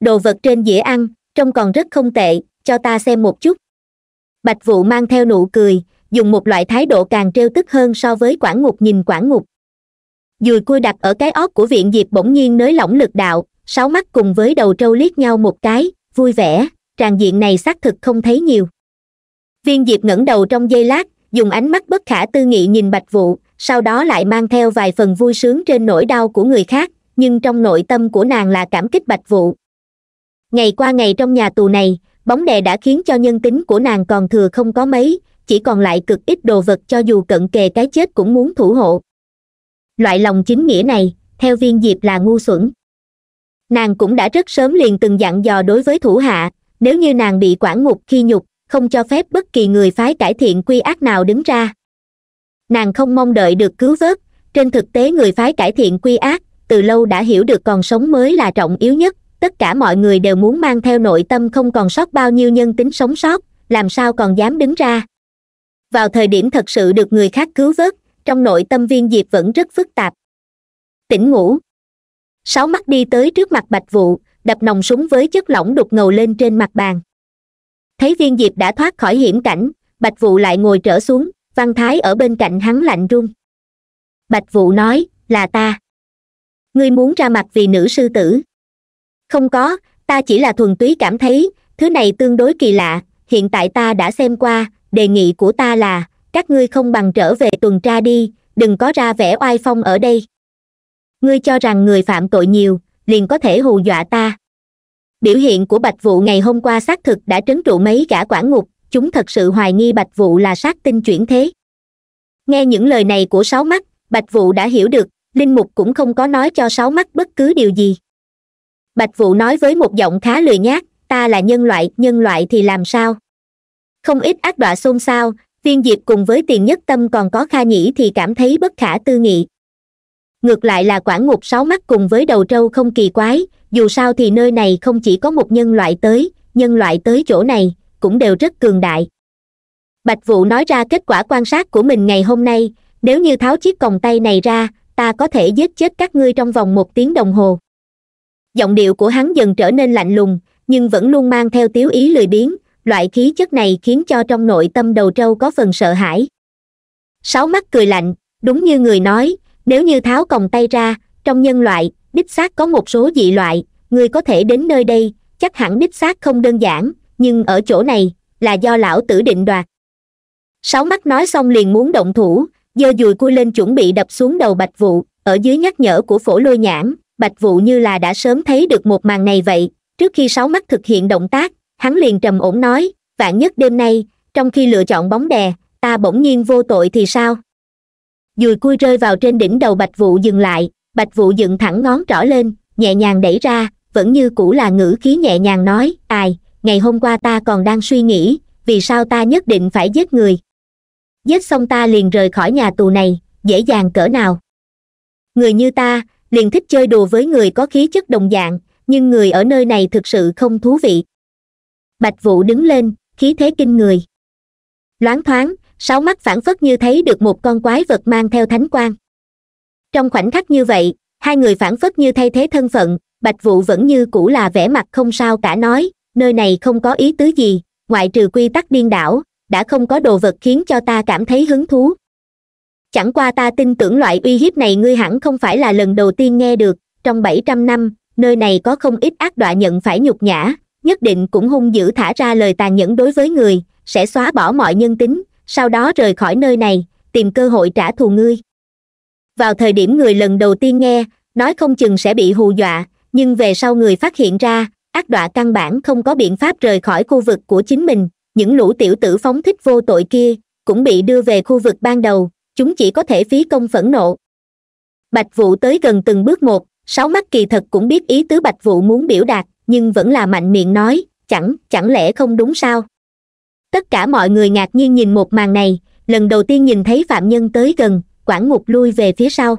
đồ vật trên dĩa ăn trông còn rất không tệ cho ta xem một chút bạch vụ mang theo nụ cười dùng một loại thái độ càng trêu tức hơn so với quản ngục nhìn quản ngục dùi cui đặt ở cái ót của viện diệp bỗng nhiên nới lỏng lực đạo sáu mắt cùng với đầu trâu liếc nhau một cái vui vẻ tràn diện này xác thực không thấy nhiều viên diệp ngẩng đầu trong giây lát dùng ánh mắt bất khả tư nghị nhìn bạch vụ sau đó lại mang theo vài phần vui sướng trên nỗi đau của người khác nhưng trong nội tâm của nàng là cảm kích bạch vụ ngày qua ngày trong nhà tù này bóng đè đã khiến cho nhân tính của nàng còn thừa không có mấy chỉ còn lại cực ít đồ vật cho dù cận kề cái chết cũng muốn thủ hộ loại lòng chính nghĩa này theo viên diệp là ngu xuẩn nàng cũng đã rất sớm liền từng dặn dò đối với thủ hạ nếu như nàng bị quản ngục khi nhục không cho phép bất kỳ người phái cải thiện quy ác nào đứng ra nàng không mong đợi được cứu vớt trên thực tế người phái cải thiện quy ác từ lâu đã hiểu được còn sống mới là trọng yếu nhất tất cả mọi người đều muốn mang theo nội tâm không còn sót bao nhiêu nhân tính sống sót làm sao còn dám đứng ra vào thời điểm thật sự được người khác cứu vớt trong nội tâm viên diệp vẫn rất phức tạp tỉnh ngủ sáu mắt đi tới trước mặt bạch vụ đập nòng súng với chất lỏng đục ngầu lên trên mặt bàn thấy viên diệp đã thoát khỏi hiểm cảnh bạch vụ lại ngồi trở xuống văn thái ở bên cạnh hắn lạnh run bạch vụ nói là ta ngươi muốn ra mặt vì nữ sư tử không có ta chỉ là thuần túy cảm thấy thứ này tương đối kỳ lạ hiện tại ta đã xem qua đề nghị của ta là các ngươi không bằng trở về tuần tra đi đừng có ra vẻ oai phong ở đây ngươi cho rằng người phạm tội nhiều liền có thể hù dọa ta biểu hiện của bạch vụ ngày hôm qua xác thực đã trấn trụ mấy gã quản ngục chúng thật sự hoài nghi bạch vụ là sát tinh chuyển thế nghe những lời này của sáu mắt bạch vụ đã hiểu được linh mục cũng không có nói cho sáu mắt bất cứ điều gì bạch vụ nói với một giọng khá lười nhác ta là nhân loại nhân loại thì làm sao không ít ác đọa xôn xao Viên diệp cùng với tiền nhất tâm còn có kha nhĩ thì cảm thấy bất khả tư nghị ngược lại là quản ngục sáu mắt cùng với đầu trâu không kỳ quái dù sao thì nơi này không chỉ có một nhân loại tới nhân loại tới chỗ này cũng đều rất cường đại bạch Vũ nói ra kết quả quan sát của mình ngày hôm nay nếu như tháo chiếc còng tay này ra ta có thể giết chết các ngươi trong vòng một tiếng đồng hồ giọng điệu của hắn dần trở nên lạnh lùng nhưng vẫn luôn mang theo tiếu ý lười biếng loại khí chất này khiến cho trong nội tâm đầu trâu có phần sợ hãi sáu mắt cười lạnh đúng như người nói nếu như tháo còng tay ra trong nhân loại đích xác có một số dị loại người có thể đến nơi đây chắc hẳn đích xác không đơn giản nhưng ở chỗ này là do lão tử định đoạt sáu mắt nói xong liền muốn động thủ giơ dùi cua lên chuẩn bị đập xuống đầu bạch vụ ở dưới nhắc nhở của phổ lôi nhãn bạch vụ như là đã sớm thấy được một màn này vậy trước khi sáu mắt thực hiện động tác hắn liền trầm ổn nói vạn nhất đêm nay trong khi lựa chọn bóng đè ta bỗng nhiên vô tội thì sao dùi cui rơi vào trên đỉnh đầu bạch vũ dừng lại bạch vũ dựng thẳng ngón trỏ lên nhẹ nhàng đẩy ra vẫn như cũ là ngữ khí nhẹ nhàng nói ai ngày hôm qua ta còn đang suy nghĩ vì sao ta nhất định phải giết người giết xong ta liền rời khỏi nhà tù này dễ dàng cỡ nào người như ta liền thích chơi đùa với người có khí chất đồng dạng nhưng người ở nơi này thực sự không thú vị bạch vũ đứng lên khí thế kinh người loáng thoáng sáu mắt phản phất như thấy được một con quái vật mang theo thánh quang trong khoảnh khắc như vậy hai người phản phất như thay thế thân phận bạch Vũ vẫn như cũ là vẻ mặt không sao cả nói nơi này không có ý tứ gì ngoại trừ quy tắc điên đảo đã không có đồ vật khiến cho ta cảm thấy hứng thú chẳng qua ta tin tưởng loại uy hiếp này ngươi hẳn không phải là lần đầu tiên nghe được trong bảy trăm năm nơi này có không ít ác đọa nhận phải nhục nhã nhất định cũng hung dữ thả ra lời tàn nhẫn đối với người sẽ xóa bỏ mọi nhân tính sau đó rời khỏi nơi này tìm cơ hội trả thù ngươi vào thời điểm người lần đầu tiên nghe nói không chừng sẽ bị hù dọa nhưng về sau người phát hiện ra ác đọa căn bản không có biện pháp rời khỏi khu vực của chính mình những lũ tiểu tử phóng thích vô tội kia cũng bị đưa về khu vực ban đầu chúng chỉ có thể phí công phẫn nộ bạch vũ tới gần từng bước một sáu mắt kỳ thật cũng biết ý tứ bạch vũ muốn biểu đạt nhưng vẫn là mạnh miệng nói chẳng chẳng lẽ không đúng sao tất cả mọi người ngạc nhiên nhìn một màn này lần đầu tiên nhìn thấy phạm nhân tới gần quản ngục lui về phía sau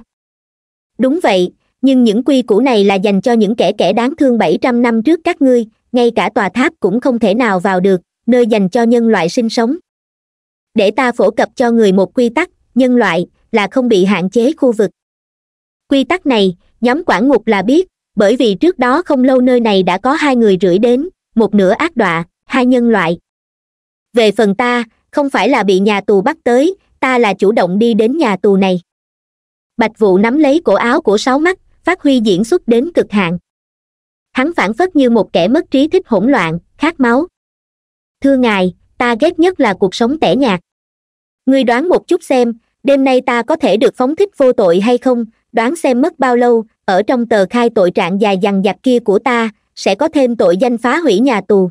đúng vậy nhưng những quy củ này là dành cho những kẻ kẻ đáng thương bảy trăm năm trước các ngươi ngay cả tòa tháp cũng không thể nào vào được nơi dành cho nhân loại sinh sống để ta phổ cập cho người một quy tắc nhân loại là không bị hạn chế khu vực quy tắc này nhóm quản ngục là biết bởi vì trước đó không lâu nơi này đã có hai người rưỡi đến một nửa ác đọa hai nhân loại về phần ta không phải là bị nhà tù bắt tới ta là chủ động đi đến nhà tù này bạch vụ nắm lấy cổ áo của sáu mắt phát huy diễn xuất đến cực hạn hắn phản phất như một kẻ mất trí thích hỗn loạn khát máu thưa ngài ta ghét nhất là cuộc sống tẻ nhạt ngươi đoán một chút xem đêm nay ta có thể được phóng thích vô tội hay không đoán xem mất bao lâu ở trong tờ khai tội trạng dài dằng dặc kia của ta sẽ có thêm tội danh phá hủy nhà tù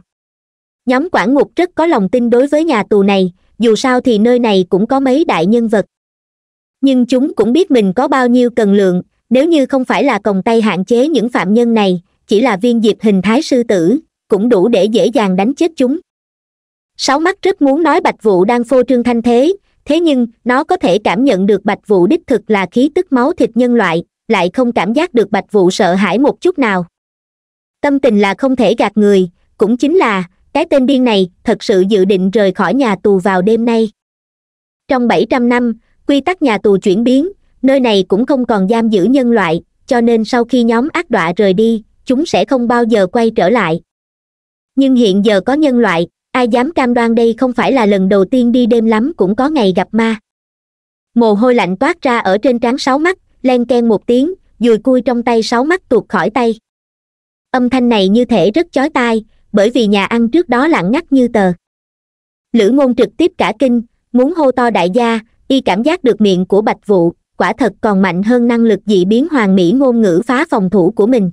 nhóm quản ngục rất có lòng tin đối với nhà tù này dù sao thì nơi này cũng có mấy đại nhân vật nhưng chúng cũng biết mình có bao nhiêu cần lượng nếu như không phải là còng tay hạn chế những phạm nhân này chỉ là viên diệp hình thái sư tử cũng đủ để dễ dàng đánh chết chúng sáu mắt rất muốn nói bạch vụ đang phô trương thanh thế thế nhưng nó có thể cảm nhận được bạch vụ đích thực là khí tức máu thịt nhân loại lại không cảm giác được bạch vụ sợ hãi một chút nào tâm tình là không thể gạt người cũng chính là cái tên điên này thật sự dự định rời khỏi nhà tù vào đêm nay trong bảy trăm năm quy tắc nhà tù chuyển biến nơi này cũng không còn giam giữ nhân loại cho nên sau khi nhóm ác đọa rời đi chúng sẽ không bao giờ quay trở lại nhưng hiện giờ có nhân loại ai dám cam đoan đây không phải là lần đầu tiên đi đêm lắm cũng có ngày gặp ma mồ hôi lạnh toát ra ở trên trán sáu mắt len ken một tiếng dùi cui trong tay sáu mắt tuột khỏi tay âm thanh này như thể rất chói tai bởi vì nhà ăn trước đó lặng ngắt như tờ lữ ngôn trực tiếp cả kinh muốn hô to đại gia y cảm giác được miệng của bạch vụ quả thật còn mạnh hơn năng lực dị biến hoàng mỹ ngôn ngữ phá phòng thủ của mình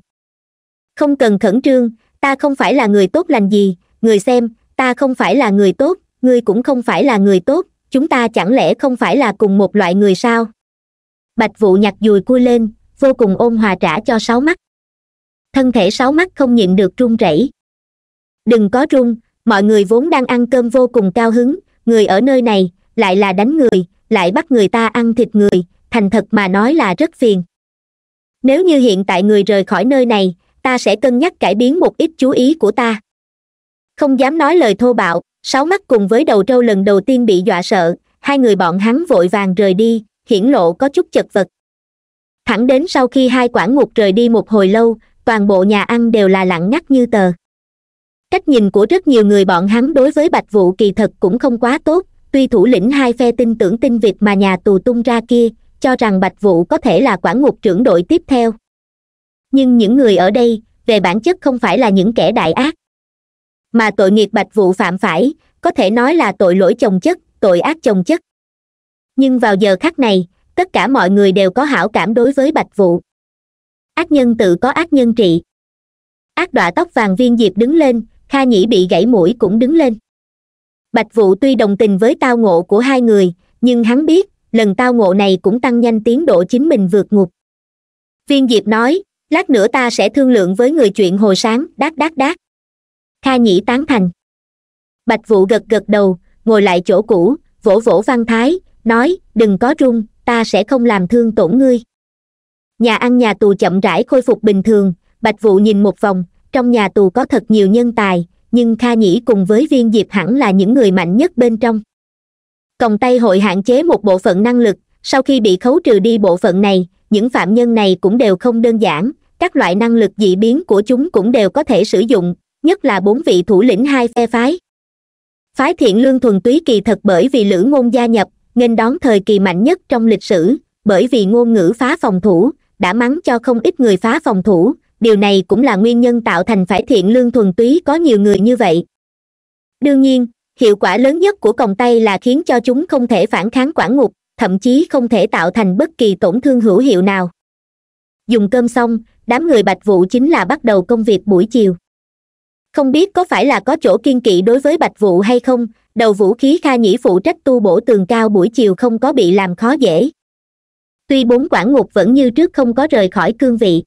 không cần khẩn trương ta không phải là người tốt lành gì người xem ta không phải là người tốt ngươi cũng không phải là người tốt chúng ta chẳng lẽ không phải là cùng một loại người sao bạch vụ nhặt dùi cua lên vô cùng ôn hòa trả cho sáu mắt thân thể sáu mắt không nhịn được run rẩy đừng có run mọi người vốn đang ăn cơm vô cùng cao hứng người ở nơi này lại là đánh người lại bắt người ta ăn thịt người thành thật mà nói là rất phiền nếu như hiện tại người rời khỏi nơi này ta sẽ cân nhắc cải biến một ít chú ý của ta không dám nói lời thô bạo sáu mắt cùng với đầu trâu lần đầu tiên bị dọa sợ hai người bọn hắn vội vàng rời đi hiển lộ có chút chật vật thẳng đến sau khi hai quản ngục rời đi một hồi lâu toàn bộ nhà ăn đều là lặng ngắt như tờ cách nhìn của rất nhiều người bọn hắn đối với bạch vụ kỳ thật cũng không quá tốt tuy thủ lĩnh hai phe tin tưởng tin việc mà nhà tù tung ra kia cho rằng bạch vụ có thể là quản ngục trưởng đội tiếp theo nhưng những người ở đây về bản chất không phải là những kẻ đại ác mà tội nghiệp bạch vụ phạm phải có thể nói là tội lỗi chồng chất tội ác chồng chất nhưng vào giờ khắc này tất cả mọi người đều có hảo cảm đối với bạch vụ ác nhân tự có ác nhân trị ác đọa tóc vàng viên diệp đứng lên kha nhĩ bị gãy mũi cũng đứng lên bạch vụ tuy đồng tình với tao ngộ của hai người nhưng hắn biết lần tao ngộ này cũng tăng nhanh tiến độ chính mình vượt ngục viên diệp nói lát nữa ta sẽ thương lượng với người chuyện hồi sáng đát đát đát kha nhĩ tán thành bạch Vũ gật gật đầu ngồi lại chỗ cũ vỗ vỗ văn thái nói đừng có rung, ta sẽ không làm thương tổn ngươi nhà ăn nhà tù chậm rãi khôi phục bình thường bạch Vũ nhìn một vòng trong nhà tù có thật nhiều nhân tài nhưng kha nhĩ cùng với viên diệp hẳn là những người mạnh nhất bên trong còng tay hội hạn chế một bộ phận năng lực sau khi bị khấu trừ đi bộ phận này những phạm nhân này cũng đều không đơn giản các loại năng lực dị biến của chúng cũng đều có thể sử dụng nhất là bốn vị thủ lĩnh hai phe phái phái thiện lương thuần túy kỳ thật bởi vì lữ ngôn gia nhập nên đón thời kỳ mạnh nhất trong lịch sử bởi vì ngôn ngữ phá phòng thủ đã mắng cho không ít người phá phòng thủ điều này cũng là nguyên nhân tạo thành phái thiện lương thuần túy có nhiều người như vậy đương nhiên hiệu quả lớn nhất của còng tay là khiến cho chúng không thể phản kháng quản ngục thậm chí không thể tạo thành bất kỳ tổn thương hữu hiệu nào dùng cơm xong đám người bạch vụ chính là bắt đầu công việc buổi chiều không biết có phải là có chỗ kiên kỵ đối với bạch vũ hay không đầu vũ khí kha nhĩ phụ trách tu bổ tường cao buổi chiều không có bị làm khó dễ tuy bốn quản ngục vẫn như trước không có rời khỏi cương vị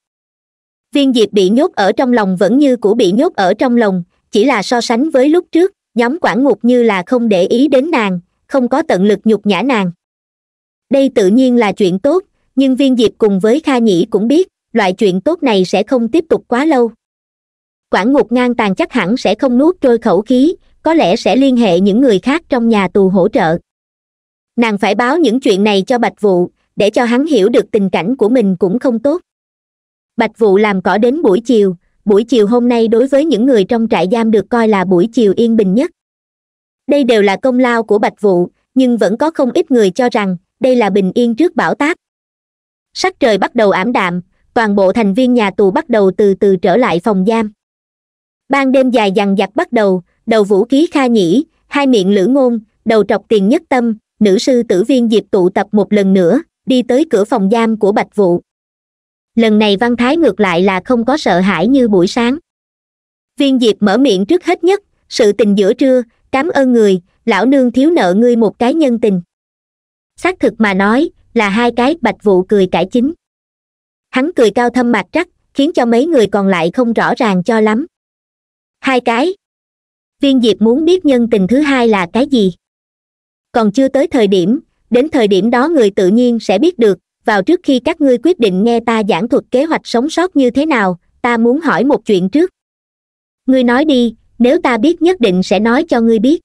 viên diệp bị nhốt ở trong lòng vẫn như cũ bị nhốt ở trong lòng chỉ là so sánh với lúc trước nhóm quản ngục như là không để ý đến nàng không có tận lực nhục nhã nàng đây tự nhiên là chuyện tốt nhưng viên diệp cùng với kha nhĩ cũng biết loại chuyện tốt này sẽ không tiếp tục quá lâu quản ngục ngang tàn chắc hẳn sẽ không nuốt trôi khẩu khí có lẽ sẽ liên hệ những người khác trong nhà tù hỗ trợ nàng phải báo những chuyện này cho bạch vụ để cho hắn hiểu được tình cảnh của mình cũng không tốt bạch vụ làm cỏ đến buổi chiều buổi chiều hôm nay đối với những người trong trại giam được coi là buổi chiều yên bình nhất đây đều là công lao của bạch vụ nhưng vẫn có không ít người cho rằng đây là bình yên trước bão táp sắc trời bắt đầu ảm đạm toàn bộ thành viên nhà tù bắt đầu từ từ trở lại phòng giam ban đêm dài dằng dặc bắt đầu đầu vũ ký kha nhĩ hai miệng lữ ngôn đầu trọc tiền nhất tâm nữ sư tử viên diệp tụ tập một lần nữa đi tới cửa phòng giam của bạch vụ lần này văn thái ngược lại là không có sợ hãi như buổi sáng viên diệp mở miệng trước hết nhất sự tình giữa trưa cám ơn người lão nương thiếu nợ ngươi một cái nhân tình xác thực mà nói là hai cái bạch vụ cười cải chính hắn cười cao thâm mạc trắc khiến cho mấy người còn lại không rõ ràng cho lắm hai cái viên diệp muốn biết nhân tình thứ hai là cái gì còn chưa tới thời điểm đến thời điểm đó người tự nhiên sẽ biết được vào trước khi các ngươi quyết định nghe ta giảng thuật kế hoạch sống sót như thế nào ta muốn hỏi một chuyện trước ngươi nói đi nếu ta biết nhất định sẽ nói cho ngươi biết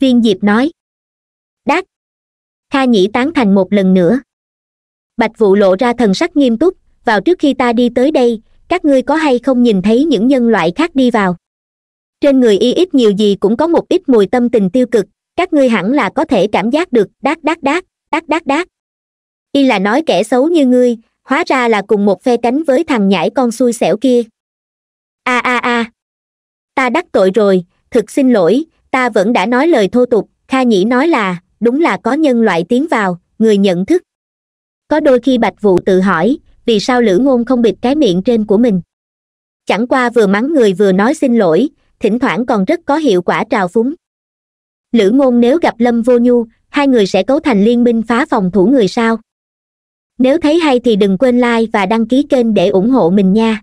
viên diệp nói đáp kha nhĩ tán thành một lần nữa bạch vụ lộ ra thần sắc nghiêm túc vào trước khi ta đi tới đây các ngươi có hay không nhìn thấy những nhân loại khác đi vào trên người y ít nhiều gì cũng có một ít mùi tâm tình tiêu cực các ngươi hẳn là có thể cảm giác được đát đát đát đát đát đát y là nói kẻ xấu như ngươi hóa ra là cùng một phe cánh với thằng nhãi con xui xẻo kia a a a ta đắc tội rồi thực xin lỗi ta vẫn đã nói lời thô tục kha nhĩ nói là đúng là có nhân loại tiến vào người nhận thức có đôi khi bạch vụ tự hỏi vì sao lữ ngôn không bịt cái miệng trên của mình chẳng qua vừa mắng người vừa nói xin lỗi thỉnh thoảng còn rất có hiệu quả trào phúng lữ ngôn nếu gặp lâm vô nhu hai người sẽ cấu thành liên minh phá phòng thủ người sao nếu thấy hay thì đừng quên like và đăng ký kênh để ủng hộ mình nha